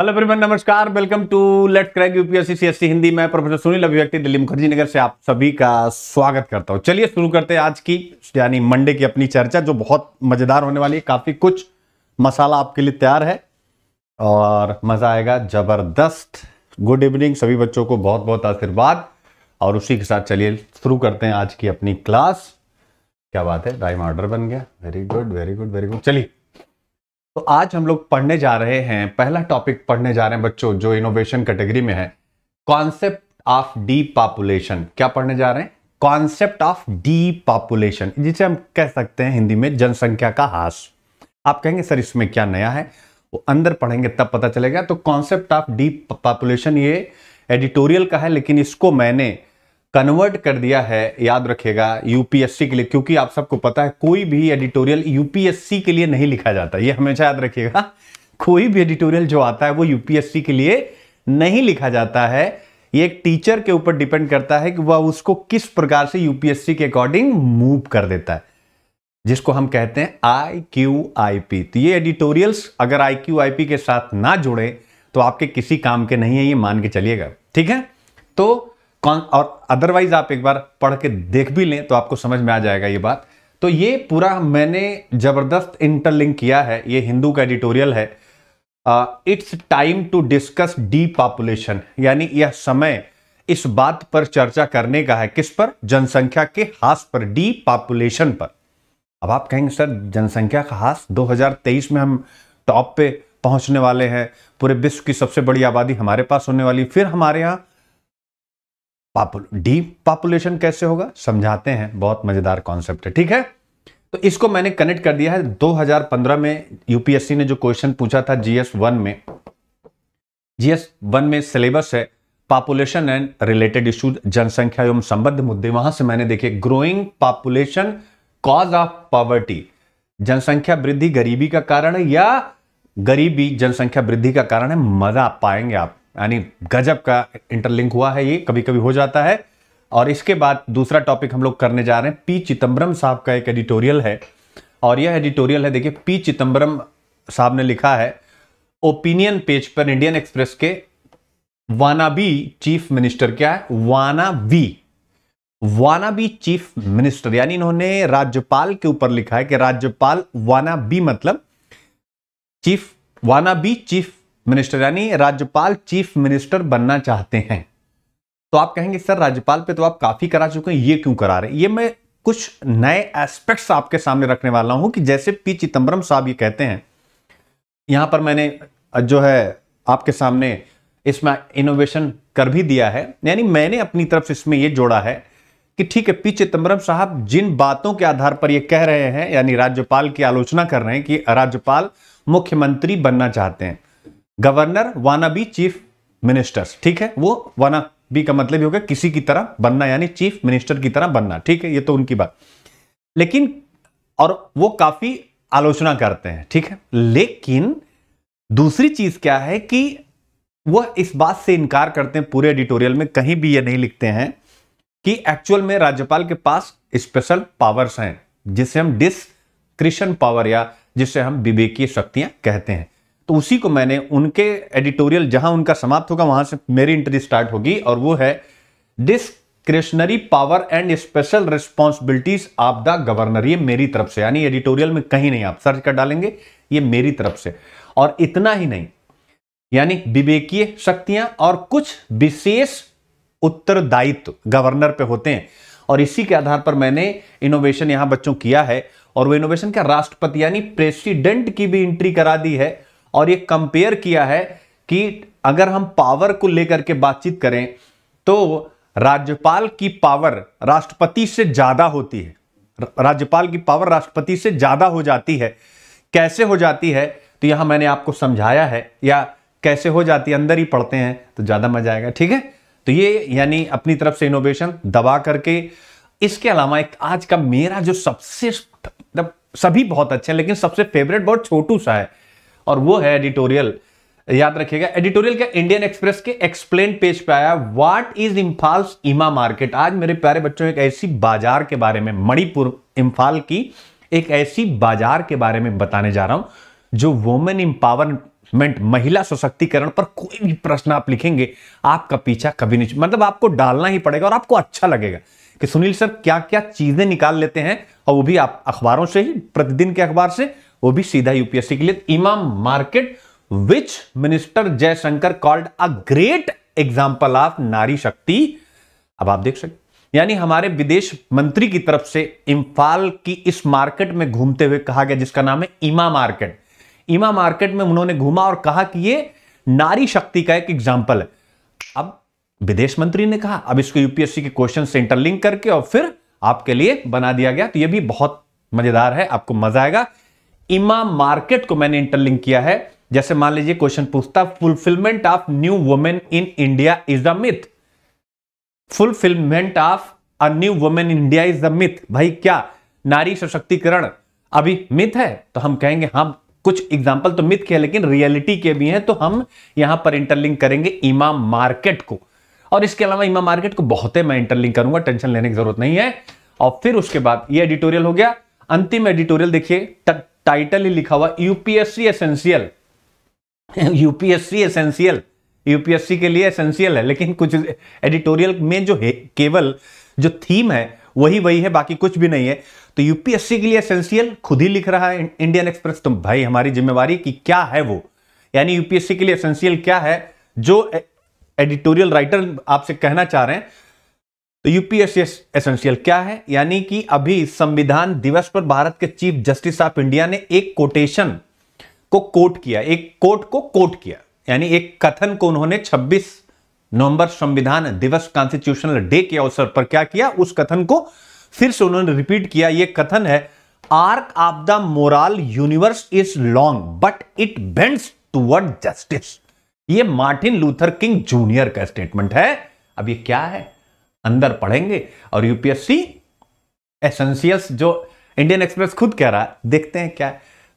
hello everyone नमस्कार welcome to let crack UPSC CSC Hindi मैं professor Sunil अभिव्यक्ति दिल्ली मुखर्जी नगर से आप सभी का स्वागत करता हूं चलिए शुरू करते हैं आज की यानी मंडे की अपनी चर्चा जो बहुत मजेदार होने वाली है काफी कुछ मसाला आपके लिए तैयार है और मजा आएगा जबरदस्त गुड इवनिंग सभी बच्चों को बहुत बहुत आशीर्वाद और उसी के साथ चलिए शुरू करते हैं आज की अपनी क्लास क्या बात है टाइम ऑर्डर बन गया very good very good very good चलिए तो आज हम लोग पढ़ने जा रहे हैं पहला टॉपिक पढ़ने जा रहे हैं बच्चों जो इनोवेशन कैटेगरी में है कॉन्सेप्ट ऑफ डी पॉपुलेशन क्या पढ़ने जा रहे हैं कॉन्सेप्ट ऑफ डी पॉपुलेशन जिसे हम कह सकते हैं हिंदी में जनसंख्या का हास आप कहेंगे सर इसमें क्या नया है वो अंदर पढ़ेंगे तब पता चलेगा तो कॉन्सेप्ट ऑफ डी पॉपुलेशन ये एडिटोरियल का है लेकिन इसको मैंने कन्वर्ट कर दिया है याद रखेगा यूपीएससी के लिए क्योंकि आप सबको पता है कोई भी एडिटोरियल यूपीएससी के लिए नहीं लिखा जाता ये हमेशा याद रखिएगा कोई भी एडिटोरियल जो आता है वो यूपीएससी के लिए नहीं लिखा जाता है ये एक टीचर के ऊपर डिपेंड करता है कि वह उसको किस प्रकार से यूपीएससी के अकॉर्डिंग मूव कर देता है जिसको हम कहते हैं आई क्यू आई पी तो ये एडिटोरियल्स अगर आई क्यू आई पी के साथ ना जुड़े तो आपके किसी काम के नहीं है ये मान के चलिएगा ठीक है तो और अदरवाइज आप एक बार पढ़ के देख भी लें तो आपको समझ में आ जाएगा ये बात तो ये पूरा मैंने जबरदस्त इंटरलिंक किया है ये हिंदू का एडिटोरियल है it's time to discuss D depopulation यानी यह समय इस बात पर चर्चा करने का है किस पर जनसंख्या के हास पर डी पॉपुलेशन पर अब आप कहेंगे सर जनसंख्या का हास 2023 में हम टॉप पे पहुंचने वाले हैं पूरे विश्व की सबसे बड़ी आबादी हमारे पास होने वाली फिर हमारे यहाँ डी पॉपुलेशन कैसे होगा समझाते हैं बहुत मजेदार कॉन्सेप्ट है ठीक है तो इसको मैंने कनेक्ट कर दिया है 2015 में यूपीएससी ने जो क्वेश्चन पूछा था जीएस वन में जीएस वन में सिलेबस है पॉपुलेशन एंड रिलेटेड इश्यूज जनसंख्या एवं संबद्ध मुद्दे वहां से मैंने देखे growing population cause of poverty जनसंख्या वृद्धि गरीबी का कारण है या गरीबी जनसंख्या वृद्धि का कारण है मजा पाएंगे आप यानी गजब का इंटरलिंक हुआ है ये कभी कभी हो जाता है और इसके बाद दूसरा टॉपिक हम लोग करने जा रहे हैं पी चिदम्बरम साहब का एक एडिटोरियल है और यह एडिटोरियल है देखिए पी चिदम्बरम साहब ने लिखा है ओपिनियन पेज पर इंडियन एक्सप्रेस के वानाबी चीफ मिनिस्टर क्या है वानाबी वानाबी चीफ मिनिस्टर यानी इन्होंने राज्यपाल के ऊपर लिखा है कि राज्यपाल वानाबी मतलब चीफ वानाबी चीफ मिनिस्टर यानी राज्यपाल चीफ मिनिस्टर बनना चाहते हैं तो आप कहेंगे सर राज्यपाल पे तो आप काफी करा चुके हैं ये क्यों करा रहे ये मैं कुछ नए एस्पेक्ट्स आपके सामने रखने वाला हूं कि जैसे पी चिदम्बरम साहब ये कहते हैं यहां पर मैंने जो है आपके सामने इसमें इनोवेशन कर भी दिया है यानी मैंने अपनी तरफ से इसमें यह जोड़ा है कि ठीक है पी चिदम्बरम साहब जिन बातों के आधार पर यह कह रहे हैं यानी राज्यपाल की आलोचना कर रहे हैं कि राज्यपाल मुख्यमंत्री बनना चाहते हैं गवर्नर वाना बी चीफ मिनिस्टर्स ठीक है वो वाना बी का मतलब होगा किसी की तरह बनना यानी चीफ मिनिस्टर की तरह बनना ठीक है ये तो उनकी बात लेकिन और वो काफी आलोचना करते हैं ठीक है लेकिन दूसरी चीज क्या है कि वह इस बात से इनकार करते हैं पूरे एडिटोरियल में कहीं भी ये नहीं लिखते हैं कि एक्चुअल में राज्यपाल के पास स्पेशल पावर्स हैं जिसे हम डिस्क्रिशन पावर या जिसे हम विवेकीय शक्तियां कहते हैं तो उसी को मैंने उनके एडिटोरियल जहां उनका समाप्त होगा वहां से मेरी एंट्री स्टार्ट होगी और वो है discretionary power and special responsibilities of the governor ये मेरी तरफ से यानी एडिटोरियल में कहीं नहीं आप सर्च कर डालेंगे ये मेरी तरफ से और इतना ही नहीं यानी विवेकीय शक्तियां और कुछ विशेष उत्तरदायित्व गवर्नर पे होते हैं और इसी के आधार पर मैंने इनोवेशन यहां बच्चों किया है और वो इनोवेशन क्या राष्ट्रपति यानी प्रेसिडेंट की भी एंट्री करा दी है और ये कंपेयर किया है कि अगर हम पावर को लेकर के बातचीत करें तो राज्यपाल की पावर राष्ट्रपति से ज्यादा होती है राज्यपाल की पावर राष्ट्रपति से ज्यादा हो जाती है कैसे हो जाती है तो यहां मैंने आपको समझाया है या कैसे हो जाती है अंदर ही पढ़ते हैं तो ज्यादा मजा आएगा ठीक है तो ये यानी अपनी तरफ से इनोवेशन दबा करके इसके अलावा एक आज का मेरा जो सबसे मतलब सभी बहुत अच्छे हैं लेकिन सबसे फेवरेट बहुत छोटू सा है और वो है एडिटोरियल याद रखिएगा एडिटोरियल क्या इंडियन एक्सप्रेस के एक्सप्लेन पेज पे आया व्हाट इज इम्फाल इमा मार्केट आज मेरे प्यारे बच्चों एक ऐसी बाजार के बारे में मणिपुर इम्फाल की एक ऐसी बाजार के बारे में बताने जा रहा हूं जो वोमेन इंपावरमेंट महिला सशक्तिकरण पर कोई भी प्रश्न आप लिखेंगे आपका पीछा कभी नहीं मतलब आपको डालना ही पड़ेगा और आपको अच्छा लगेगा कि सुनील सर क्या क्या चीजें निकाल लेते हैं और वो भी आप अखबारों से ही प्रतिदिन के अखबार से वो भी सीधा यूपीएससी के लिए इमाम मार्केट which minister Jaishankar called a great example of नारी शक्ति अब आप देख सकते यानी हमारे विदेश मंत्री की तरफ से इम्फाल की इस मार्केट में घूमते हुए कहा गया जिसका नाम है इमा मार्केट इमा मार्केट में उन्होंने घूमा और कहा कि ये नारी शक्ति का एक एग्जाम्पल है अब विदेश मंत्री ने कहा अब इसको यूपीएससी के क्वेश्चन से इंटरलिंक करके और फिर आपके लिए बना दिया गया तो ये भी बहुत मजेदार है आपको मजा आएगा इमा मार्केट को मैंने इंटरलिंक किया है जैसे मान लीजिए क्वेश्चन पूछता fulfilment of new women in India is a myth fulfilment of a new women in India is a myth भाई क्या नारी सशक्तिकरण अभी मिथ है तो हम कहेंगे हम हाँ, कुछ एग्जाम्पल तो मिथ के हैं लेकिन रियलिटी के भी हैं तो हम यहां पर इंटरलिंक करेंगे इमा मार्केट को और इसके अलावा इमा मार्केट को बहुत मैं इंटरलिंक करूंगा टेंशन लेने की जरूरत नहीं है और फिर उसके बाद ये एडिटोरियल हो गया अंतिम एडिटोरियल देखिए टाइटल ही लिखा हुआ UPSC essential UPSC essential UPSC के लिए एसेंशियल है लेकिन कुछ एडिटोरियल में जो है केवल जो थीम है वही वही है बाकी कुछ भी नहीं है तो यूपीएससी के लिए एसेंशियल खुद ही लिख रहा है इंडियन एक्सप्रेस तो भाई हमारी जिम्मेवारी कि क्या है वो यानी यूपीएससी के लिए एसेंशियल क्या है जो एडिटोरियल राइटर आपसे कहना चाह रहे हैं तो यूपीएसएस एसेंशियल क्या है यानी कि अभी संविधान दिवस पर भारत के चीफ जस्टिस ऑफ इंडिया ने एक कोटेशन को कोट किया एक कोट को कोट किया यानी एक कथन को उन्होंने 26 नवंबर संविधान दिवस कॉन्स्टिट्यूशनल डे के अवसर पर क्या किया उस कथन को फिर से उन्होंने रिपीट किया यह कथन है arc of the moral universe is long but it bends toward justice ये मार्टिन लूथर किंग जूनियर का स्टेटमेंट है अब ये क्या है अंदर पढ़ेंगे और यूपीएससी एसेंशियल्स जो इंडियन एक्सप्रेस खुद कह रहा है देखते हैं क्या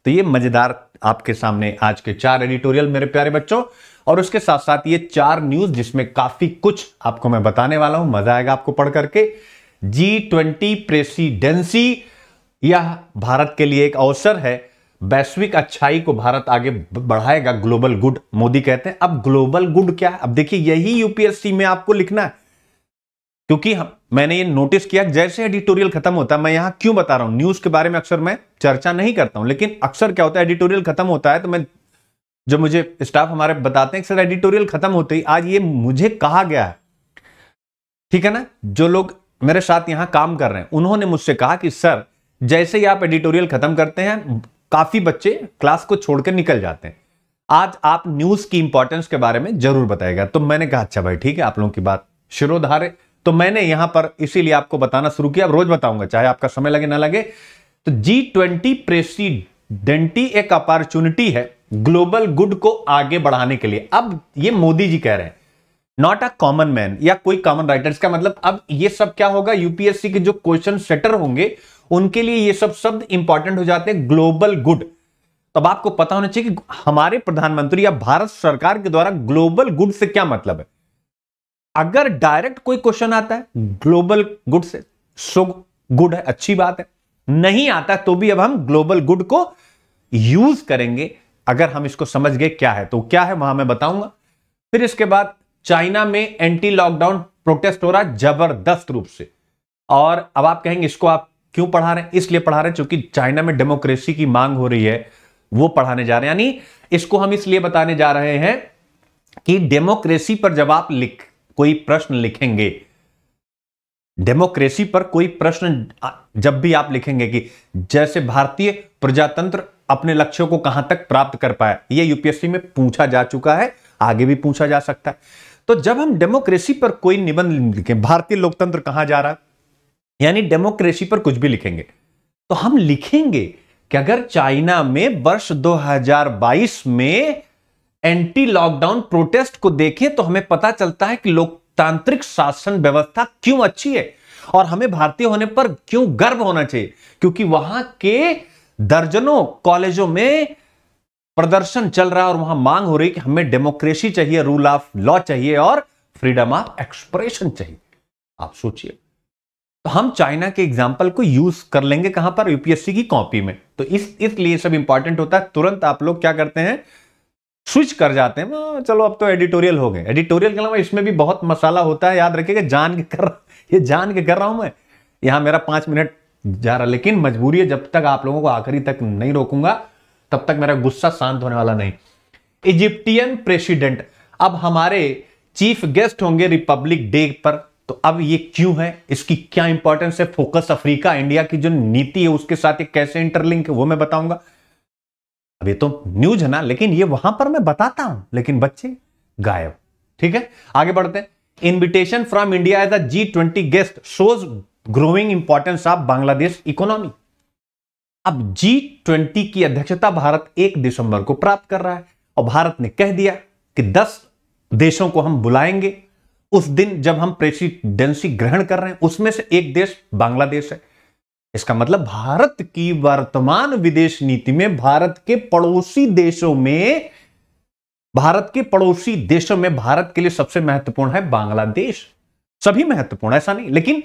तो ये मजेदार आपके सामने आज के चार एडिटोरियल मेरे प्यारे बच्चों और उसके साथ साथ ये चार न्यूज जिसमें काफी कुछ आपको मैं बताने वाला हूं मजा आएगा आपको पढ़ करके जी ट्वेंटी प्रेसिडेंसी यह भारत के लिए एक अवसर है वैश्विक अच्छाई को भारत आगे बढ़ाएगा ग्लोबल गुड मोदी कहते हैं अब ग्लोबल गुड क्या है अब देखिए यही यूपीएससी में आपको लिखना है क्योंकि हम, मैंने ये नोटिस किया जैसे एडिटोरियल खत्म होता है मैं यहां क्यों बता रहा हूं न्यूज के बारे में अक्सर मैं चर्चा नहीं करता हूं लेकिन अक्सर क्या होता है एडिटोरियल खत्म होता है तो मैं जो मुझे स्टाफ हमारे बताते हैं सर एडिटोरियल खत्म होते ही आज ये मुझे कहा गया है ठीक है ना जो लोग मेरे साथ यहाँ काम कर रहे हैं उन्होंने मुझसे कहा कि सर जैसे ही आप एडिटोरियल खत्म करते हैं काफी बच्चे क्लास को छोड़कर निकल जाते हैं आज आप न्यूज की इंपॉर्टेंस के बारे में जरूर बताएगा तो मैंने कहा अच्छा भाई ठीक है आप लोगों की बात शिरोधार्य तो मैंने यहां पर इसीलिए आपको बताना शुरू किया अब रोज बताऊंगा चाहे आपका समय लगे ना लगे तो जी ट्वेंटी प्रेसिडेंटी एक अपॉर्चुनिटी है ग्लोबल गुड को आगे बढ़ाने के लिए अब ये मोदी जी कह रहे हैं नॉट अ कॉमन मैन या कोई कॉमन राइटर इसका मतलब अब ये सब क्या होगा यूपीएससी के जो क्वेश्चन सेटर होंगे उनके लिए ये सब शब्द इंपॉर्टेंट हो जाते हैं ग्लोबल गुड तब आपको पता होना चाहिए कि हमारे प्रधानमंत्री या भारत सरकार के द्वारा ग्लोबल गुड से क्या मतलब है अगर डायरेक्ट कोई क्वेश्चन आता है ग्लोबल गुड से सो गुड है अच्छी बात है नहीं आता तो भी अब हम ग्लोबल गुड को यूज करेंगे अगर हम इसको समझ गए क्या है तो क्या है वहां मैं बताऊंगा फिर इसके बाद चाइना में एंटी लॉकडाउन प्रोटेस्ट हो रहा है जबरदस्त रूप से और अब आप कहेंगे इसको आप क्यों पढ़ा रहे हैं इसलिए पढ़ा रहे हैं चूंकि चाइना में डेमोक्रेसी की मांग हो रही है वो पढ़ाने जा रहे हैं यानी इसको हम इसलिए बताने जा रहे हैं कि डेमोक्रेसी पर जब आप लिख कोई प्रश्न लिखेंगे डेमोक्रेसी पर कोई प्रश्न जब भी आप लिखेंगे कि जैसे भारतीय प्रजातंत्र अपने लक्ष्यों को कहां तक प्राप्त कर पाया यह यूपीएससी में पूछा जा चुका है आगे भी पूछा जा सकता है तो जब हम डेमोक्रेसी पर कोई निबंध लिखें भारतीय लोकतंत्र कहां जा रहा है यानी डेमोक्रेसी पर कुछ भी लिखेंगे तो हम लिखेंगे कि अगर चाइना में वर्ष 2022 में एंटी लॉकडाउन प्रोटेस्ट को देखें तो हमें पता चलता है कि लोकतांत्रिक शासन व्यवस्था क्यों अच्छी है और हमें भारतीय होने पर क्यों गर्व होना चाहिए क्योंकि वहां के दर्जनों कॉलेजों में प्रदर्शन चल रहा है और वहां मांग हो रही है कि हमें डेमोक्रेसी चाहिए रूल ऑफ लॉ चाहिए और फ्रीडम ऑफ एक्सप्रेशन चाहिए आप सोचिए तो हम चाइना के एग्जाम्पल को यूज कर लेंगे कहां पर यूपीएससी की कॉपी में तो इस इसलिए सब इंपॉर्टेंट होता है तुरंत आप लोग क्या करते हैं स्विच कर जाते हैं हाँ, चलो अब तो एडिटोरियल हो गए एडिटोरियल के अलावा इसमें भी बहुत मसाला होता है याद रखिएगा जान के कर ये जान के कर रहा हूं मैं यहां मेरा पांच मिनट जा रहा लेकिन मजबूरी है जब तक आप लोगों को आखिरी तक नहीं रोकूंगा तब तक मेरा गुस्सा शांत होने वाला नहीं इजिप्टियन प्रेसिडेंट अब हमारे चीफ गेस्ट होंगे रिपब्लिक डे पर तो अब ये क्यों है इसकी क्या इंपॉर्टेंस है फोकस अफ्रीका इंडिया की जो नीति है उसके साथ ये कैसे इंटरलिंक है वो मैं बताऊंगा अब ये तो न्यूज है ना लेकिन ये वहां पर मैं बताता हूं लेकिन बच्चे गायब ठीक है आगे बढ़ते हैं invitation from India as a G twenty guest shows growing importance of Bangladesh economy अब जी ट्वेंटी की अध्यक्षता भारत एक दिसंबर को प्राप्त कर रहा है और भारत ने कह दिया कि दस देशों को हम बुलाएंगे उस दिन जब हम प्रेसिडेंसी ग्रहण कर रहे हैं उसमें से एक देश बांग्लादेश है इसका मतलब भारत की वर्तमान विदेश नीति में भारत के पड़ोसी देशों में भारत के पड़ोसी देशों में भारत के लिए सबसे महत्वपूर्ण है बांग्लादेश सभी महत्वपूर्ण ऐसा नहीं लेकिन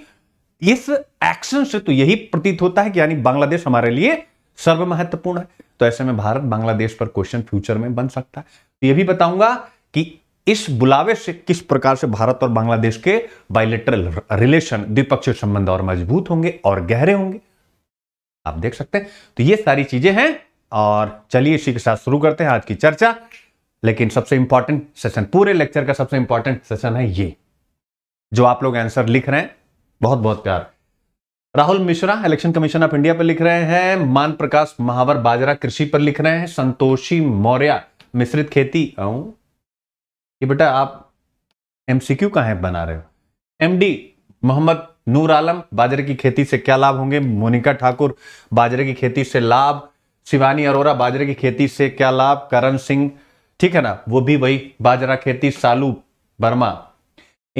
इस एक्शन से तो यही प्रतीत होता है कि यानी बांग्लादेश हमारे लिए सर्व महत्वपूर्ण है तो ऐसे में भारत बांग्लादेश पर क्वेश्चन फ्यूचर में बन सकता है तो यह भी बताऊंगा कि इस बुलावे से किस प्रकार से भारत और बांग्लादेश के बाइलेटरल रिलेशन द्विपक्षीय संबंध और मजबूत होंगे और गहरे होंगे आप देख सकते हैं तो ये सारी चीजें हैं और चलिए इसी के साथ शुरू करते हैं आज की चर्चा लेकिन सबसे इंपॉर्टेंट सेशन पूरे लेक्चर का सबसे इंपॉर्टेंट सेशन है ये जो आप लोग आंसर लिख रहे हैं बहुत बहुत प्यार Rahul Mishra election commission of India पर लिख रहे हैं मान प्रकाश महावर बाजरा कृषि पर लिख रहे हैं संतोषी मौर्य मिश्रित खेती कि बेटा आप एम सी क्यू कहाँ बना रहे हो एम डी मोहम्मद नूर आलम बाजरे की खेती से क्या लाभ होंगे मोनिका ठाकुर बाजरे की खेती से लाभ शिवानी अरोरा बाजरे की खेती से क्या लाभ करण सिंह ठीक है ना वो भी वही बाजरा खेती सालू वर्मा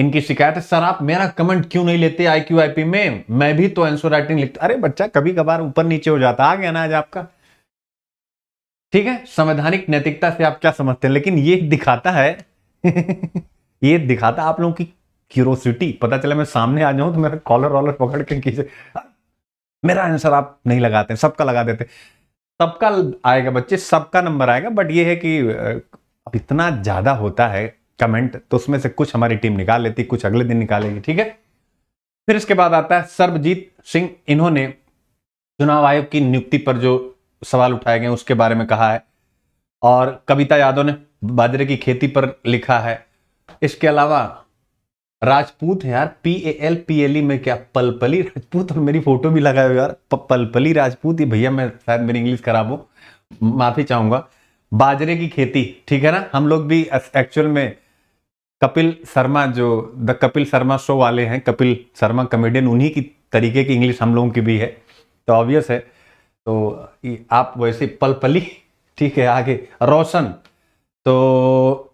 इनकी शिकायत है सर आप मेरा कमेंट क्यों नहीं लेते आई क्यू आई पी में मैं भी तो आंसर राइटिंग लिखता अरे बच्चा कभी कभार ऊपर नीचे हो जाता आ गया ना आज आपका ठीक है संवैधानिक नैतिकता से आप क्या समझते हैं लेकिन ये दिखाता है ये दिखाता आप लोगों की क्यूरोसिटी पता चला मैं सामने आ जाऊं तो मेरा कॉलर वॉलर पकड़ के खींचे मेरा आंसर आप नहीं लगाते सबका लगा देते सबका आएगा बच्चे सबका नंबर आएगा बट ये है कि इतना ज़्यादा होता है कमेंट तो उसमें से कुछ हमारी टीम निकाल लेती कुछ अगले दिन निकालेगी ठीक है फिर इसके बाद आता है सर्वजीत सिंह इन्होंने चुनाव आयोग की नियुक्ति पर जो सवाल उठाए गए उसके बारे में कहा है और कविता यादव ने बाजरे की खेती पर लिखा है इसके अलावा राजपूत है यार P A L P L E में क्या पलपली राजपूत और मेरी फोटो भी लगाए यार पलपली राजपूत ये भैया मैं शायद मेरी इंग्लिश खराब हो माफी चाहूंगा बाजरे की खेती ठीक है ना हम लोग भी एक्चुअल में कपिल शर्मा जो द कपिल शर्मा शो वाले हैं कपिल शर्मा कमेडियन उन्हीं की तरीके की इंग्लिश हम लोगों की भी है तो ऑब्वियस है तो आप वैसे पलपली ठीक है आगे रोशन तो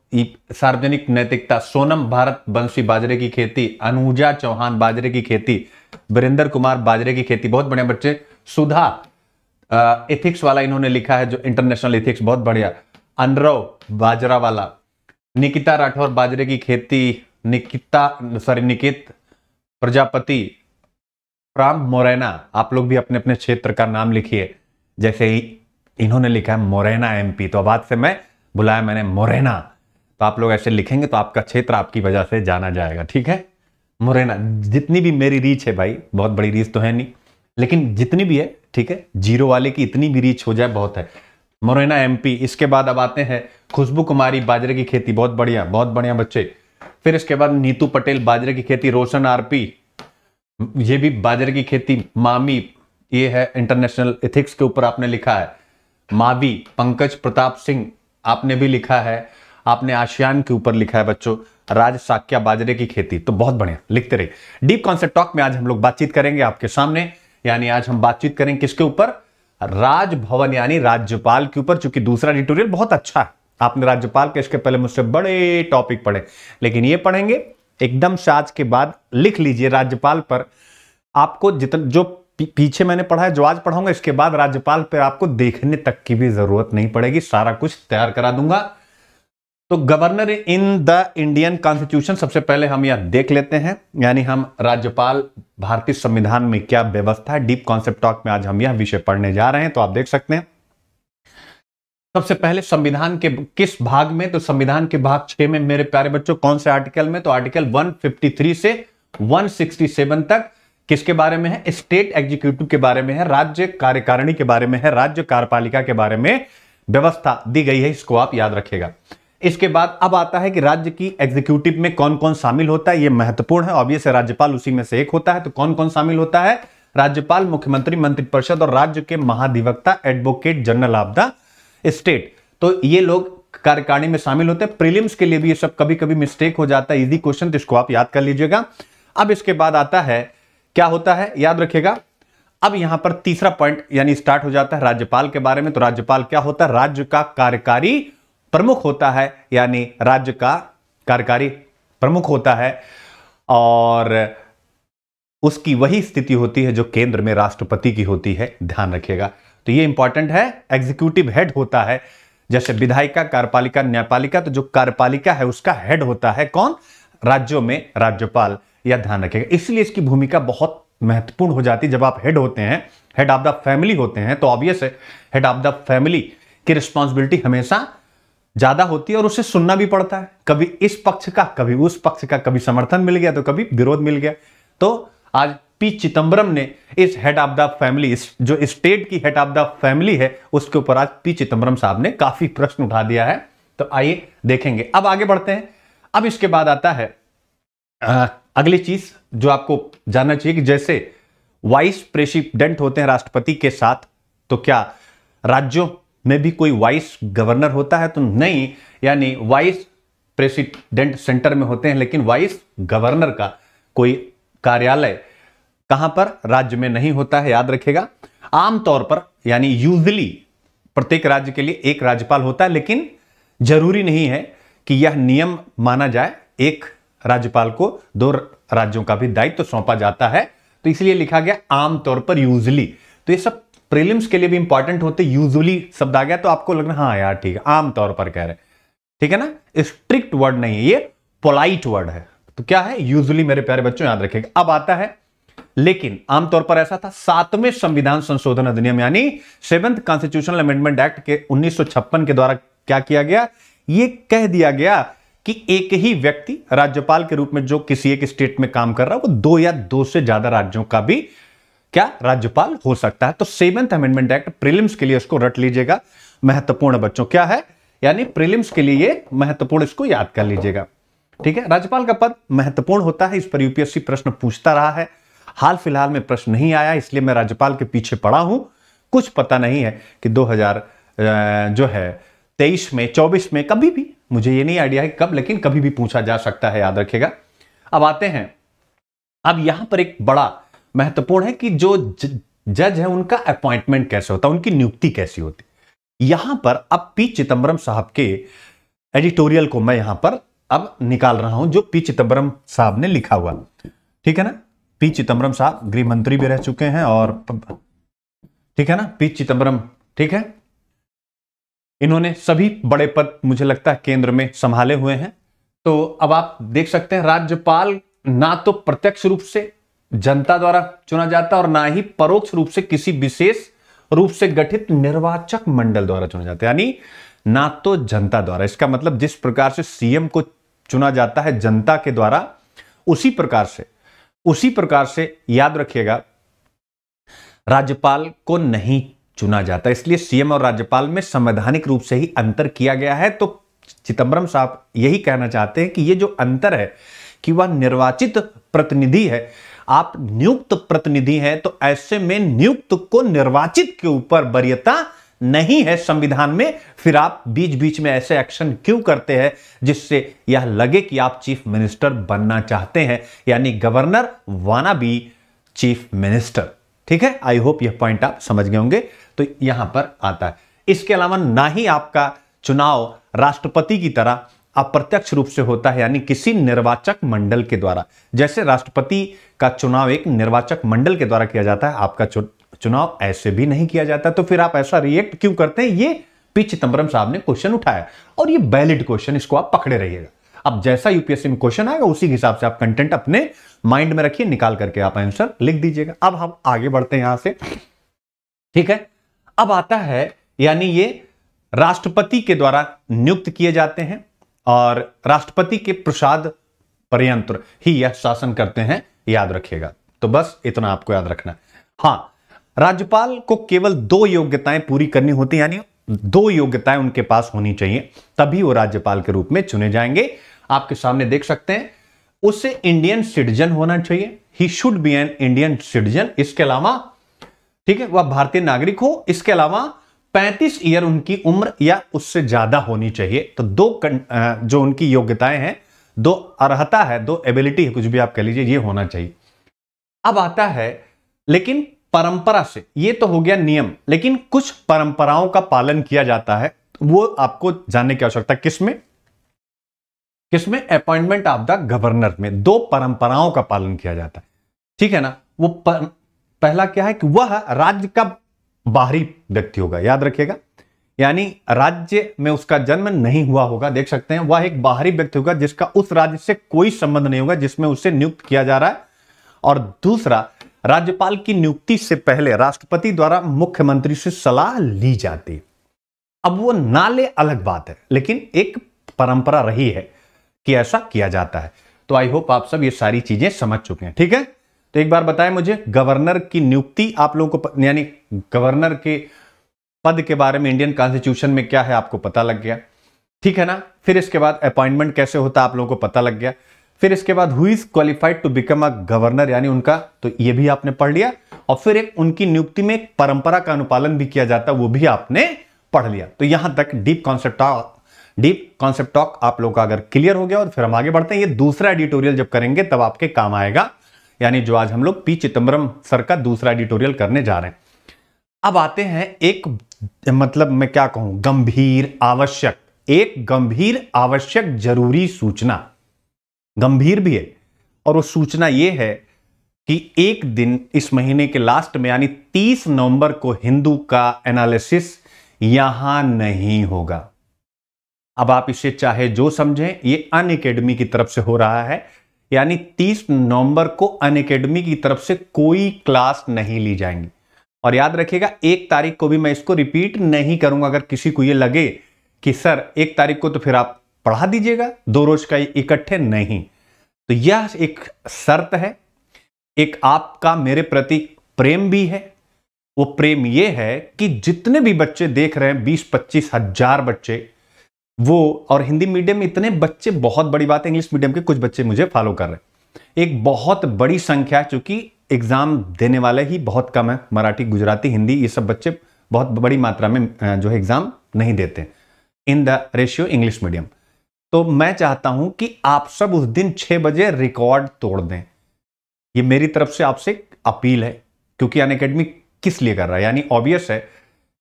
सार्वजनिक नैतिकता सोनम भारत बंशी बाजरे की खेती अनुजा चौहान बाजरे की खेती वीरेंद्र कुमार बाजरे की खेती बहुत बढ़िया बच्चे सुधा एथिक्स वाला इन्होंने लिखा है जो इंटरनेशनल एथिक्स बहुत बढ़िया अनरव बाजरा वाला निकिता राठौर बाजरे की खेती निकिता सॉरी निकित प्रजापति राम मोरेना आप लोग भी अपने अपने क्षेत्र का नाम लिखिए जैसे ही इन्होंने लिखा है मोरैना एमपी तो अब आज से मैं बुलाया मैंने मोरेना तो आप लोग ऐसे लिखेंगे तो आपका क्षेत्र आपकी वजह से जाना जाएगा ठीक है मोरेना जितनी भी मेरी रीच है भाई बहुत बड़ी रीच तो है नहीं लेकिन जितनी भी है ठीक है जीरो वाले की इतनी भी रीच हो जाए बहुत है मोरेना एमपी इसके बाद अब आते हैं खुशबू कुमारी बाजरे की खेती बहुत बढ़िया बहुत बढ़िया बच्चे फिर इसके बाद नीतू पटेल बाजरे की खेती रोशन आरपी ये भी बाजरे की खेती मामी ये है इंटरनेशनल इथिक्स के ऊपर आपने लिखा है मावी पंकज प्रताप सिंह आपने भी लिखा है आपने आशियान के ऊपर लिखा है बच्चों राज साक्या बाजरे की खेती तो बहुत बढ़िया लिखते रहिए डीप कॉन्सेप्ट टॉक में आज हम लोग बातचीत करेंगे आपके सामने यानी आज हम बातचीत करेंगे किसके ऊपर राजभवन यानी राज्यपाल के ऊपर चूंकि दूसरा ट्यूटोरियल बहुत अच्छा है आपने राज्यपाल के इसके पहले मुझसे बड़े टॉपिक पढ़े लेकिन ये पढ़ेंगे एकदम से आज के बाद लिख लीजिए राज्यपाल पर आपको जितना जो पीछे मैंने पढ़ा है जो आज पढ़ाऊंगा इसके बाद राज्यपाल पर आपको देखने तक की भी जरूरत नहीं पड़ेगी सारा कुछ तैयार करा दूंगा तो governor in the Indian constitution सबसे पहले हम यह देख लेते हैं यानी हम राज्यपाल भारतीय संविधान में क्या व्यवस्था है डीप कॉन्सेप्ट टॉक में आज हम यह विषय पढ़ने जा रहे हैं तो आप देख सकते हैं सबसे पहले संविधान के किस भाग में तो संविधान के भाग छह में मेरे प्यारे बच्चों कौन से आर्टिकल में तो आर्टिकल 153 से 167 तक किसके बारे में है स्टेट एग्जीक्यूटिव के बारे में है राज्य कार्यकारिणी के बारे में है राज्य कार्यपालिका के बारे में व्यवस्था दी गई है इसको आप याद रखेगा इसके बाद अब आता है कि राज्य की एग्जीक्यूटिव में कौन कौन शामिल होता है यह महत्वपूर्ण है ऑब्वियस राज्यपाल उसी में से एक होता है तो कौन कौन शामिल होता है राज्यपाल मुख्यमंत्री मंत्रिपरिषद और राज्य के महाधिवक्ता advocate general of the state तो ये लोग कार्यकारिणी में शामिल होते हैं प्रिलिम्स के लिए भी ये सब कभी कभी मिस्टेक हो जाता है इजी क्वेश्चन तो इसको आप याद कर लीजिएगा अब इसके बाद आता है क्या होता है याद रखिएगा अब यहां पर तीसरा पॉइंट यानी स्टार्ट हो जाता है राज्यपाल के बारे में तो राज्यपाल क्या होता है राज्य का कार्यकारी प्रमुख होता है यानी राज्य का कार्यकारी प्रमुख होता है और उसकी वही स्थिति होती है जो केंद्र में राष्ट्रपति की होती है ध्यान रखिएगा तो ये इंपॉर्टेंट है एग्जीक्यूटिव हेड होता है जैसे विधायिका कार्यपालिका न्यायपालिका तो जो कार्यपालिका है उसका हेड होता है कौन राज्यों में राज्यपाल यह ध्यान रखेगा इसलिए इसकी भूमिका बहुत महत्वपूर्ण हो जाती है जब आप हेड होते हैं हेड ऑफ द फैमिली होते हैं तो ऑब्वियस है हेड ऑफ द फैमिली की रिस्पॉन्सिबिलिटी हमेशा ज्यादा होती है और उसे सुनना भी पड़ता है कभी इस पक्ष का कभी उस पक्ष का कभी समर्थन मिल गया तो कभी विरोध मिल गया तो आज पी चिदम्बरम ने इस हेड ऑफ द फैमिली इस जो स्टेट की हेड ऑफ द फैमिली है उसके ऊपर आज पी चिदम्बरम साहब ने काफी प्रश्न उठा दिया है तो आइए देखेंगे अब आगे बढ़ते हैं अब इसके बाद आता है अगली चीज जो आपको जानना चाहिए कि जैसे वाइस प्रेसिडेंट होते हैं राष्ट्रपति के साथ तो क्या राज्यों में भी कोई वाइस गवर्नर होता है तो नहीं यानी वाइस प्रेसिडेंट सेंटर में होते हैं लेकिन वाइस गवर्नर का कोई कार्यालय कहां पर राज्य में नहीं होता है याद रखेगा आमतौर पर यानी यूजली प्रत्येक राज्य के लिए एक राज्यपाल होता है लेकिन जरूरी नहीं है कि यह नियम माना जाए एक राज्यपाल को दो राज्यों का भी दायित्व तो सौंपा जाता है तो इसलिए लिखा गया आमतौर पर यूजली तो ये सब प्रीलिम्स के लिए भी इंपॉर्टेंट होते यूजली शब्द आ गया तो आपको लगना हाँ यार ठीक है आमतौर पर कह रहे ठीक है ना स्ट्रिक्ट वर्ड नहीं है ये पोलाइट वर्ड है तो क्या है यूजली मेरे प्यारे बच्चों याद रखेगा अब आता है लेकिन आमतौर पर ऐसा था सातवें संविधान संशोधन अधिनियम यानी सेवेंथ कॉन्स्टिट्यूशनल अमेंडमेंट एक्ट के 1956 के द्वारा क्या किया गया यह कह दिया गया कि एक ही व्यक्ति राज्यपाल के रूप में जो किसी एक स्टेट में काम कर रहा है वो दो या दो से ज्यादा राज्यों का भी क्या राज्यपाल हो सकता है तो सेवेंथ अमेंडमेंट एक्ट प्रीलिम्स के लिए उसको रट लीजिएगा महत्वपूर्ण बच्चों क्या है यानी प्रीलिम्स के लिए महत्वपूर्ण इसको याद कर लीजिएगा ठीक है राज्यपाल का पद महत्वपूर्ण होता है इस पर यूपीएससी प्रश्न पूछता रहा है हाल फिलहाल में प्रश्न नहीं आया इसलिए मैं राज्यपाल के पीछे पड़ा हूं कुछ पता नहीं है कि 2000 जो है तेईस में चौबीस में कभी भी मुझे ये नहीं आइडिया है कब लेकिन कभी भी पूछा जा सकता है याद रखेगा अब आते हैं अब यहां पर एक बड़ा महत्वपूर्ण है कि जो जज है उनका अपॉइंटमेंट कैसे होता है उनकी नियुक्ति कैसी होती यहां पर अब पी चिदम्बरम साहब के एडिटोरियल को मैं यहां पर अब निकाल रहा हूं जो पी चिदम्बरम साहब ने लिखा हुआ ठीक है ना पी चिदम्बरम साहब गृह मंत्री भी रह चुके हैं और ठीक है ना पी चिदम्बरम ठीक है इन्होंने सभी बड़े पद मुझे लगता है केंद्र में संभाले हुए हैं तो अब आप देख सकते हैं राज्यपाल ना तो प्रत्यक्ष रूप से जनता द्वारा चुना जाता है और ना ही परोक्ष रूप से किसी विशेष रूप से गठित निर्वाचक मंडल द्वारा चुना जाता है यानी ना तो जनता द्वारा इसका मतलब जिस प्रकार से सीएम को चुना जाता है जनता के द्वारा उसी प्रकार से उसी प्रकार से याद रखिएगा राज्यपाल को नहीं चुना जाता है इसलिए सीएम और राज्यपाल में संवैधानिक रूप से ही अंतर किया गया है तो चिदम्बरम साहब यही कहना चाहते हैं कि ये जो अंतर है कि वह निर्वाचित प्रतिनिधि है आप नियुक्त प्रतिनिधि हैं तो ऐसे में नियुक्त को निर्वाचित के ऊपर वरीयता नहीं है संविधान में फिर आप बीच बीच में ऐसे एक्शन क्यों करते हैं जिससे यह लगे कि आप चीफ मिनिस्टर बनना चाहते हैं यानी गवर्नर वाना भी चीफ मिनिस्टर ठीक है आई होप यह पॉइंट आप समझ गए होंगे तो यहां पर आता है इसके अलावा ना ही आपका चुनाव राष्ट्रपति की तरह अप्रत्यक्ष रूप से होता है यानी किसी निर्वाचक मंडल के द्वारा जैसे राष्ट्रपति का चुनाव एक निर्वाचक मंडल के द्वारा किया जाता है आपका चुनाव ऐसे भी नहीं किया जाता तो फिर आप ऐसा रिएक्ट क्यों करते हैं ये पी चिदम्बरम साहब ने क्वेश्चन उठाया और ये वैलिड क्वेश्चन इसको आप पकड़े रहिएगा अब जैसा यूपीएससी में क्वेश्चन आएगा उसी हिसाब से आप कंटेंट अपने माइंड में रखिए निकाल करके आप आंसर लिख दीजिएगा अब हम आगे बढ़ते हैं यहां से ठीक है अब आता है यानी ये राष्ट्रपति के द्वारा नियुक्त किए जाते हैं और राष्ट्रपति के प्रसाद पर्यंत्र ही यह शासन करते हैं याद रखिएगा तो बस इतना आपको याद रखना हाँ राज्यपाल को केवल दो योग्यताएं पूरी करनी होती यानी दो योग्यताएं उनके पास होनी चाहिए तभी वो राज्यपाल के रूप में चुने जाएंगे आपके सामने देख सकते हैं उसे इंडियन सिटीजन होना चाहिए ही should be an Indian citizen इसके अलावा ठीक है वह भारतीय नागरिक हो इसके अलावा 35 ईयर उनकी उम्र या उससे ज्यादा होनी चाहिए तो दो जो उनकी योग्यताएं हैं दो अर्हता है दो एबिलिटी है कुछ भी आप कह लीजिए ये होना चाहिए अब आता है लेकिन परंपरा से ये तो हो गया नियम लेकिन कुछ परंपराओं का पालन किया जाता है वो आपको जानने की आवश्यकता किसमें किसमें अपॉइंटमेंट ऑफ द गवर्नर में दो परंपराओं का पालन किया जाता है ठीक है ना वो पहला क्या है कि वह राज्य का बाहरी व्यक्ति होगा याद रखिएगा यानी राज्य में उसका जन्म नहीं हुआ होगा देख सकते हैं वह एक बाहरी व्यक्ति होगा जिसका उस राज्य से कोई संबंध नहीं होगा जिसमें उसे नियुक्त किया जा रहा है और दूसरा राज्यपाल की नियुक्ति से पहले राष्ट्रपति द्वारा मुख्यमंत्री से सलाह ली जाती अब वो ना ले अलग बात है लेकिन एक परंपरा रही है कि ऐसा किया जाता है तो आई होप आप सब ये सारी चीजें समझ चुके हैं ठीक है तो एक बार बताएं मुझे गवर्नर की नियुक्ति आप लोगों को यानी गवर्नर के पद के बारे में इंडियन कॉन्स्टिट्यूशन में क्या है आपको पता लग गया ठीक है ना फिर इसके बाद अपॉइंटमेंट कैसे होता आप लोगों को पता लग गया फिर इसके बाद who is qualified to become a governor यानी उनका तो ये भी आपने पढ़ लिया और फिर एक उनकी नियुक्ति में एक परंपरा का अनुपालन भी किया जाता वो भी आपने पढ़ लिया तो यहां तक deep concept deep concept talk आप लोग का अगर क्लियर हो गया और फिर हम आगे बढ़ते हैं ये दूसरा एडिटोरियल जब करेंगे तब आपके काम आएगा यानी जो आज हम लोग पी चिदम्बरम सर का दूसरा एडिटोरियल करने जा रहे हैं अब आते हैं एक मतलब मैं क्या कहूं गंभीर आवश्यक एक गंभीर आवश्यक जरूरी सूचना गंभीर भी है और वो सूचना ये है कि एक दिन इस महीने के लास्ट में यानी 30 नवंबर को हिंदू का एनालिसिस यहां नहीं होगा अब आप इसे चाहे जो समझें ये अन की तरफ से हो रहा है यानी 30 नवंबर को अन की तरफ से कोई क्लास नहीं ली जाएंगी और याद रखिएगा एक तारीख को भी मैं इसको रिपीट नहीं करूंगा अगर किसी को ये लगे कि सर एक तारीख को तो फिर आप पढ़ा दीजिएगा दो रोज का इकट्ठे नहीं तो यह एक शर्त है एक आपका मेरे प्रति प्रेम भी है वो प्रेम ये है कि जितने भी बच्चे देख रहे हैं बीस पच्चीस हजार बच्चे वो और हिंदी मीडियम में इतने बच्चे बहुत बड़ी बात है इंग्लिश मीडियम के कुछ बच्चे मुझे फॉलो कर रहे हैं एक बहुत बड़ी संख्या चूंकि एग्जाम देने वाले ही बहुत कम है मराठी गुजराती हिंदी ये सब बच्चे बहुत बड़ी मात्रा में जो है एग्जाम नहीं देते in the ratio English medium तो मैं चाहता हूं कि आप सब उस दिन छह बजे रिकॉर्ड तोड़ दें ये मेरी तरफ से आपसे अपील है क्योंकि अन अकेडमी किस लिए कर रहा है यानी ऑब्वियस है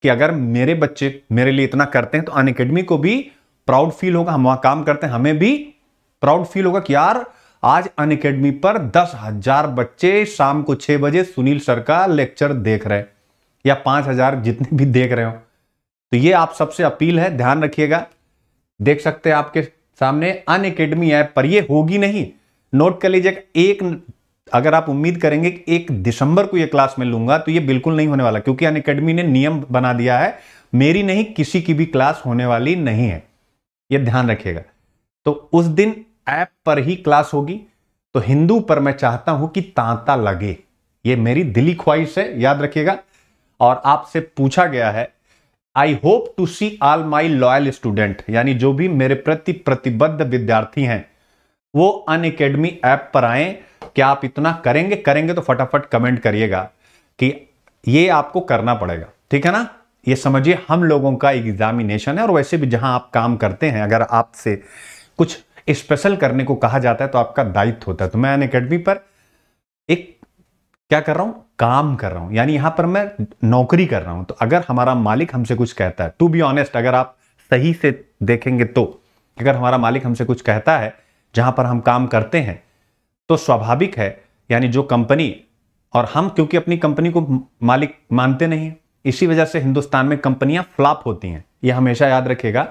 कि अगर मेरे बच्चे मेरे लिए इतना करते हैं तो अन को भी प्राउड फील होगा हम वहां काम करते हैं हमें भी प्राउड फील होगा कि यार आज अन अकेडमी पर दस हजार बच्चे शाम को छह बजे सुनील सर का लेक्चर देख रहे हैं या पांच हजार जितने भी देख रहे हो तो ये आप सबसे अपील है ध्यान रखिएगा देख सकते हैं आपके सामने अन अकेडमी ऐप पर ये होगी नहीं नोट कर लीजिए एक अगर आप उम्मीद करेंगे कि एक दिसंबर को ये क्लास में लूंगा तो ये बिल्कुल नहीं होने वाला क्योंकि अन ने नियम बना दिया है मेरी नहीं किसी की भी क्लास होने वाली नहीं है ये ध्यान रखिएगा तो उस दिन ऐप पर ही क्लास होगी तो हिंदू पर मैं चाहता हूं कि तांता लगे ये मेरी दिली ख्वाहिश है याद रखिएगा और आपसे पूछा गया है I hope to see all my loyal student यानी जो भी मेरे प्रति प्रतिबद्ध विद्यार्थी हैं वो अन अकेडमी ऐप पर आए क्या आप इतना करेंगे करेंगे तो फटाफट कमेंट करिएगा कि ये आपको करना पड़ेगा ठीक है ना ये समझिए हम लोगों का एग्जामिनेशन है और वैसे भी जहां आप काम करते हैं अगर आपसे कुछ स्पेशल करने को कहा जाता है तो आपका दायित्व होता है तो मैं अकेडमी पर एक क्या कर रहा हूं काम कर रहा हूं यानी यहां पर मैं नौकरी कर रहा हूं तो अगर हमारा मालिक हमसे कुछ कहता है टू बी ऑनेस्ट अगर आप सही से देखेंगे तो अगर हमारा मालिक हमसे कुछ कहता है जहां पर हम काम करते हैं तो स्वाभाविक है यानी जो कंपनी और हम क्योंकि अपनी कंपनी को मालिक मानते नहीं इसी वजह से हिंदुस्तान में कंपनियां फ्लॉप होती हैं यह हमेशा याद रखेगा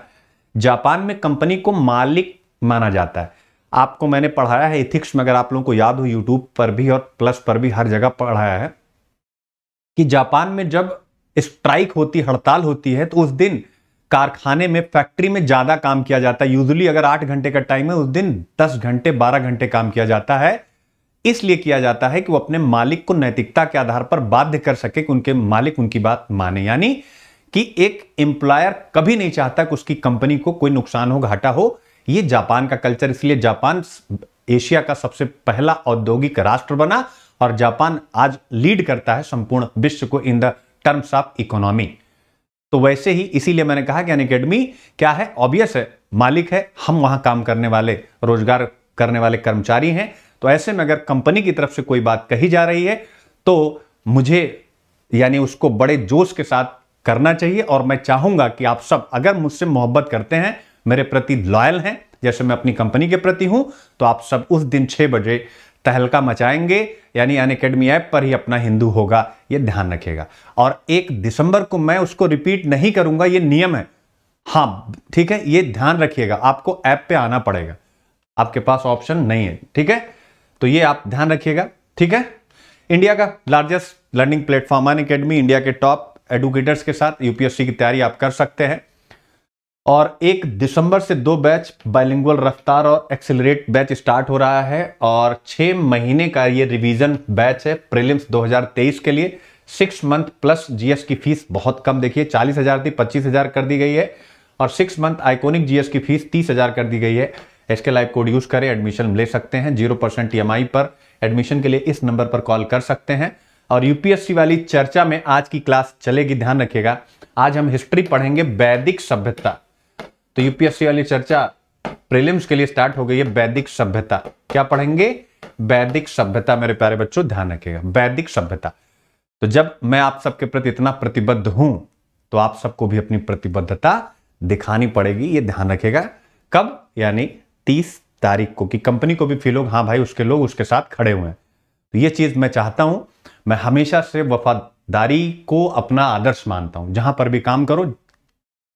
जापान में कंपनी को मालिक माना जाता है आपको मैंने पढ़ाया है इथिक्स में अगर आप लोगों को याद हो यूट्यूब पर भी और प्लस पर भी हर जगह पढ़ाया है कि जापान में जब स्ट्राइक होती हड़ताल होती है तो उस दिन कारखाने में फैक्ट्री में ज़्यादा काम किया जाता है यूजली अगर आठ घंटे का टाइम है उस दिन दस घंटे बारह घंटे काम किया जाता है इसलिए किया जाता है कि वो अपने मालिक को नैतिकता के आधार पर बाध्य कर सके कि उनके मालिक उनकी बात माने यानी कि एक एम्प्लॉयर कभी नहीं चाहता कि उसकी कंपनी को कोई नुकसान हो घाटा हो ये जापान का कल्चर इसलिए जापान एशिया का सबसे पहला औद्योगिक राष्ट्र बना और जापान आज लीड करता है संपूर्ण विश्व को in the terms of economy तो वैसे ही इसीलिए मैंने कहा कि अन अकेडमी क्या है ऑब्वियस है मालिक है हम वहां काम करने वाले रोजगार करने वाले कर्मचारी हैं तो ऐसे में अगर कंपनी की तरफ से कोई बात कही जा रही है तो मुझे यानी उसको बड़े जोश के साथ करना चाहिए और मैं चाहूंगा कि आप सब अगर मुझसे मोहब्बत करते हैं मेरे प्रति लॉयल हैं जैसे मैं अपनी कंपनी के प्रति हूं तो आप सब उस दिन छह बजे तहलका मचाएंगे यानी अन अकेडमी ऐप पर ही अपना हिंदू होगा ये ध्यान रखेगा और एक दिसंबर को मैं उसको रिपीट नहीं करूंगा ये नियम है हाँ ठीक है ये ध्यान रखिएगा आपको ऐप पे आना पड़ेगा आपके पास ऑप्शन नहीं है ठीक है तो ये आप ध्यान रखिएगा ठीक है इंडिया का largest learning platform Unacademy India के टॉप एडुकेटर्स के साथ यूपीएससी की तैयारी आप कर सकते हैं और एक दिसंबर से दो बैच बाइलिंगुअल रफ्तार और एक्सिलरेट बैच स्टार्ट हो रहा है और छः महीने का ये रिवीजन बैच है प्रीलिम्स 2023 के लिए सिक्स मंथ प्लस जीएस की फीस बहुत कम देखिए चालीस हज़ार थी पच्चीस हज़ार कर दी गई है और सिक्स मंथ आइकोनिक जीएस की फीस तीस हज़ार कर दी गई है एच लाइव कोड यूज करें एडमिशन ले सकते हैं जीरो परसेंट ई पर एडमिशन के लिए इस नंबर पर कॉल कर सकते हैं और यूपीएससी वाली चर्चा में आज की क्लास चलेगी ध्यान रखिएगा आज हम हिस्ट्री पढ़ेंगे वैदिक सभ्यता तो यूपीएससी वाली चर्चा प्रीलिम्स के लिए स्टार्ट हो गई है वैदिक सभ्यता क्या पढ़ेंगे वैदिक सभ्यता मेरे प्यारे बच्चों ध्यान रखिएगा वैदिक सभ्यता तो जब मैं आप सबके प्रति इतना प्रतिबद्ध हूं तो आप सबको भी अपनी प्रतिबद्धता दिखानी पड़ेगी ये ध्यान रखिएगा कब यानी तीस तारीख को कि कंपनी को भी फील हो हाँ भाई उसके लोग उसके साथ खड़े हुए हैं तो ये चीज़ मैं चाहता हूँ मैं हमेशा से वफादारी को अपना आदर्श मानता हूँ जहाँ पर भी काम करो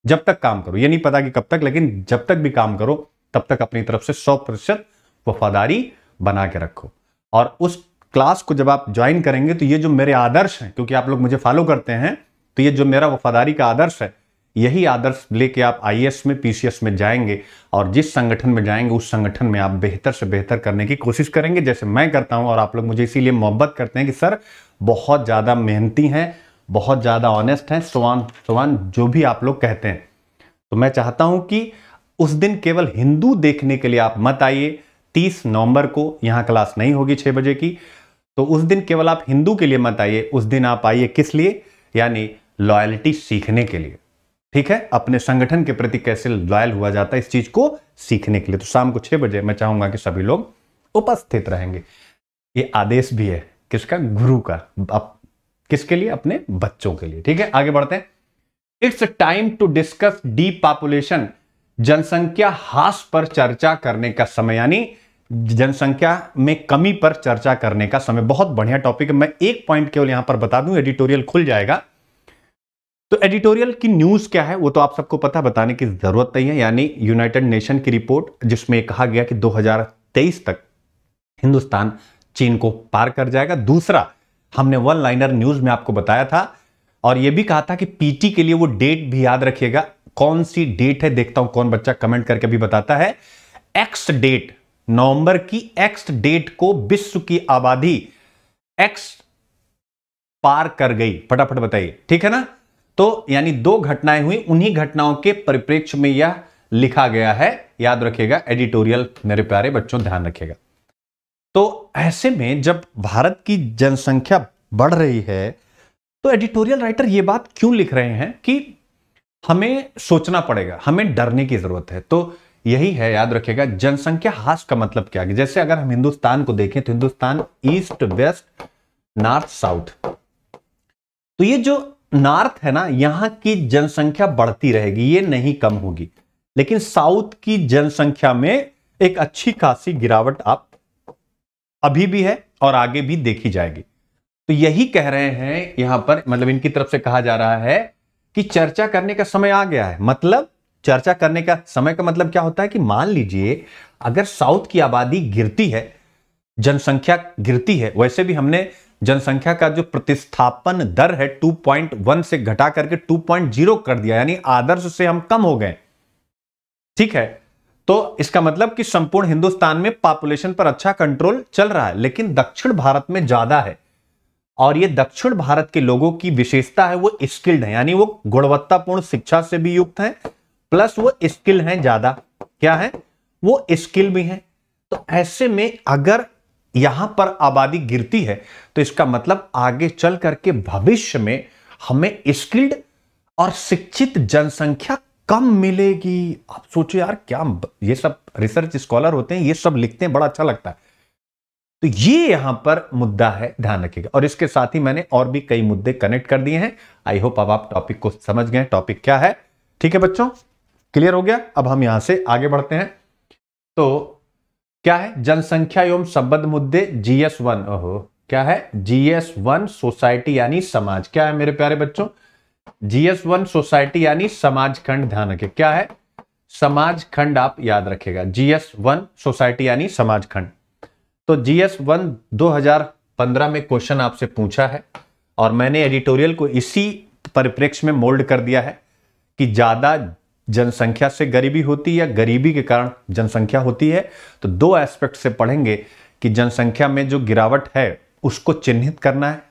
जब तक काम करो ये नहीं पता कि कब तक लेकिन जब तक भी काम करो तब तक अपनी तरफ से सौ प्रतिशत वफादारी बना के रखो और उस क्लास को जब आप ज्वाइन करेंगे तो ये जो मेरे आदर्श हैं क्योंकि आप लोग मुझे फॉलो करते हैं तो ये जो मेरा वफादारी का आदर्श है यही आदर्श लेके आप आई में पी में जाएंगे और जिस संगठन में जाएंगे उस संगठन में आप बेहतर से बेहतर करने की कोशिश करेंगे जैसे मैं करता हूँ और आप लोग मुझे इसीलिए मोहब्बत करते हैं कि सर बहुत ज़्यादा मेहनती हैं बहुत ज़्यादा ऑनेस्ट हैं सवान सवान जो भी आप लोग कहते हैं तो मैं चाहता हूँ कि उस दिन केवल हिंदू देखने के लिए आप मत आइए तीस नवंबर को यहाँ क्लास नहीं होगी छः बजे की तो उस दिन केवल आप हिंदू के लिए मत आइए उस दिन आप आइए किस लिए यानी लॉयल्टी सीखने के लिए ठीक है अपने संगठन के प्रति कैसे लॉयल हुआ जाता है इस चीज को सीखने के लिए तो शाम को छह बजे मैं चाहूंगा कि सभी लोग उपस्थित रहेंगे ये आदेश भी है किसका गुरु का किसके लिए अपने बच्चों के लिए ठीक है आगे बढ़ते हैं it's time to discuss D population जनसंख्या हास पर चर्चा करने का समय यानी जनसंख्या में कमी पर चर्चा करने का समय बहुत बढ़िया टॉपिक है मैं एक पॉइंट केवल यहां पर बता दूं एडिटोरियल खुल जाएगा तो एडिटोरियल की न्यूज़ क्या है वो तो आप सबको पता बताने की ज़रूरत नहीं है यानी यूनाइटेड नेशन की रिपोर्ट जिसमें कहा गया कि 2023 तक हिंदुस्तान चीन को पार कर जाएगा दूसरा हमने वन लाइनर न्यूज़ में आपको बताया था और ये भी कहा था कि पीटी के लिए वो डेट भी याद रखिएगा कौन सी डेट है देखता हूं कौन बच्चा कमेंट करके भी बताता है एक्स डेट नवंबर की एक्स डेट को विश्व की आबादी एक्स पार कर गई फटाफट बताइए ठीक है ना तो यानी दो घटनाएं हुई उन्हीं घटनाओं के परिप्रेक्ष्य में यह लिखा गया है याद रखिएगा एडिटोरियल मेरे प्यारे बच्चों ध्यान रखिएगा तो ऐसे में जब भारत की जनसंख्या बढ़ रही है तो एडिटोरियल राइटर ये बात क्यों लिख रहे हैं कि हमें सोचना पड़ेगा हमें डरने की जरूरत है तो यही है याद रखिएगा जनसंख्या हास का मतलब क्या है जैसे अगर हम हिंदुस्तान को देखें तो Hindustan east west north south तो ये जो नॉर्थ है ना यहां की जनसंख्या बढ़ती रहेगी ये नहीं कम होगी लेकिन साउथ की जनसंख्या में एक अच्छी खासी गिरावट आप अभी भी है और आगे भी देखी जाएगी तो यही कह रहे हैं यहां पर मतलब इनकी तरफ से कहा जा रहा है कि चर्चा करने का समय आ गया है मतलब चर्चा करने का समय का मतलब क्या होता है कि मान लीजिए अगर साउथ की आबादी गिरती है जनसंख्या गिरती है वैसे भी हमने जनसंख्या का जो प्रतिस्थापन दर है 2.1 से घटा करके 2.0 कर दिया यानी आदर्श से हम कम हो गए ठीक है तो इसका मतलब कि संपूर्ण हिंदुस्तान में पॉपुलेशन पर अच्छा कंट्रोल चल रहा है लेकिन दक्षिण भारत में ज्यादा है और ये दक्षिण भारत के लोगों की विशेषता है वो स्किल्ड है यानी वो गुणवत्तापूर्ण शिक्षा से भी युक्त है प्लस वो स्किल है ज्यादा क्या है वो स्किल भी है तो ऐसे में अगर यहां पर आबादी गिरती है तो इसका मतलब आगे चल करके भविष्य में हमें स्किल्ड और शिक्षित जनसंख्या कम मिलेगी आप सोचो यार क्या ये सब रिसर्च स्कॉलर होते हैं ये सब लिखते हैं बड़ा अच्छा लगता है तो ये यहां पर मुद्दा है ध्यान रखिएगा और इसके साथ ही मैंने और भी कई मुद्दे कनेक्ट कर दिए हैं आई होप अब आप टॉपिक को समझ गए टॉपिक क्या है ठीक है बच्चों क्लियर हो गया अब हम यहां से आगे बढ़ते हैं तो क्या है जनसंख्या एवं संबद्ध मुद्दे जीएस वन ओहो क्या है जीएस वन सोसाइटी यानी समाज क्या है मेरे प्यारे बच्चों जीएस वन सोसाइटी यानी समाज खंड ध्यान रखे क्या है समाज खंड आप याद रखेगा जीएस वन सोसाइटी यानी समाज खंड तो जीएस वन 2015 में क्वेश्चन आपसे पूछा है और मैंने एडिटोरियल को इसी परिप्रेक्ष्य में मोल्ड कर दिया है कि ज्यादा जनसंख्या से गरीबी होती है या गरीबी के कारण जनसंख्या होती है तो दो एस्पेक्ट से पढ़ेंगे कि जनसंख्या में जो गिरावट है उसको चिन्हित करना है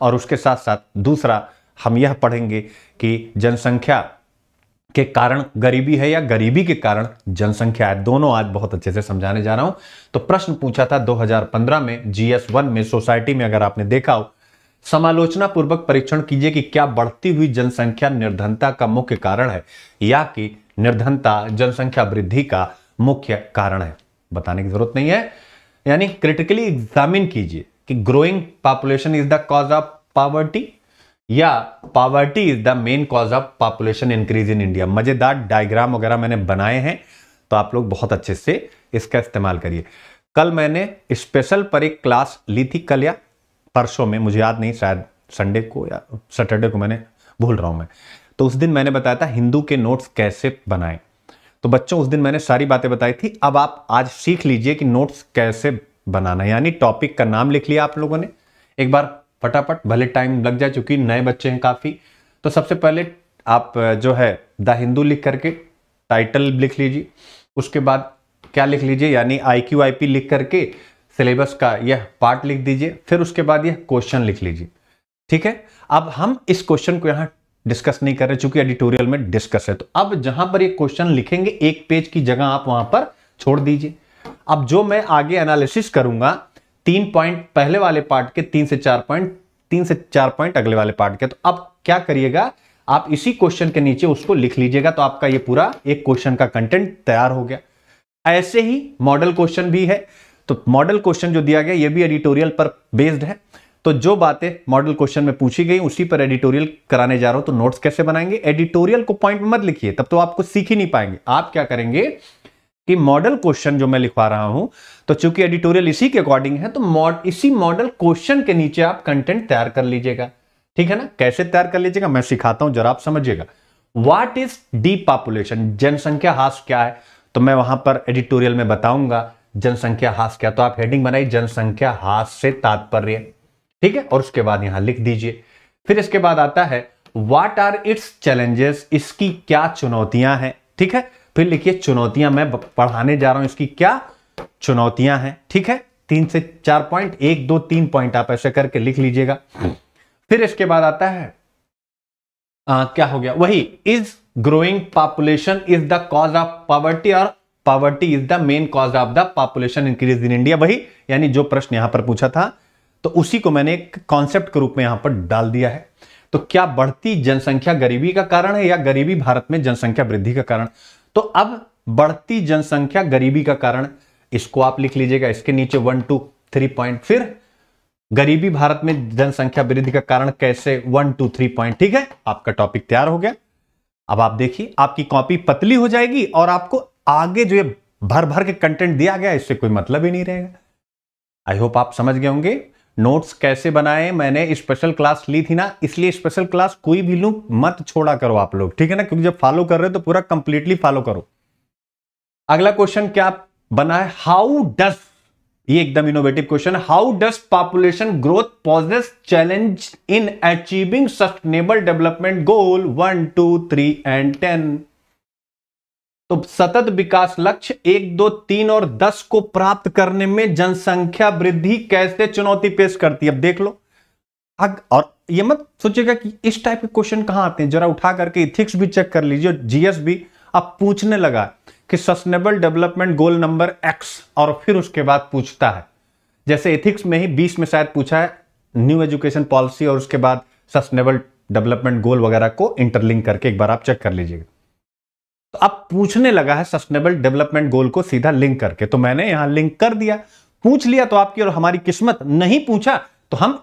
और उसके साथ साथ दूसरा हम यह पढ़ेंगे कि जनसंख्या के कारण गरीबी है या गरीबी के कारण जनसंख्या है दोनों आज बहुत अच्छे से समझाने जा रहा हूं तो प्रश्न पूछा था 2015 में जीएस वन में सोसाइटी में अगर आपने देखा हो समालोचना पूर्वक परीक्षण कीजिए कि क्या बढ़ती हुई जनसंख्या निर्धनता का मुख्य कारण है या कि निर्धनता जनसंख्या वृद्धि का मुख्य कारण है बताने की जरूरत नहीं है यानी क्रिटिकली एग्जामिन कीजिए कि growing population is the cause of poverty या poverty is the main cause of population increase in India मजेदार डायग्राम वगैरह मैंने बनाए हैं तो आप लोग बहुत अच्छे से इसका इस्तेमाल करिए कल मैंने स्पेशल पर एक क्लास ली थी कल या परसों में मुझे याद नहीं शायद संडे को या सैटरडे को मैंने भूल रहा हूँ मैं तो उस दिन मैंने बताया था हिंदू के नोट्स कैसे बनाएं तो बच्चों उस दिन मैंने सारी बातें बताई थी अब आप आज सीख लीजिए कि नोट्स कैसे बनाना यानी टॉपिक का नाम लिख लिया आप लोगों ने एक बार फटाफट भले टाइम लग जाए चूंकि नए बच्चे हैं काफ़ी तो सबसे पहले आप जो है द हिंदू लिख करके टाइटल लिख लीजिए उसके बाद क्या लिख लीजिए यानी आई क्यू आई पी लिख करके सिलेबस का यह पार्ट लिख दीजिए फिर उसके बाद यह क्वेश्चन लिख लीजिए ठीक है अब हम इस क्वेश्चन को यहां डिस्कस नहीं कर रहे चूंकि एडिटोरियल में डिस्कस है तो अब जहां पर ये क्वेश्चन लिखेंगे एक पेज की जगह आप वहां पर छोड़ दीजिए अब जो मैं आगे एनालिसिस करूंगा तीन पॉइंट पहले वाले पार्ट के तीन से चार पॉइंट तीन से चार पॉइंट अगले वाले पार्ट के तो अब क्या करिएगा आप इसी क्वेश्चन के नीचे उसको लिख लीजिएगा तो आपका ये पूरा एक क्वेश्चन का कंटेंट तैयार हो गया ऐसे ही मॉडल क्वेश्चन भी है तो मॉडल क्वेश्चन जो दिया गया ये भी एडिटोरियल पर बेस्ड है तो जो बातें मॉडल क्वेश्चन में पूछी गई उसी पर एडिटोरियल कराने जा रहा हूं तो नोट्स कैसे बनाएंगे एडिटोरियल को पॉइंट मत लिखिए तब तो आप कुछ सीख ही नहीं पाएंगे आप क्या करेंगे कि मॉडल क्वेश्चन जो मैं लिखवा रहा हूं तो चूंकि एडिटोरियल इसी के अकॉर्डिंग है तो मॉड इसी मॉडल क्वेश्चन के नीचे आप कंटेंट तैयार कर लीजिएगा ठीक है ना कैसे तैयार कर लीजिएगा मैं सिखाता हूं जरा आप समझिएगा व्हाट इज डी पॉपुलेशन जनसंख्या हास क्या है तो मैं वहां पर एडिटोरियल में बताऊंगा जनसंख्या हास क्या तो आप हेडिंग बनाई जनसंख्या हास से तात्पर्य ठीक है और उसके बाद यहां लिख दीजिए फिर इसके बाद आता है वाट आर इट्स चैलेंजेस इसकी क्या चुनौतियां हैं ठीक है फिर लिखिए चुनौतियां मैं पढ़ाने जा रहा हूं इसकी क्या चुनौतियां हैं ठीक है तीन से चार पॉइंट एक दो तीन पॉइंट आप ऐसे करके लिख लीजिएगा फिर इसके बाद आता है आ, क्या हो गया वही is growing population is the cause of poverty और poverty is the main cause of the population increase in India वही यानी जो प्रश्न यहां पर पूछा था तो उसी को मैंने एक कॉन्सेप्ट के रूप में यहां पर डाल दिया है तो क्या बढ़ती जनसंख्या गरीबी का कारण है या गरीबी भारत में जनसंख्या वृद्धि का कारण तो अब बढ़ती जनसंख्या गरीबी का कारण इसको आप लिख लीजिएगा इसके नीचे वन टू थ्री पॉइंट फिर गरीबी भारत में जनसंख्या वृद्धि का कारण कैसे वन टू थ्री पॉइंट ठीक है आपका टॉपिक तैयार हो गया अब आप देखिए आपकी कॉपी पतली हो जाएगी और आपको आगे जो ये भर भर के कंटेंट दिया गया इससे कोई मतलब ही नहीं रहेगा आई होप आप समझ गए होंगे नोट्स कैसे बनाए मैंने स्पेशल क्लास ली थी ना इसलिए स्पेशल क्लास कोई भी लू मत छोड़ा करो आप लोग ठीक है ना क्योंकि जब फॉलो कर रहे हो तो पूरा कंप्लीटली फॉलो करो अगला क्वेश्चन क्या बना है हाउ डस ये एकदम innovative question how does population growth poses challenge in achieving sustainable development goal one two three and ten तो सतत विकास लक्ष्य एक दो तीन और दस को प्राप्त करने में जनसंख्या वृद्धि कैसे चुनौती पेश करती है अब देख लो अग और ये मत सोचिएगा कि इस टाइप के क्वेश्चन कहां आते हैं जरा उठा करके इथिक्स भी चेक कर लीजिए जीएस भी अब पूछने लगा कि sustainable development goal number X और फिर उसके बाद पूछता है जैसे इथिक्स में ही बीस में शायद पूछा है न्यू एजुकेशन पॉलिसी और उसके बाद सस्टेनेबल डेवलपमेंट गोल वगैरह को इंटरलिंक करके एक बार आप चेक कर लीजिएगा तो अब पूछने लगा है सस्टेनेबल डेवलपमेंट गोल को सीधा लिंक करके तो मैंने यहां लिंक कर दिया पूछ लिया तो आपकी और हमारी किस्मत नहीं पूछा तो हम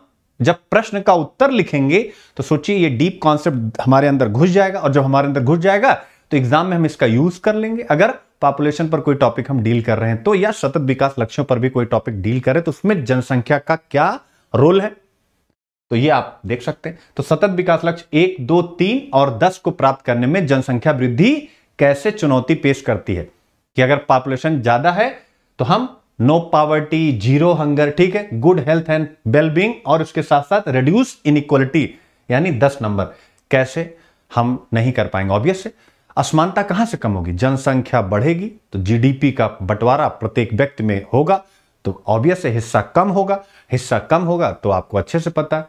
जब प्रश्न का उत्तर लिखेंगे तो सोचिए ये डीप कॉन्सेप्ट हमारे अंदर घुस जाएगा और जब हमारे अंदर घुस जाएगा तो एग्जाम में हम इसका यूज कर लेंगे अगर पॉपुलेशन पर कोई टॉपिक हम डील कर रहे हैं तो या सतत विकास लक्ष्यों पर भी कोई टॉपिक डील करें तो उसमें जनसंख्या का क्या रोल है तो ये आप देख सकते हैं तो सतत विकास लक्ष्य एक दो तीन और दस को प्राप्त करने में जनसंख्या वृद्धि कैसे चुनौती पेश करती है कि अगर पॉपुलेशन ज़्यादा है तो हम नो पावर्टी जीरो हंगर ठीक है गुड हेल्थ एंड वेलबींग और उसके साथ साथ रिड्यूस इनिक्वलिटी यानी दस नंबर कैसे हम नहीं कर पाएंगे ऑब्वियस असमानता कहां से कम होगी जनसंख्या बढ़ेगी तो जीडीपी का बंटवारा प्रत्येक व्यक्ति में होगा तो ऑब्वियस हिस्सा कम होगा हिस्सा कम होगा तो आपको अच्छे से पता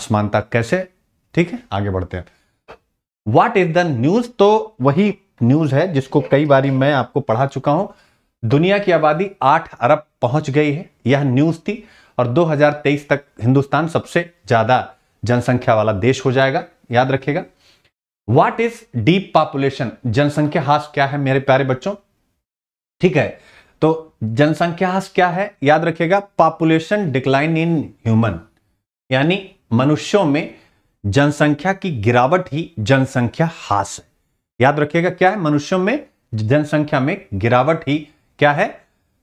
असमानता कैसे ठीक है आगे बढ़ते हैं व्हाट इज द न्यूज तो वही न्यूज़ है जिसको कई बारी मैं आपको पढ़ा चुका हूं दुनिया की आबादी 8 अरब पहुंच गई है यह न्यूज़ थी और 2023 तक हिंदुस्तान सबसे ज़्यादा जनसंख्या वाला देश हो जाएगा याद रखेगा वाट इज डीप पॉपुलेशन जनसंख्या हास क्या है मेरे प्यारे बच्चों ठीक है तो जनसंख्या हास क्या है याद रखेगा पॉपुलेशन डिक्लाइन इन ह्यूमन यानी मनुष्यों में जनसंख्या की गिरावट ही जनसंख्या हास है याद रखिएगा क्या है मनुष्यों में जनसंख्या में गिरावट ही क्या है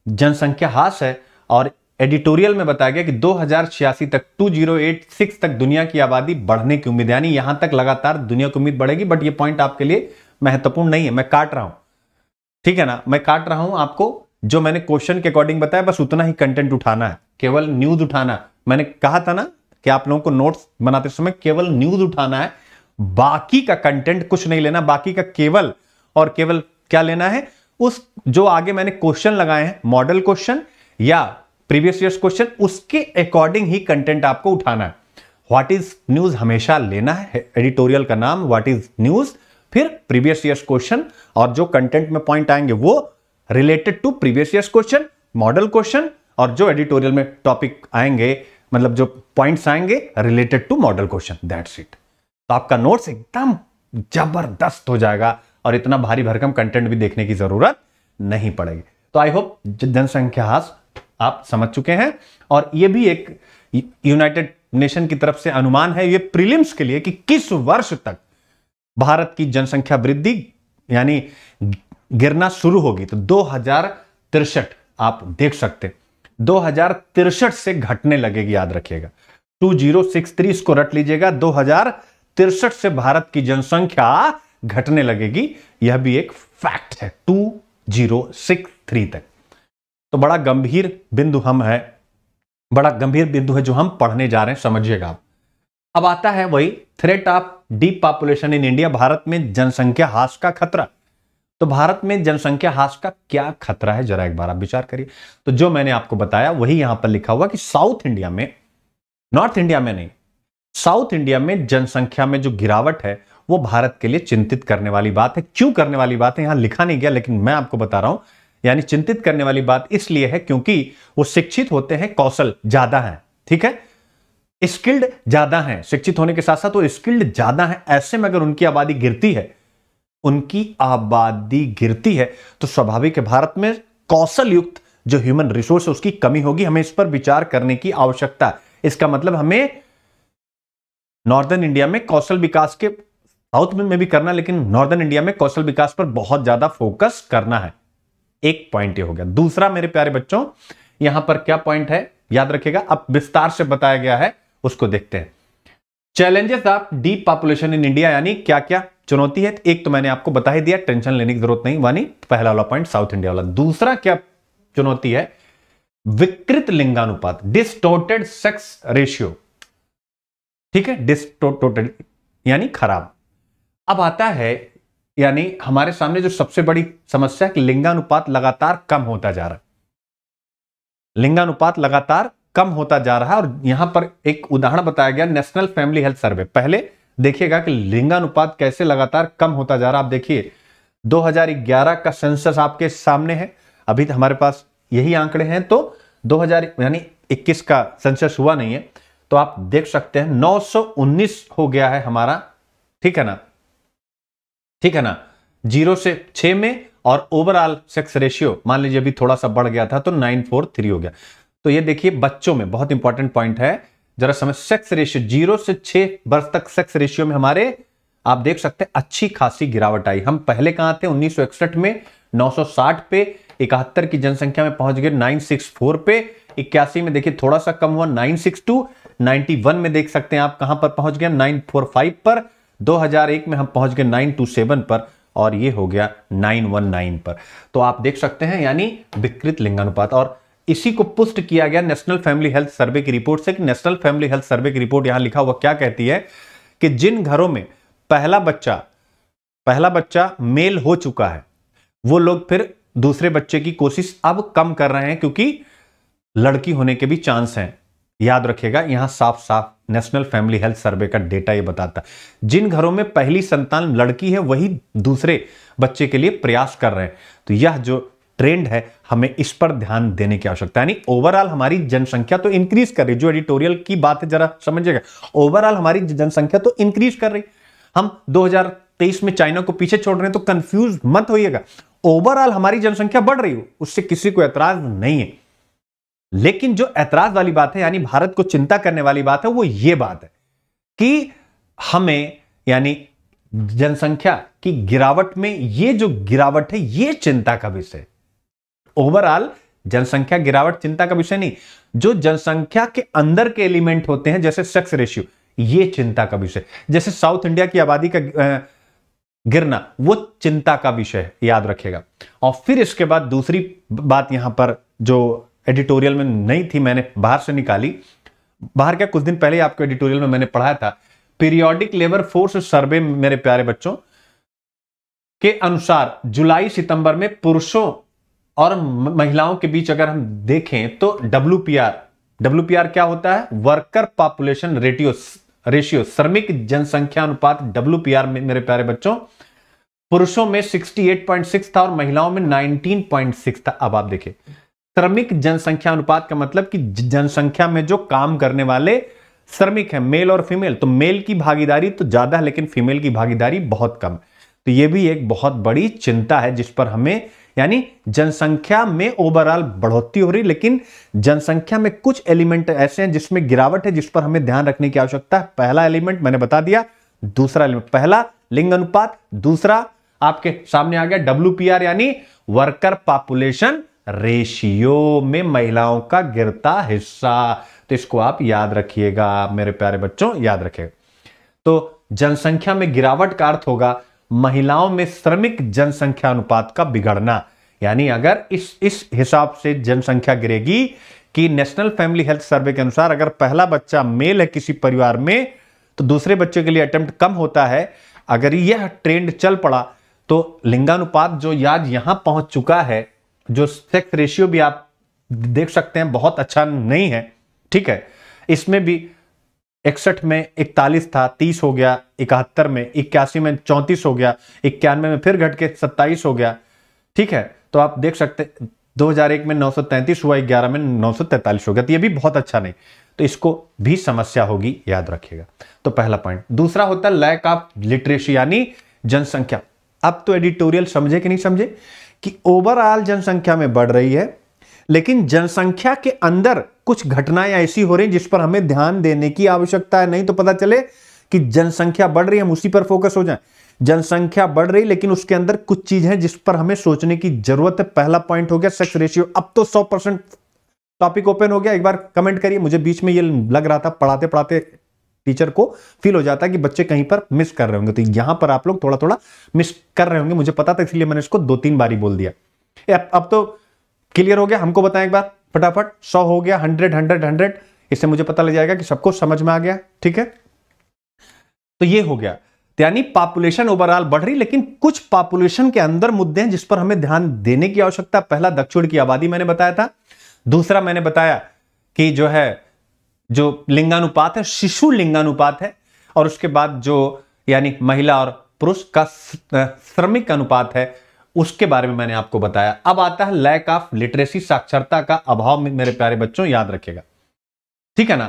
जनसंख्या हास है और एडिटोरियल में बताया गया कि दो तक 2086 तक दुनिया की आबादी बढ़ने की उम्मीद यानी यहां तक लगातार दुनिया की उम्मीद बढ़ेगी बट ये पॉइंट आपके लिए महत्वपूर्ण नहीं है मैं काट रहा हूं ठीक है ना मैं काट रहा हूं आपको जो मैंने क्वेश्चन के अकॉर्डिंग बताया बस उतना ही कंटेंट उठाना है केवल न्यूज उठाना मैंने कहा था ना कि आप लोगों को नोट्स बनाते समय केवल न्यूज उठाना है बाकी का कंटेंट कुछ नहीं लेना बाकी का केवल और केवल क्या लेना है उस जो आगे मैंने क्वेश्चन लगाए हैं मॉडल क्वेश्चन या प्रीवियस ईयर क्वेश्चन उसके अकॉर्डिंग ही कंटेंट आपको उठाना है व्हाट इज न्यूज हमेशा लेना है एडिटोरियल का नाम व्हाट इज न्यूज फिर प्रीवियस ईयर क्वेश्चन और जो कंटेंट में पॉइंट आएंगे वो related to previous year question model question और जो एडिटोरियल में टॉपिक आएंगे मतलब जो पॉइंट्स आएंगे related to model question that's it तो आपका नोट्स एकदम जबरदस्त हो जाएगा और इतना भारी भरकम कंटेंट भी देखने की जरूरत नहीं पड़ेगी तो आई होप जनसंख्या आप समझ चुके हैं और ये भी एक यूनाइटेड नेशन की तरफ से अनुमान है ये प्रीलिम्स के लिए कि किस वर्ष तक भारत की जनसंख्या वृद्धि यानी गिरना शुरू होगी तो दो आप देख सकते दो से घटने लगेगी याद रखिएगा 2063 इसको रट लीजिएगा हजार तिरसठ से भारत की जनसंख्या घटने लगेगी यह भी एक फैक्ट है टू जीरो सिक्स थ्री तक तो बड़ा गंभीर बिंदु हम है बड़ा गंभीर बिंदु है जो हम पढ़ने जा रहे हैं समझिएगा अब आता है वही threat of deep population in India Bharat में जनसंख्या हास का खतरा तो भारत में जनसंख्या हास का क्या खतरा है जरा एक बार आप विचार करिए तो जो मैंने आपको बताया वही यहां पर लिखा हुआ कि साउथ इंडिया में नॉर्थ इंडिया में नहीं साउथ इंडिया में जनसंख्या में जो गिरावट है वो भारत के लिए चिंतित करने वाली बात है क्यों करने वाली बात है यहां लिखा नहीं गया लेकिन मैं आपको बता रहा हूं यानी चिंतित करने वाली बात इसलिए है क्योंकि वो शिक्षित होते हैं कौशल ज्यादा है ठीक है स्किल्ड ज्यादा है शिक्षित होने के साथ साथ वो स्किल्ड ज्यादा है ऐसे में अगर उनकी आबादी गिरती है उनकी आबादी गिरती है तो स्वाभाविक है भारत में कौशल युक्त जो ह्यूमन रिसोर्स उसकी कमी होगी हमें इस पर विचार करने की आवश्यकता इसका मतलब हमें नॉर्दर्न इंडिया में कौशल विकास के साउथ में भी करना लेकिन नॉर्दर्न इंडिया में कौशल विकास पर बहुत ज्यादा फोकस करना है एक पॉइंट ये हो गया दूसरा मेरे प्यारे बच्चों यहां पर क्या पॉइंट है याद रखिएगा अब विस्तार से बताया गया है उसको देखते हैं challenges of deep population in India यानी क्या क्या चुनौती है एक तो मैंने आपको बता ही दिया टेंशन लेने की जरूरत नहीं वानी पहला वाला पॉइंट साउथ इंडिया वाला दूसरा क्या चुनौती है विकृत लिंगानुपात डिस्टोर्टेड सेक्स रेशियो ठीक है डिस यानी खराब अब आता है यानी हमारे सामने जो सबसे बड़ी समस्या है कि लिंगानुपात लगातार कम होता जा रहा है लिंगानुपात लगातार कम होता जा रहा है और यहां पर एक उदाहरण बताया गया नेशनल फैमिली हेल्थ सर्वे पहले देखिएगा कि लिंगानुपात कैसे लगातार कम होता जा रहा है आप देखिए 2011 का सेंसस आपके सामने है अभी तो हमारे पास यही आंकड़े हैं तो 2000 यानी 21 का सेंसस हुआ नहीं है तो आप देख सकते हैं 919 हो गया है हमारा ठीक है ना ठीक है ना जीरो से छ में और ओवरऑल सेक्स रेशियो मान लीजिए अभी थोड़ा सा बढ़ गया था तो नाइन फोर थ्री हो गया तो ये देखिए बच्चों में बहुत इंपॉर्टेंट पॉइंट है जरा समय सेक्स रेशियो जीरो से छह वर्ष तक सेक्स रेशियो में हमारे आप देख सकते हैं अच्छी खासी गिरावट आई हम पहले कहां थे उन्नीस में नौ पे इकहत्तर की जनसंख्या में पहुंच गए 964 पे इक्यासी में देखिए थोड़ा सा कम हुआ 962 91 में देख सकते हैं आप कहां पर पहुंच गए 945 पर 2001 में हम पहुंच गए 927 पर और ये हो गया 919 पर तो आप देख सकते हैं यानी विकृत लिंगानुपात और इसी को पुष्ट किया गया नेशनल फैमिली हेल्थ सर्वे की रिपोर्ट से नेशनल फैमिली हेल्थ सर्वे की रिपोर्ट यहां लिखा हुआ क्या कहती है कि जिन घरों में पहला बच्चा पहला बच्चा मेल हो चुका है वो लोग फिर दूसरे बच्चे की कोशिश अब कम कर रहे हैं क्योंकि लड़की होने के भी चांस हैं याद रखिएगा यहाँ साफ साफ नेशनल फैमिली हेल्थ सर्वे का डेटा ये बताता जिन घरों में पहली संतान लड़की है वही दूसरे बच्चे के लिए प्रयास कर रहे हैं तो यह जो ट्रेंड है हमें इस पर ध्यान देने की आवश्यकता है यानी ओवरऑल हमारी जनसंख्या तो इंक्रीज कर रही जो एडिटोरियल की बात है जरा समझिएगा ओवरऑल हमारी जनसंख्या तो इंक्रीज कर रही हम 2023 में चाइना को पीछे छोड़ रहे हैं तो कंफ्यूज मत होइएगा ओवरऑल हमारी जनसंख्या बढ़ रही हो उससे किसी को एतराज नहीं है लेकिन जो ऐतराज वाली बात है यानी भारत को चिंता करने वाली बात है वो ये बात है कि हमें यानी जनसंख्या की गिरावट में ये जो गिरावट है ये चिंता का विषय ओवरऑल जनसंख्या गिरावट चिंता का विषय नहीं जो जनसंख्या के अंदर के एलिमेंट होते हैं जैसे सेक्स रेशियो ये चिंता का विषय जैसे साउथ इंडिया की आबादी का गिरना वो चिंता का विषय है याद रखेगा और फिर इसके बाद दूसरी बात यहां पर जो एडिटोरियल में नहीं थी मैंने बाहर से निकाली बाहर क्या कुछ दिन पहले ही आपको एडिटोरियल में मैंने पढ़ाया था पीरियोडिक लेबर फोर्स सर्वे मेरे प्यारे बच्चों के अनुसार जुलाई सितंबर में पुरुषों और महिलाओं के बीच अगर हम देखें तो डब्ल्यू डब्ल्यू पी आर क्या होता है वर्कर पॉपुलेशन रेटियो रेशियो श्रमिक जनसंख्या अनुपात डब्ल्यू में मेरे प्यारे बच्चों पुरुषों में 68.6 था और महिलाओं में 19.6 था अब आप देखिए श्रमिक जनसंख्या अनुपात का मतलब कि जनसंख्या में जो काम करने वाले श्रमिक हैं मेल और फीमेल तो मेल की भागीदारी तो ज्यादा है लेकिन फीमेल की भागीदारी बहुत कम तो यह भी एक बहुत बड़ी चिंता है जिस पर हमें यानी जनसंख्या में ओवरऑल बढ़ोतरी हो रही लेकिन जनसंख्या में कुछ एलिमेंट ऐसे हैं जिसमें गिरावट है जिस पर हमें ध्यान रखने की आवश्यकता है पहला एलिमेंट मैंने बता दिया दूसरा एलिमेंट पहला लिंग अनुपात दूसरा आपके सामने आ गया डब्ल्यू यानी वर्कर पॉपुलेशन रेशियो में महिलाओं का गिरता हिस्सा तो इसको आप याद रखिएगा मेरे प्यारे बच्चों याद रखेगा तो जनसंख्या में गिरावट का अर्थ होगा महिलाओं में श्रमिक जनसंख्या अनुपात का बिगड़ना यानी अगर इस इस हिसाब से जनसंख्या गिरेगी कि नेशनल फैमिली हेल्थ सर्वे के अनुसार अगर पहला बच्चा मेल है किसी परिवार में तो दूसरे बच्चे के लिए अटेम्प्ट कम होता है अगर यह ट्रेंड चल पड़ा तो लिंगानुपात जो याद यहां पहुंच चुका है जो सेक्स रेशियो भी आप देख सकते हैं बहुत अच्छा नहीं है ठीक है इसमें भी इकसठ में इकतालीस था तीस हो गया इकहत्तर में इक्यासी में चौंतीस हो गया इक्यानवे में फिर घट के सत्ताईस हो गया ठीक है तो आप देख सकते दो हजार एक में नौ सौ तैंतीस हुआ ग्यारह में नौ सौ तैंतालीस हो गया तो ये भी बहुत अच्छा नहीं तो इसको भी समस्या होगी याद रखिएगा तो पहला पॉइंट दूसरा होता है लैक ऑफ लिटरेसी यानी जनसंख्या अब तो एडिटोरियल समझे कि नहीं समझे कि ओवरऑल जनसंख्या में बढ़ रही है लेकिन जनसंख्या के अंदर कुछ घटनाएं ऐसी हो रही जिस पर हमें ध्यान देने की आवश्यकता है नहीं तो पता चले कि जनसंख्या बढ़ रही है हम उसी पर फोकस हो जाएं जनसंख्या बढ़ रही लेकिन उसके अंदर कुछ चीज है जिस पर हमें सोचने की जरूरत है पहला पॉइंट हो गया सेक्स रेशियो अब तो सौ परसेंट टॉपिक ओपन हो गया एक बार कमेंट करिए मुझे बीच में ये लग रहा था पढ़ाते पढ़ाते टीचर को फील हो जाता है कि बच्चे कहीं पर मिस कर रहे होंगे तो यहां पर आप लोग थोड़ा थोड़ा मिस कर रहे होंगे मुझे पता था इसलिए मैंने इसको दो तीन बार ही बोल दिया अब, अब तो क्लियर हो गया हमको बताएं एक बार फटाफट सौ हो गया हंड्रेड हंड्रेड हंड्रेड इससे मुझे पता लग जाएगा कि सबको समझ में आ गया ठीक है तो ये हो गया यानी पॉपुलेशन ओवरऑल बढ़ रही लेकिन कुछ पॉपुलेशन के अंदर मुद्दे हैं जिस पर हमें ध्यान देने की आवश्यकता पहला दक्षिण की आबादी मैंने बताया था दूसरा मैंने बताया कि जो है जो लिंगानुपात है शिशु लिंगानुपात है और उसके बाद जो यानी महिला और पुरुष का श्रमिक अनुपात है उसके बारे में मैंने आपको बताया अब आता है लैक ऑफ लिटरेसी साक्षरता का अभाव मेरे प्यारे बच्चों याद रखेगा ठीक है ना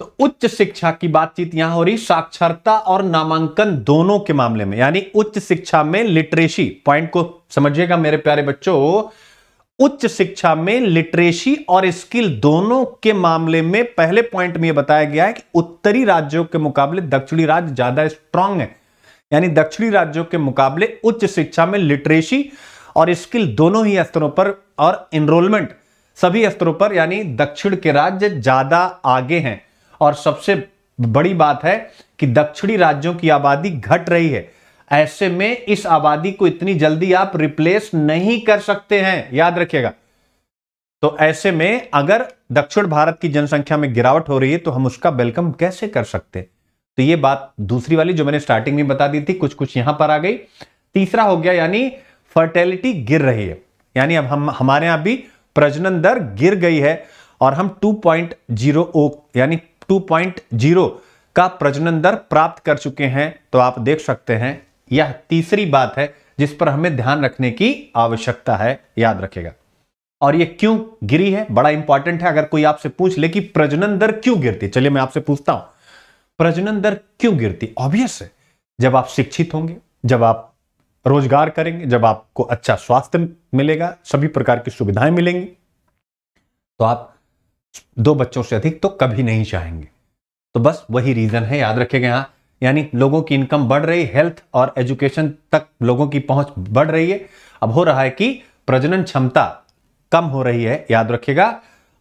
तो उच्च शिक्षा की बातचीत यहां हो रही साक्षरता और नामांकन दोनों के मामले में यानी उच्च शिक्षा में लिटरेसी पॉइंट को समझिएगा मेरे प्यारे बच्चों उच्च शिक्षा में लिटरेसी और स्किल दोनों के मामले में पहले पॉइंट में यह बताया गया है कि उत्तरी राज्यों के मुकाबले दक्षिणी राज्य ज्यादा स्ट्रांग है यानी दक्षिणी राज्यों के मुकाबले उच्च शिक्षा में लिटरेसी और स्किल दोनों ही स्तरों पर और इनरोलमेंट सभी स्तरों पर यानी दक्षिण के राज्य ज्यादा आगे हैं और सबसे बड़ी बात है कि दक्षिणी राज्यों की आबादी घट रही है ऐसे में इस आबादी को इतनी जल्दी आप रिप्लेस नहीं कर सकते हैं याद रखिएगा तो ऐसे में अगर दक्षिण भारत की जनसंख्या में गिरावट हो रही है तो हम उसका वेलकम कैसे कर सकते तो ये बात दूसरी वाली जो मैंने स्टार्टिंग में बता दी थी कुछ कुछ यहां पर आ गई तीसरा हो गया यानी फर्टेलिटी गिर रही है यानी अब हम हमारे यहां भी प्रजनन दर गिर गई है और हम 2.0 यानी 2.0 का प्रजनन दर प्राप्त कर चुके हैं तो आप देख सकते हैं यह तीसरी बात है जिस पर हमें ध्यान रखने की आवश्यकता है याद रखेगा और यह क्यों गिरी है बड़ा इंपॉर्टेंट है अगर कोई आपसे पूछ ले कि प्रजनन दर क्यों गिरती चलिए मैं आपसे पूछता हूं प्रजनन दर क्यों गिरती ऑब्वियस है जब आप शिक्षित होंगे जब आप रोजगार करेंगे जब आपको अच्छा स्वास्थ्य मिलेगा सभी प्रकार की सुविधाएं मिलेंगी तो आप दो बच्चों से अधिक तो कभी नहीं चाहेंगे तो बस वही रीजन है याद रखेगा यहां यानी लोगों की इनकम बढ़ रही हेल्थ और एजुकेशन तक लोगों की पहुंच बढ़ रही है अब हो रहा है कि प्रजनन क्षमता कम हो रही है याद रखिएगा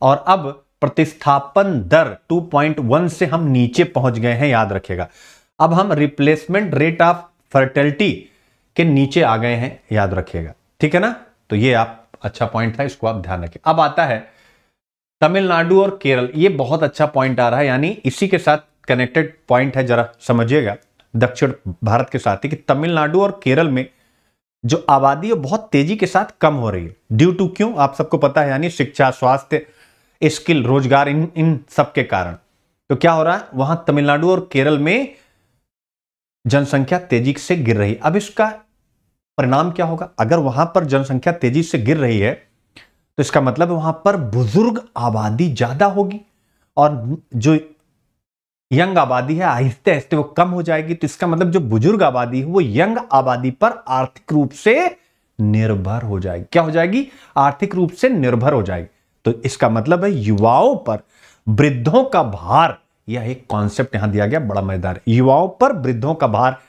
और अब प्रतिस्थापन दर 2.1 से हम नीचे पहुंच गए हैं याद रखिएगा अब हम रिप्लेसमेंट रेट ऑफ फर्टिलिटी के नीचे आ गए हैं याद रखिएगा ठीक है ना तो ये आप अच्छा पॉइंट था इसको आप ध्यान रखिए अब आता है तमिलनाडु और केरल ये बहुत अच्छा पॉइंट आ रहा है यानी इसी के साथ कनेक्टेड पॉइंट है जरा समझिएगा दक्षिण भारत के साथ ही कि तमिलनाडु और केरल में जो आबादी है बहुत तेजी के साथ कम हो रही है ड्यू टू क्यों आप सबको पता है यानी शिक्षा स्वास्थ्य स्किल रोजगार इन इन सब के कारण तो क्या हो रहा है वहां तमिलनाडु और केरल में जनसंख्या तेजी से गिर रही है अब इसका परिणाम क्या होगा अगर वहां पर जनसंख्या तेजी से गिर रही है तो इसका मतलब वहां पर बुजुर्ग आबादी ज्यादा होगी और जो यंग आबादी है आहिस्ते आहिस्ते वो कम हो जाएगी तो इसका मतलब जो बुजुर्ग आबादी है वो यंग आबादी पर आर्थिक रूप से निर्भर हो जाएगी क्या हो जाएगी आर्थिक रूप से निर्भर हो जाएगी तो इसका मतलब है युवाओं पर वृद्धों का भार यह एक कॉन्सेप्ट यहां दिया गया बड़ा मजेदार युवाओं पर वृद्धों का भार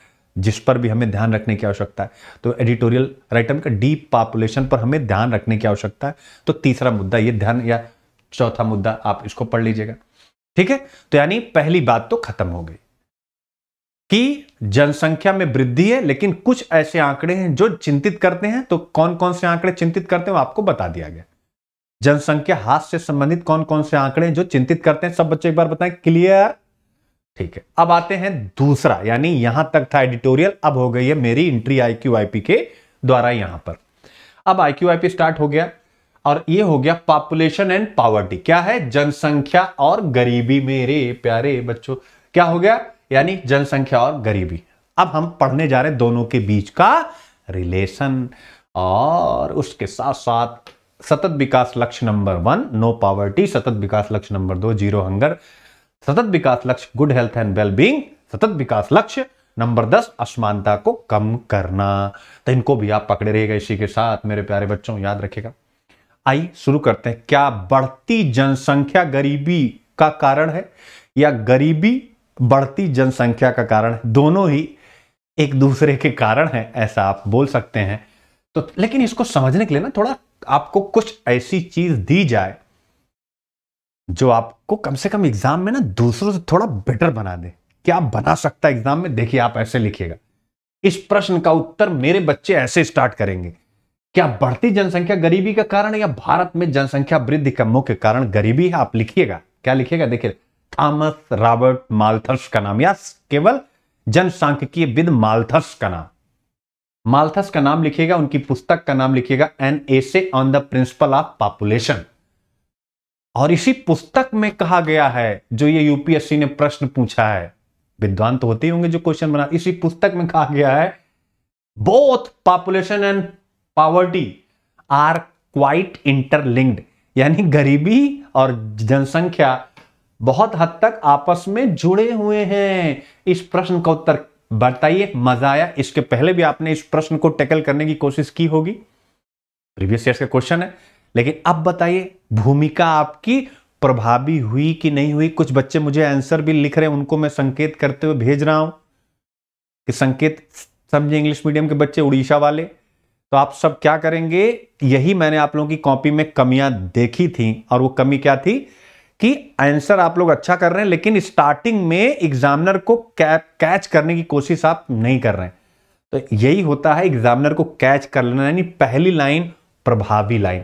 जिस पर भी हमें ध्यान रखने की आवश्यकता है तो एडिटोरियल राइटम का डीप पॉपुलेशन पर हमें ध्यान रखने की आवश्यकता है तो तीसरा मुद्दा यह ध्यान या चौथा मुद्दा आप इसको पढ़ लीजिएगा ठीक है तो यानी पहली बात तो खत्म हो गई कि जनसंख्या में वृद्धि है लेकिन कुछ ऐसे आंकड़े हैं जो चिंतित करते हैं तो कौन कौन से आंकड़े चिंतित करते हैं आपको बता दिया गया जनसंख्या हाथ से संबंधित कौन कौन से आंकड़े हैं जो चिंतित करते हैं सब बच्चे एक बार बताएं क्लियर ठीक है अब आते हैं दूसरा यानी यहां तक था एडिटोरियल अब हो गई है मेरी इंट्री आईक्यू के द्वारा यहां पर अब आईक्यू स्टार्ट हो गया और ये हो गया पॉपुलेशन एंड पावर्टी क्या है जनसंख्या और गरीबी मेरे प्यारे बच्चों क्या हो गया यानी जनसंख्या और गरीबी अब हम पढ़ने जा रहे दोनों के बीच का रिलेशन और उसके साथ साथ सतत विकास लक्ष्य नंबर वन नो पावर्टी सतत विकास लक्ष्य नंबर दो जीरो हंगर सतत विकास लक्ष्य गुड हेल्थ एंड वेलबींग सतत विकास लक्ष्य नंबर दस असमानता को कम करना तो इनको भी आप पकड़े रहेगा इसी के साथ मेरे प्यारे बच्चों याद रखेगा आइए शुरू करते हैं क्या बढ़ती जनसंख्या गरीबी का कारण है या गरीबी बढ़ती जनसंख्या का कारण है दोनों ही एक दूसरे के कारण है ऐसा आप बोल सकते हैं तो लेकिन इसको समझने के लिए ना थोड़ा आपको कुछ ऐसी चीज दी जाए जो आपको कम से कम एग्जाम में ना दूसरों से थोड़ा बेटर बना दे क्या बना सकता है एग्जाम में देखिए आप ऐसे लिखिएगा इस प्रश्न का उत्तर मेरे बच्चे ऐसे स्टार्ट करेंगे क्या बढ़ती जनसंख्या गरीबी का कारण या भारत में जनसंख्या वृद्धि का मुख्य कारण गरीबी है आप लिखिएगा क्या लिखिएगा देखिए थॉमस रॉबर्ट मालथस का नाम या केवल जनसांख्यिकीय विद मालथस का नाम मालथस का नाम लिखिएगा उनकी पुस्तक का नाम लिखिएगा an essay on the principle of population और इसी पुस्तक में कहा गया है जो ये यूपीएससी ने प्रश्न पूछा है विद्वान तो होते ही होंगे जो क्वेश्चन बना इसी पुस्तक में कहा गया है both population and poverty are quite interlinked यानी गरीबी और जनसंख्या बहुत हद तक आपस में जुड़े हुए हैं इस प्रश्न का उत्तर बताइए मजा आया इसके पहले भी आपने इस प्रश्न को टैकल करने की कोशिश की होगी प्रीवियस ईयर का क्वेश्चन है लेकिन अब बताइए भूमिका आपकी प्रभावी हुई कि नहीं हुई कुछ बच्चे मुझे आंसर भी लिख रहे हैं उनको मैं संकेत करते हुए भेज रहा हूं कि संकेत समझे इंग्लिश मीडियम के बच्चे उड़ीसा वाले तो आप सब क्या करेंगे यही मैंने आप लोगों की कॉपी में कमियां देखी थी और वो कमी क्या थी कि आंसर आप लोग अच्छा कर रहे हैं लेकिन स्टार्टिंग में एग्जामिनर को कैच करने की कोशिश आप नहीं कर रहे हैं तो यही होता है एग्जामिनर को कैच कर लेना यानी पहली लाइन प्रभावी लाइन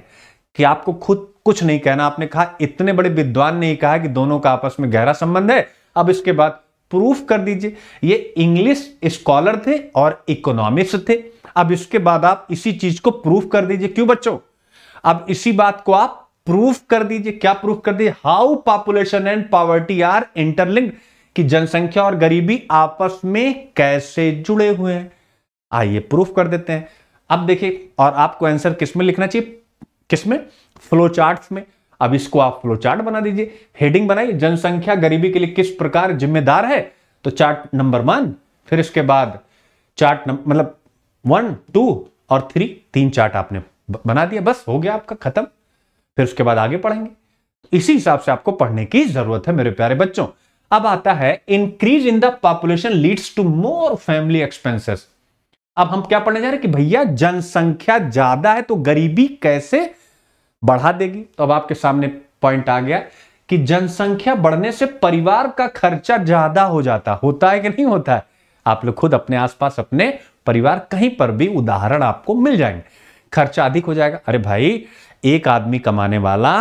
कि आपको खुद कुछ नहीं कहना आपने कहा इतने बड़े विद्वान ने कहा कि दोनों का आपस में गहरा संबंध है अब इसके बाद प्रूफ कर दीजिए ये इंग्लिश स्कॉलर थे और इकोनॉमिक्स थे अब इसके बाद आप इसी चीज को प्रूफ कर दीजिए क्यों बच्चों अब इसी बात को आप प्रूफ कर दीजिए क्या प्रूफ कर दीजिए how population and poverty are interlink कि जनसंख्या और गरीबी आपस में कैसे जुड़े हुए हैं आइए प्रूफ कर देते हैं अब देखिए और आपको आंसर किसमें लिखना चाहिए किसमें फ्लो चार्ट में अब इसको आप फ्लो चार्ट बना दीजिए हेडिंग बनाइए जनसंख्या गरीबी के लिए किस प्रकार जिम्मेदार है तो चार्ट नंबर वन फिर इसके बाद चार्ट मतलब वन टू और थ्री तीन चार्ट आपने बना दिया बस हो गया आपका खत्म फिर उसके बाद आगे पढ़ेंगे इसी हिसाब से आपको पढ़ने की जरूरत है मेरे प्यारे बच्चों अब आता है increase in the population leads to more family expenses अब हम क्या पढ़ने जा रहे हैं कि भैया जनसंख्या ज्यादा है तो गरीबी कैसे बढ़ा देगी तो अब आपके सामने पॉइंट आ गया कि जनसंख्या बढ़ने से परिवार का खर्चा ज्यादा हो जाता होता है कि नहीं होता है आप लोग खुद अपने आसपास अपने परिवार कहीं पर भी उदाहरण आपको मिल जाएंगे खर्चा अधिक हो जाएगा अरे भाई एक आदमी कमाने वाला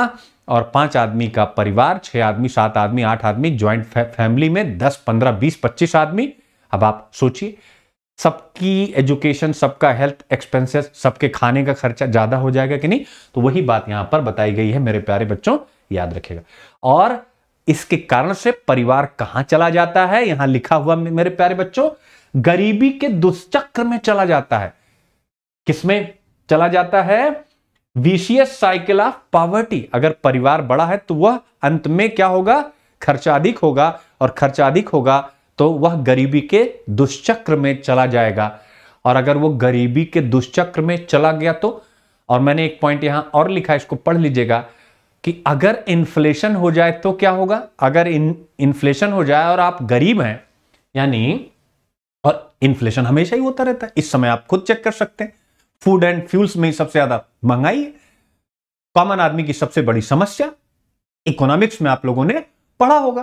और पांच आदमी का परिवार छह आदमी सात आदमी आठ आदमी ज्वाइंट फै, फैमिली में दस पंद्रह बीस पच्चीस आदमी अब आप सोचिए सबकी एजुकेशन सबका हेल्थ एक्सपेंसेस सबके खाने का खर्चा ज़्यादा हो जाएगा कि नहीं तो वही बात यहां पर बताई गई है मेरे प्यारे बच्चों याद रखेगा और इसके कारण से परिवार कहां चला जाता है यहां लिखा हुआ मेरे प्यारे बच्चों गरीबी के दुष्चक्र में चला जाता है किसमें चला जाता है विशियस साइकिल ऑफ पॉवर्टी अगर परिवार बड़ा है तो वह अंत में क्या होगा खर्चा अधिक होगा और खर्चा अधिक होगा तो वह गरीबी के दुष्चक्र में चला जाएगा और अगर वह गरीबी के दुष्चक्र में चला गया तो और मैंने एक पॉइंट यहां और लिखा है इसको पढ़ लीजिएगा कि अगर इन्फ्लेशन हो जाए तो क्या होगा अगर इन इन्फ्लेशन हो जाए और आप गरीब हैं यानी इन्फ्लेशन हमेशा ही होता रहता है इस समय आप खुद चेक कर सकते हैं फूड एंड फ्यूल्स में सबसे ज्यादा महंगाई है कॉमन आदमी की सबसे बड़ी समस्या इकोनॉमिक्स में आप लोगों ने पढ़ा होगा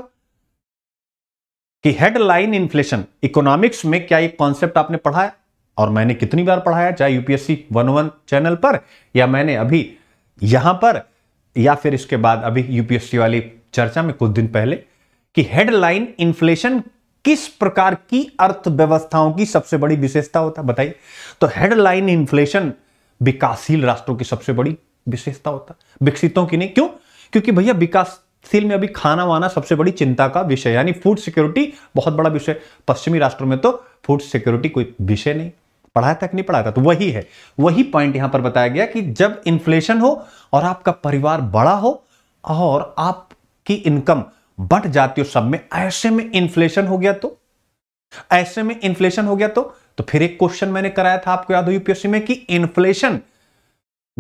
कि हेडलाइन इन्फ्लेशन इकोनॉमिक्स में क्या एक कॉन्सेप्ट आपने पढ़ाया और मैंने कितनी बार पढ़ाया चाहे यूपीएससी वन वन चैनल पर या मैंने अभी यहां पर या फिर इसके बाद अभी यूपीएससी वाली चर्चा में कुछ दिन पहले कि हेडलाइन इन्फ्लेशन किस प्रकार की अर्थव्यवस्थाओं की सबसे बड़ी विशेषता होता है बताइए तो हेडलाइन इन्फ्लेशन विकासशील राष्ट्रों की सबसे बड़ी विशेषता होता विकसितों की नहीं क्यों क्योंकि भैया विकासशील में अभी खाना वाना सबसे बड़ी चिंता का विषय यानी फूड सिक्योरिटी बहुत बड़ा विषय पश्चिमी राष्ट्रों में तो फूड सिक्योरिटी कोई विषय नहीं पढ़ाया था कि नहीं पढ़ाया था तो वही है वही पॉइंट यहां पर बताया गया कि जब इन्फ्लेशन हो और आपका परिवार बड़ा हो और आपकी इनकम बट जाती हो सब में ऐसे में इन्फ्लेशन हो गया तो ऐसे में इन्फ्लेशन हो गया तो तो फिर एक क्वेश्चन मैंने कराया था आपको याद हो यूपीएससी में कि इन्फ्लेशन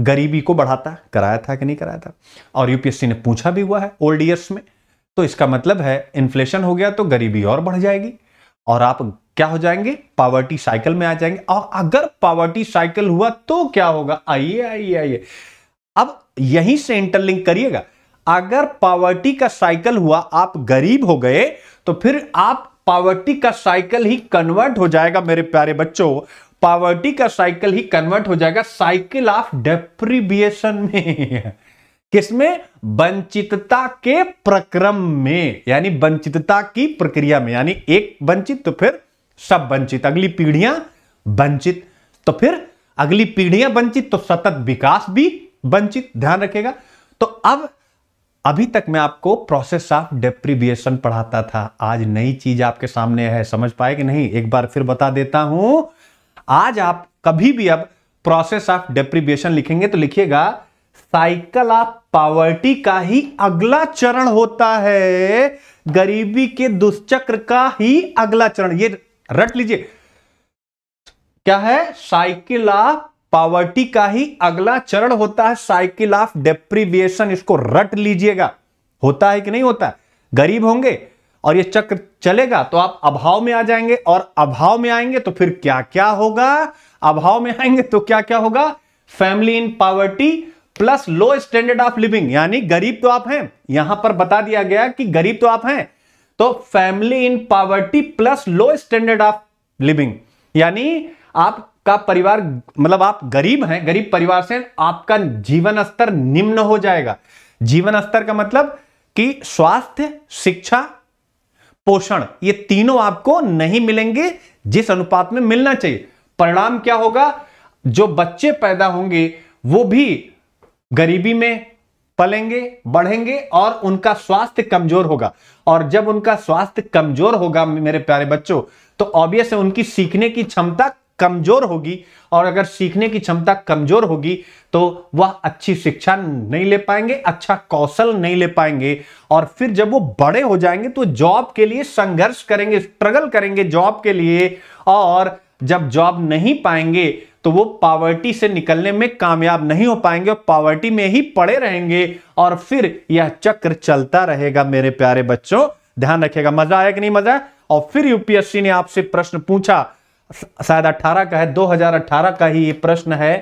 गरीबी को बढ़ाता कराया था कि नहीं कराया था और यूपीएससी ने पूछा भी हुआ है ओल्ड ईयर्स में तो इसका मतलब है इन्फ्लेशन हो गया तो गरीबी और बढ़ जाएगी और आप क्या हो जाएंगे पावर्टी साइकिल में आ जाएंगे और अगर पावर्टी साइकिल हुआ तो क्या होगा आइए आइए आइए अब यहीं से इंटरलिंक करिएगा अगर पावर्टी का साइकिल हुआ आप गरीब हो गए तो फिर आप पावर्टी का साइकिल ही कन्वर्ट हो जाएगा मेरे प्यारे बच्चों पावर्टी का साइकिल ही कन्वर्ट हो जाएगा साइकिल ऑफ डेप्रीबिएशन में किसमें वंचितता के प्रक्रम में यानी वंचितता की प्रक्रिया में यानी एक वंचित तो फिर सब वंचित अगली पीढ़ियां वंचित तो फिर अगली पीढ़ियां वंचित तो सतत विकास भी वंचित ध्यान रखेगा तो अब अभी तक मैं आपको प्रोसेस ऑफ डेप्रीविएशन पढ़ाता था आज नई चीज आपके सामने है समझ पाए कि नहीं एक बार फिर बता देता हूं आज आप कभी भी अब प्रोसेस ऑफ डेप्रीविएशन लिखेंगे तो लिखिएगा साइकिल ऑफ पावर्टी का ही अगला चरण होता है गरीबी के दुष्चक्र का ही अगला चरण ये रट लीजिए क्या है साइकिल ऑफ पावर्टी का ही अगला चरण होता है साइकिल ऑफ डेप्रीविएशन इसको रट लीजिएगा होता है कि नहीं होता गरीब होंगे और ये चक्र चलेगा तो आप अभाव में आ जाएंगे और अभाव में आएंगे तो फिर क्या क्या होगा अभाव में आएंगे तो क्या क्या होगा family in poverty plus low standard of living यानी गरीब तो आप हैं यहां पर बता दिया गया कि गरीब तो आप हैं तो family in poverty plus low standard of living यानी आप का परिवार मतलब आप गरीब हैं गरीब परिवार से आपका जीवन स्तर निम्न हो जाएगा जीवन स्तर का मतलब कि स्वास्थ्य शिक्षा पोषण ये तीनों आपको नहीं मिलेंगे जिस अनुपात में मिलना चाहिए परिणाम क्या होगा जो बच्चे पैदा होंगे वो भी गरीबी में पलेंगे बढ़ेंगे और उनका स्वास्थ्य कमजोर होगा और जब उनका स्वास्थ्य कमजोर होगा मेरे प्यारे बच्चों तो ऑब्वियस है उनकी सीखने की क्षमता कमजोर होगी और अगर सीखने की क्षमता कमजोर होगी तो वह अच्छी शिक्षा नहीं ले पाएंगे अच्छा कौशल नहीं ले पाएंगे और फिर जब वो बड़े हो जाएंगे तो जॉब के लिए संघर्ष करेंगे स्ट्रगल करेंगे जॉब के लिए और जब जॉब नहीं पाएंगे तो वो पावर्टी से निकलने में कामयाब नहीं हो पाएंगे और पावर्टी में ही पड़े रहेंगे और फिर यह चक्र चलता रहेगा मेरे प्यारे बच्चों ध्यान रखिएगा मजा आया कि नहीं मजा और फिर यूपीएससी ने आपसे प्रश्न पूछा शायद 18 का है 2018 का ही ये प्रश्न है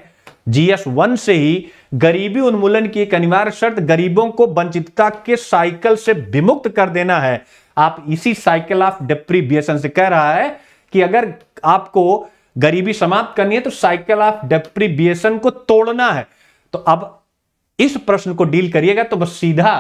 जीएस वन से ही गरीबी उन्मूलन की एक अनिवार्य शर्त गरीबों को वंचितता के साइकिल से विमुक्त कर देना है आप इसी साइकिल ऑफ डिप्रीबिएशन से कह रहा है कि अगर आपको गरीबी समाप्त करनी है तो साइकिल ऑफ डिप्रीबिएशन को तोड़ना है तो अब इस प्रश्न को डील करिएगा तो बस सीधा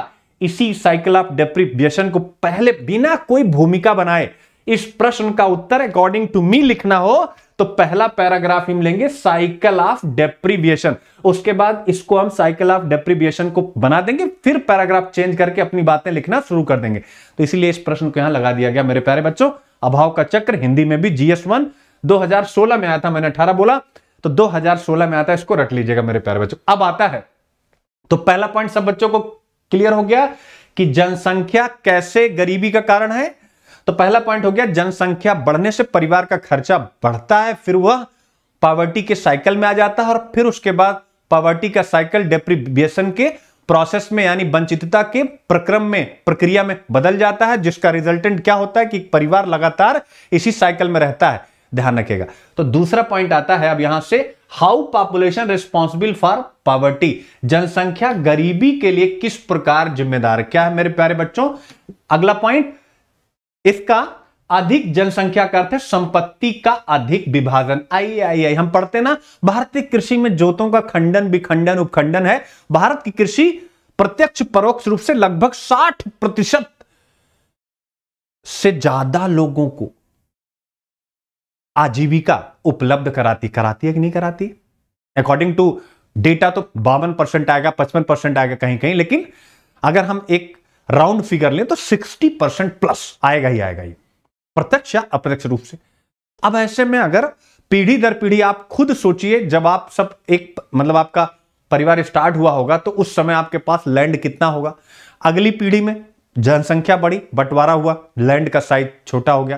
इसी साइकिल ऑफ डिप्रीबिएशन को पहले बिना कोई भूमिका बनाए इस प्रश्न का उत्तर अकॉर्डिंग टू मी लिखना हो तो पहला पैराग्राफ हम लेंगे साइकिल ऑफ डेप्रीविएशन उसके बाद इसको हम साइकिल ऑफ डेप्रीविएशन को बना देंगे फिर पैराग्राफ चेंज करके अपनी बातें लिखना शुरू कर देंगे तो इसीलिए इस प्रश्न को यहां लगा दिया गया मेरे प्यारे बच्चों अभाव का चक्र हिंदी में भी जीएस वन दो में आया था मैंने अठारह बोला तो दो में आता है इसको रख लीजिएगा मेरे प्यारे बच्चों अब आता है तो पहला पॉइंट सब बच्चों को क्लियर हो गया कि जनसंख्या कैसे गरीबी का कारण है तो पहला पॉइंट हो गया जनसंख्या बढ़ने से परिवार का खर्चा बढ़ता है फिर वह पॉवर्टी के साइकिल में आ जाता है और फिर उसके बाद पॉवर्टी का साइकिल डिप्रिविएशन के प्रोसेस में यानी वंचितता के प्रक्रम में प्रक्रिया में बदल जाता है जिसका रिजल्टेंट क्या होता है कि परिवार लगातार इसी साइकिल में रहता है ध्यान रखेगा तो दूसरा पॉइंट आता है अब यहां से how population responsible for poverty जनसंख्या गरीबी के लिए किस प्रकार जिम्मेदार क्या है मेरे प्यारे बच्चों अगला पॉइंट इसका अधिक जनसंख्या का अर्थ है संपत्ति का अधिक विभाजन आइए आइए हम पढ़ते ना भारतीय कृषि में जोतों का खंडन विखंडन उपखंडन है भारत की कृषि प्रत्यक्ष परोक्ष रूप से लगभग 60 प्रतिशत से ज्यादा लोगों को आजीविका उपलब्ध कराती कराती है कि नहीं कराती अकॉर्डिंग टू डेटा तो बावन परसेंट आएगा पचपन परसेंट आएगा कहीं कहीं लेकिन अगर हम एक राउंड फिगर लें तो 60 परसेंट प्लस आएगा ही आएगा ये प्रत्यक्ष या अप्रत्यक्ष रूप से अब ऐसे में अगर पीढ़ी दर पीढ़ी आप खुद सोचिए जब आप सब एक मतलब आपका परिवार स्टार्ट हुआ होगा तो उस समय आपके पास लैंड कितना होगा अगली पीढ़ी में जनसंख्या बढ़ी बंटवारा हुआ लैंड का साइज छोटा हो गया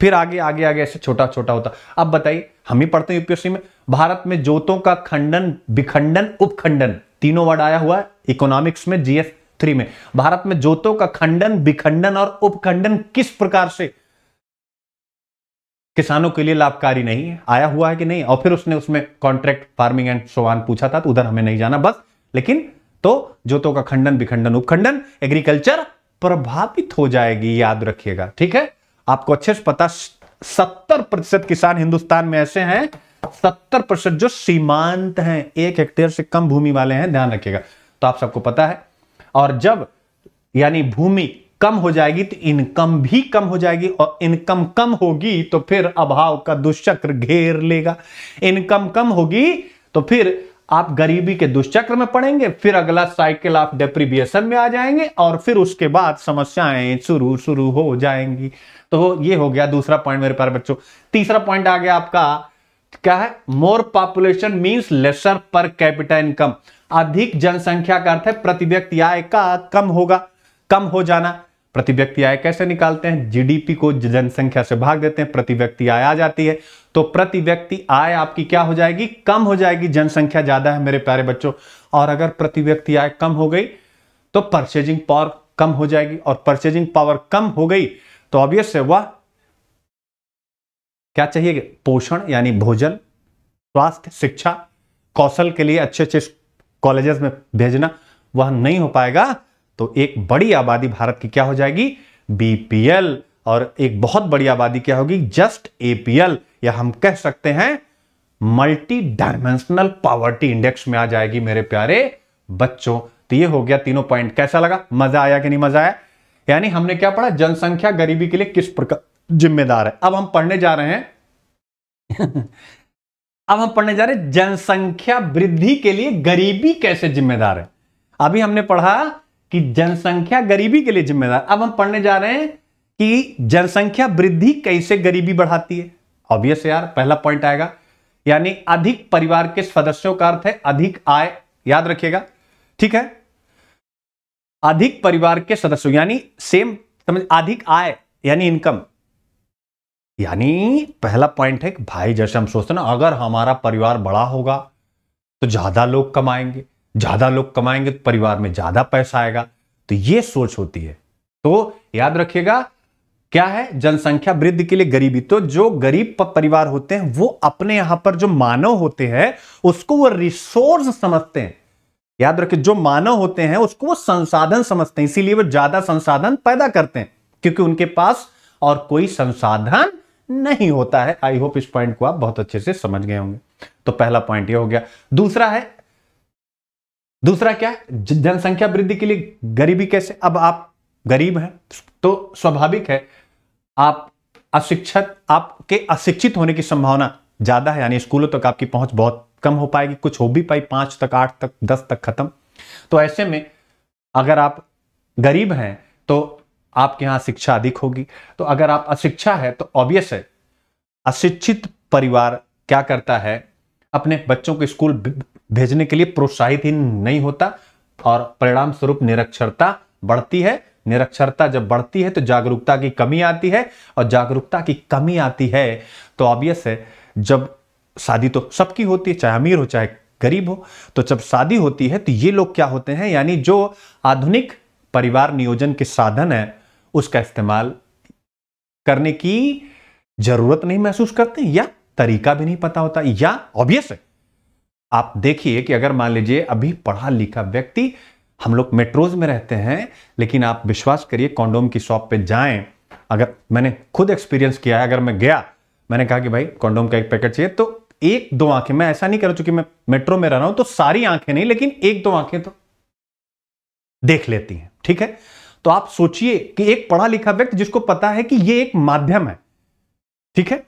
फिर आगे आगे आगे ऐसे छोटा छोटा होता अब बताइए हम ही पढ़ते हैं यूपीएससी में भारत में जोतों का खंडन विखंडन उपखंडन तीनों वर्ड आया हुआ है इकोनॉमिक्स में जीएस थ्री में भारत में जोतों का खंडन विखंडन और उपखंडन किस प्रकार से किसानों के लिए लाभकारी नहीं है आया हुआ है कि नहीं और फिर उसने उसमें कॉन्ट्रैक्ट फार्मिंग एंड सोवान पूछा था तो उधर हमें नहीं जाना बस लेकिन तो जोतों का खंडन विखंडन उपखंडन एग्रीकल्चर प्रभावित हो जाएगी याद रखिएगा ठीक है आपको अच्छे से पता सत्तर प्रतिशत किसान हिंदुस्तान में ऐसे हैं सत्तर प्रतिशत जो सीमांत हैं एक हेक्टेयर से कम भूमि वाले हैं ध्यान रखिएगा तो आप सबको पता है और जब यानी भूमि कम हो जाएगी तो इनकम भी कम हो जाएगी और इनकम कम होगी तो फिर अभाव का दुष्चक्र घेर लेगा इनकम कम होगी तो फिर आप गरीबी के दुष्चक्र में पड़ेंगे फिर अगला साइकिल आप डेप्रीबियशन में आ जाएंगे और फिर उसके बाद समस्याएं शुरू शुरू हो जाएंगी तो ये हो गया दूसरा पॉइंट मेरे प्यार बच्चों तीसरा पॉइंट आ गया आपका क्या है more population means lesser per capita income अधिक जनसंख्या का अर्थ है प्रति व्यक्ति आय का कम होगा कम हो जाना प्रति व्यक्ति आय कैसे निकालते हैं जीडीपी को जनसंख्या से भाग देते हैं प्रति व्यक्ति आय आ जाती है तो प्रति व्यक्ति आय आपकी क्या हो जाएगी कम हो जाएगी जनसंख्या ज्यादा है मेरे प्यारे बच्चों और अगर प्रति व्यक्ति आय कम हो गई तो परचेजिंग पावर कम हो जाएगी और परचेजिंग पावर कम हो गई तो ऑब्वियस है वह क्या चाहिए पोषण यानी भोजन स्वास्थ्य शिक्षा कौशल के लिए अच्छे अच्छे कॉलेजेस में भेजना वह नहीं हो पाएगा तो एक बड़ी आबादी भारत की क्या हो जाएगी बीपीएल और एक बहुत बड़ी आबादी क्या होगी जस्ट एपीएल या हम कह सकते हैं मल्टी डायमेंशनल पावर्टी इंडेक्स में आ जाएगी मेरे प्यारे बच्चों तो ये हो गया तीनों पॉइंट कैसा लगा मजा आया कि नहीं मजा आया यानी हमने क्या पढ़ा जनसंख्या गरीबी के लिए किस प्रकार जिम्मेदार है अब हम पढ़ने जा रहे हैं अब हम पढ़ने जा रहे हैं जनसंख्या वृद्धि के लिए गरीबी कैसे जिम्मेदार है अभी हमने पढ़ा कि जनसंख्या गरीबी के लिए जिम्मेदार अब हम पढ़ने जा रहे हैं कि जनसंख्या वृद्धि कैसे गरीबी बढ़ाती है ऑब्वियस यार पहला पॉइंट आएगा यानी अधिक परिवार के सदस्यों का अर्थ है अधिक आय याद रखिएगा ठीक है अधिक परिवार के सदस्यों यानी सेम समझ अधिक आय यानी इनकम यानी पहला पॉइंट है कि भाई जैसे हम सोचते ना अगर हमारा परिवार बड़ा होगा तो ज़्यादा लोग कमाएंगे ज़्यादा लोग कमाएंगे तो परिवार में ज़्यादा पैसा आएगा तो ये सोच होती है तो याद रखिएगा क्या है जनसंख्या वृद्धि के लिए गरीबी तो जो गरीब परिवार होते हैं वो अपने यहां पर जो मानव होते हैं उसको वो रिसोर्स समझते हैं याद रखिए जो मानव होते हैं उसको वो संसाधन समझते हैं इसीलिए वो ज्यादा संसाधन पैदा करते हैं क्योंकि उनके पास और कोई संसाधन नहीं होता है आई होप इस पॉइंट को आप बहुत अच्छे से समझ गए होंगे तो पहला पॉइंट ये हो गया दूसरा है दूसरा क्या है जनसंख्या वृद्धि के लिए गरीबी कैसे अब आप गरीब हैं तो स्वाभाविक है आप अशिक्षित आपके अशिक्षित होने की संभावना ज्यादा है यानी स्कूलों तक तो आपकी पहुंच बहुत कम हो पाएगी कुछ हो भी पाई पांच तक आठ तक दस तक खत्म तो ऐसे में अगर आप गरीब हैं तो आपके यहाँ शिक्षा अधिक होगी तो अगर आप अशिक्षा है तो ऑब्वियस है अशिक्षित परिवार क्या करता है अपने बच्चों को स्कूल भेजने के लिए प्रोत्साहित ही नहीं होता और परिणाम स्वरूप निरक्षरता बढ़ती है निरक्षरता जब बढ़ती है तो जागरूकता की कमी आती है और जागरूकता की कमी आती है तो ऑब्वियस है जब शादी तो सबकी होती है चाहे अमीर हो चाहे गरीब हो तो जब शादी होती है तो ये लोग क्या होते हैं यानी जो आधुनिक परिवार नियोजन के साधन है उसका इस्तेमाल करने की जरूरत नहीं महसूस करते या तरीका भी नहीं पता होता या ऑब्वियस है आप देखिए कि अगर मान लीजिए अभी पढ़ा लिखा व्यक्ति हम लोग मेट्रोज में रहते हैं लेकिन आप विश्वास करिए कॉन्डोम की शॉप पे जाएं अगर मैंने खुद एक्सपीरियंस किया है अगर मैं गया मैंने कहा कि भाई कॉन्डोम का एक पैकेट चाहिए तो एक दो आंखें मैं ऐसा नहीं करूँ चूंकि मैं मेट्रो में रह रहा हूं तो सारी आंखें नहीं लेकिन एक दो आंखें तो देख लेती हैं ठीक है तो आप सोचिए कि एक पढ़ा लिखा व्यक्ति जिसको पता है कि ये एक माध्यम है ठीक है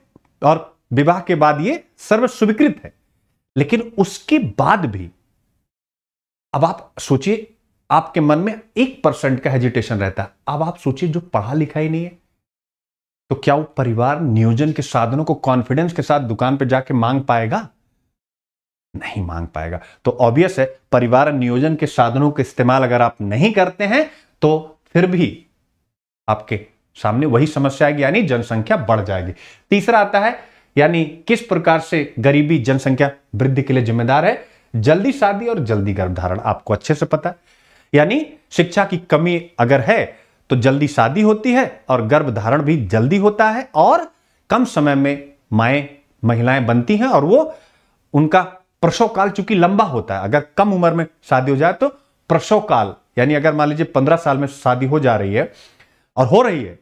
और विवाह के बाद ये सर्व स्वीकृत है लेकिन उसके बाद भी अब आप सोचिए आपके मन में एक परसेंट का हेजिटेशन रहता है अब आप सोचिए जो पढ़ा लिखा ही नहीं है तो क्या वो परिवार नियोजन के साधनों को कॉन्फिडेंस के साथ दुकान पर जाके मांग पाएगा नहीं मांग पाएगा तो ऑब्वियस है परिवार नियोजन के साधनों का इस्तेमाल अगर आप नहीं करते हैं तो फिर भी आपके सामने वही समस्या आएगी यानी जनसंख्या बढ़ जाएगी तीसरा आता है यानी किस प्रकार से गरीबी जनसंख्या वृद्धि के लिए जिम्मेदार है जल्दी शादी और जल्दी गर्भधारण आपको अच्छे से पता है यानी शिक्षा की कमी अगर है तो जल्दी शादी होती है और गर्भधारण भी जल्दी होता है और कम समय में माए महिलाएं बनती हैं और वो उनका प्रसव काल चूंकि लंबा होता है अगर कम उम्र में शादी हो जाए तो प्रसव काल यानी अगर मान लीजिए पंद्रह साल में शादी हो जा रही है और हो रही है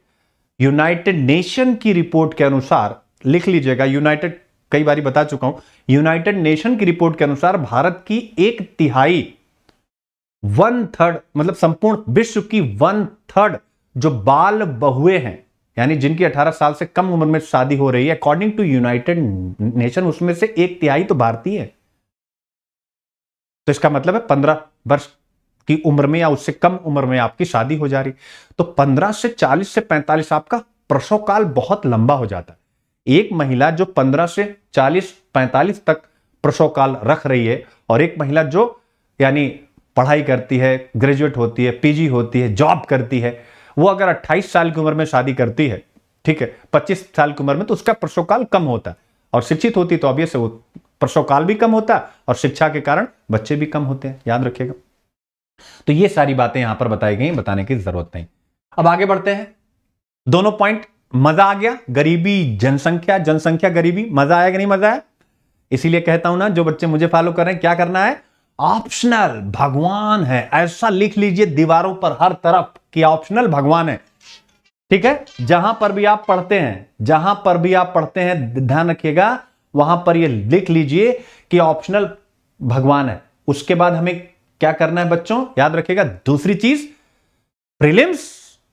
यूनाइटेड नेशन की रिपोर्ट के अनुसार लिख लीजिएगा यूनाइटेड कई बार बता चुका हूं यूनाइटेड नेशन की रिपोर्ट के अनुसार भारत की एक तिहाई वन थर्ड मतलब संपूर्ण विश्व की वन थर्ड जो बाल बहुए हैं यानी जिनकी 18 साल से कम उम्र में शादी हो रही है अकॉर्डिंग टू यूनाइटेड नेशन उसमें से एक तिहाई तो भारतीय है तो इसका मतलब है पंद्रह वर्ष की उम्र में या उससे कम उम्र में आपकी शादी हो जा रही तो पंद्रह से चालीस से पैंतालीस आपका प्रसव काल बहुत लंबा हो जाता है एक महिला जो पंद्रह से चालीस पैंतालीस तक प्रसव काल रख रही है और एक महिला जो यानी पढ़ाई करती है ग्रेजुएट होती है पीजी होती है जॉब करती है वो अगर 28 साल की उम्र में शादी करती है ठीक है 25 साल की उम्र में तो उसका प्रसव काल कम होता है और शिक्षित होती तो से वो प्रसव काल भी कम होता है और शिक्षा के कारण बच्चे भी कम होते हैं याद रखिएगा तो ये सारी बातें यहां पर बताई गई बताने की जरूरत नहीं अब आगे बढ़ते हैं दोनों पॉइंट मजा आ गया गरीबी जनसंख्या जनसंख्या गरीबी मजा आया कि नहीं मजा आया इसीलिए कहता हूं ना जो बच्चे मुझे फॉलो कर रहे हैं क्या करना है ऑप्शनल भगवान है ऐसा लिख लीजिए दीवारों पर हर तरफ कि ऑप्शनल भगवान है ठीक है जहां पर भी आप पढ़ते हैं जहां पर भी आप पढ़ते हैं ध्यान रखिएगा वहां पर ये लिख लीजिए कि ऑप्शनल भगवान है उसके बाद हमें क्या करना है बच्चों याद रखिएगा दूसरी चीज प्रिलिम्स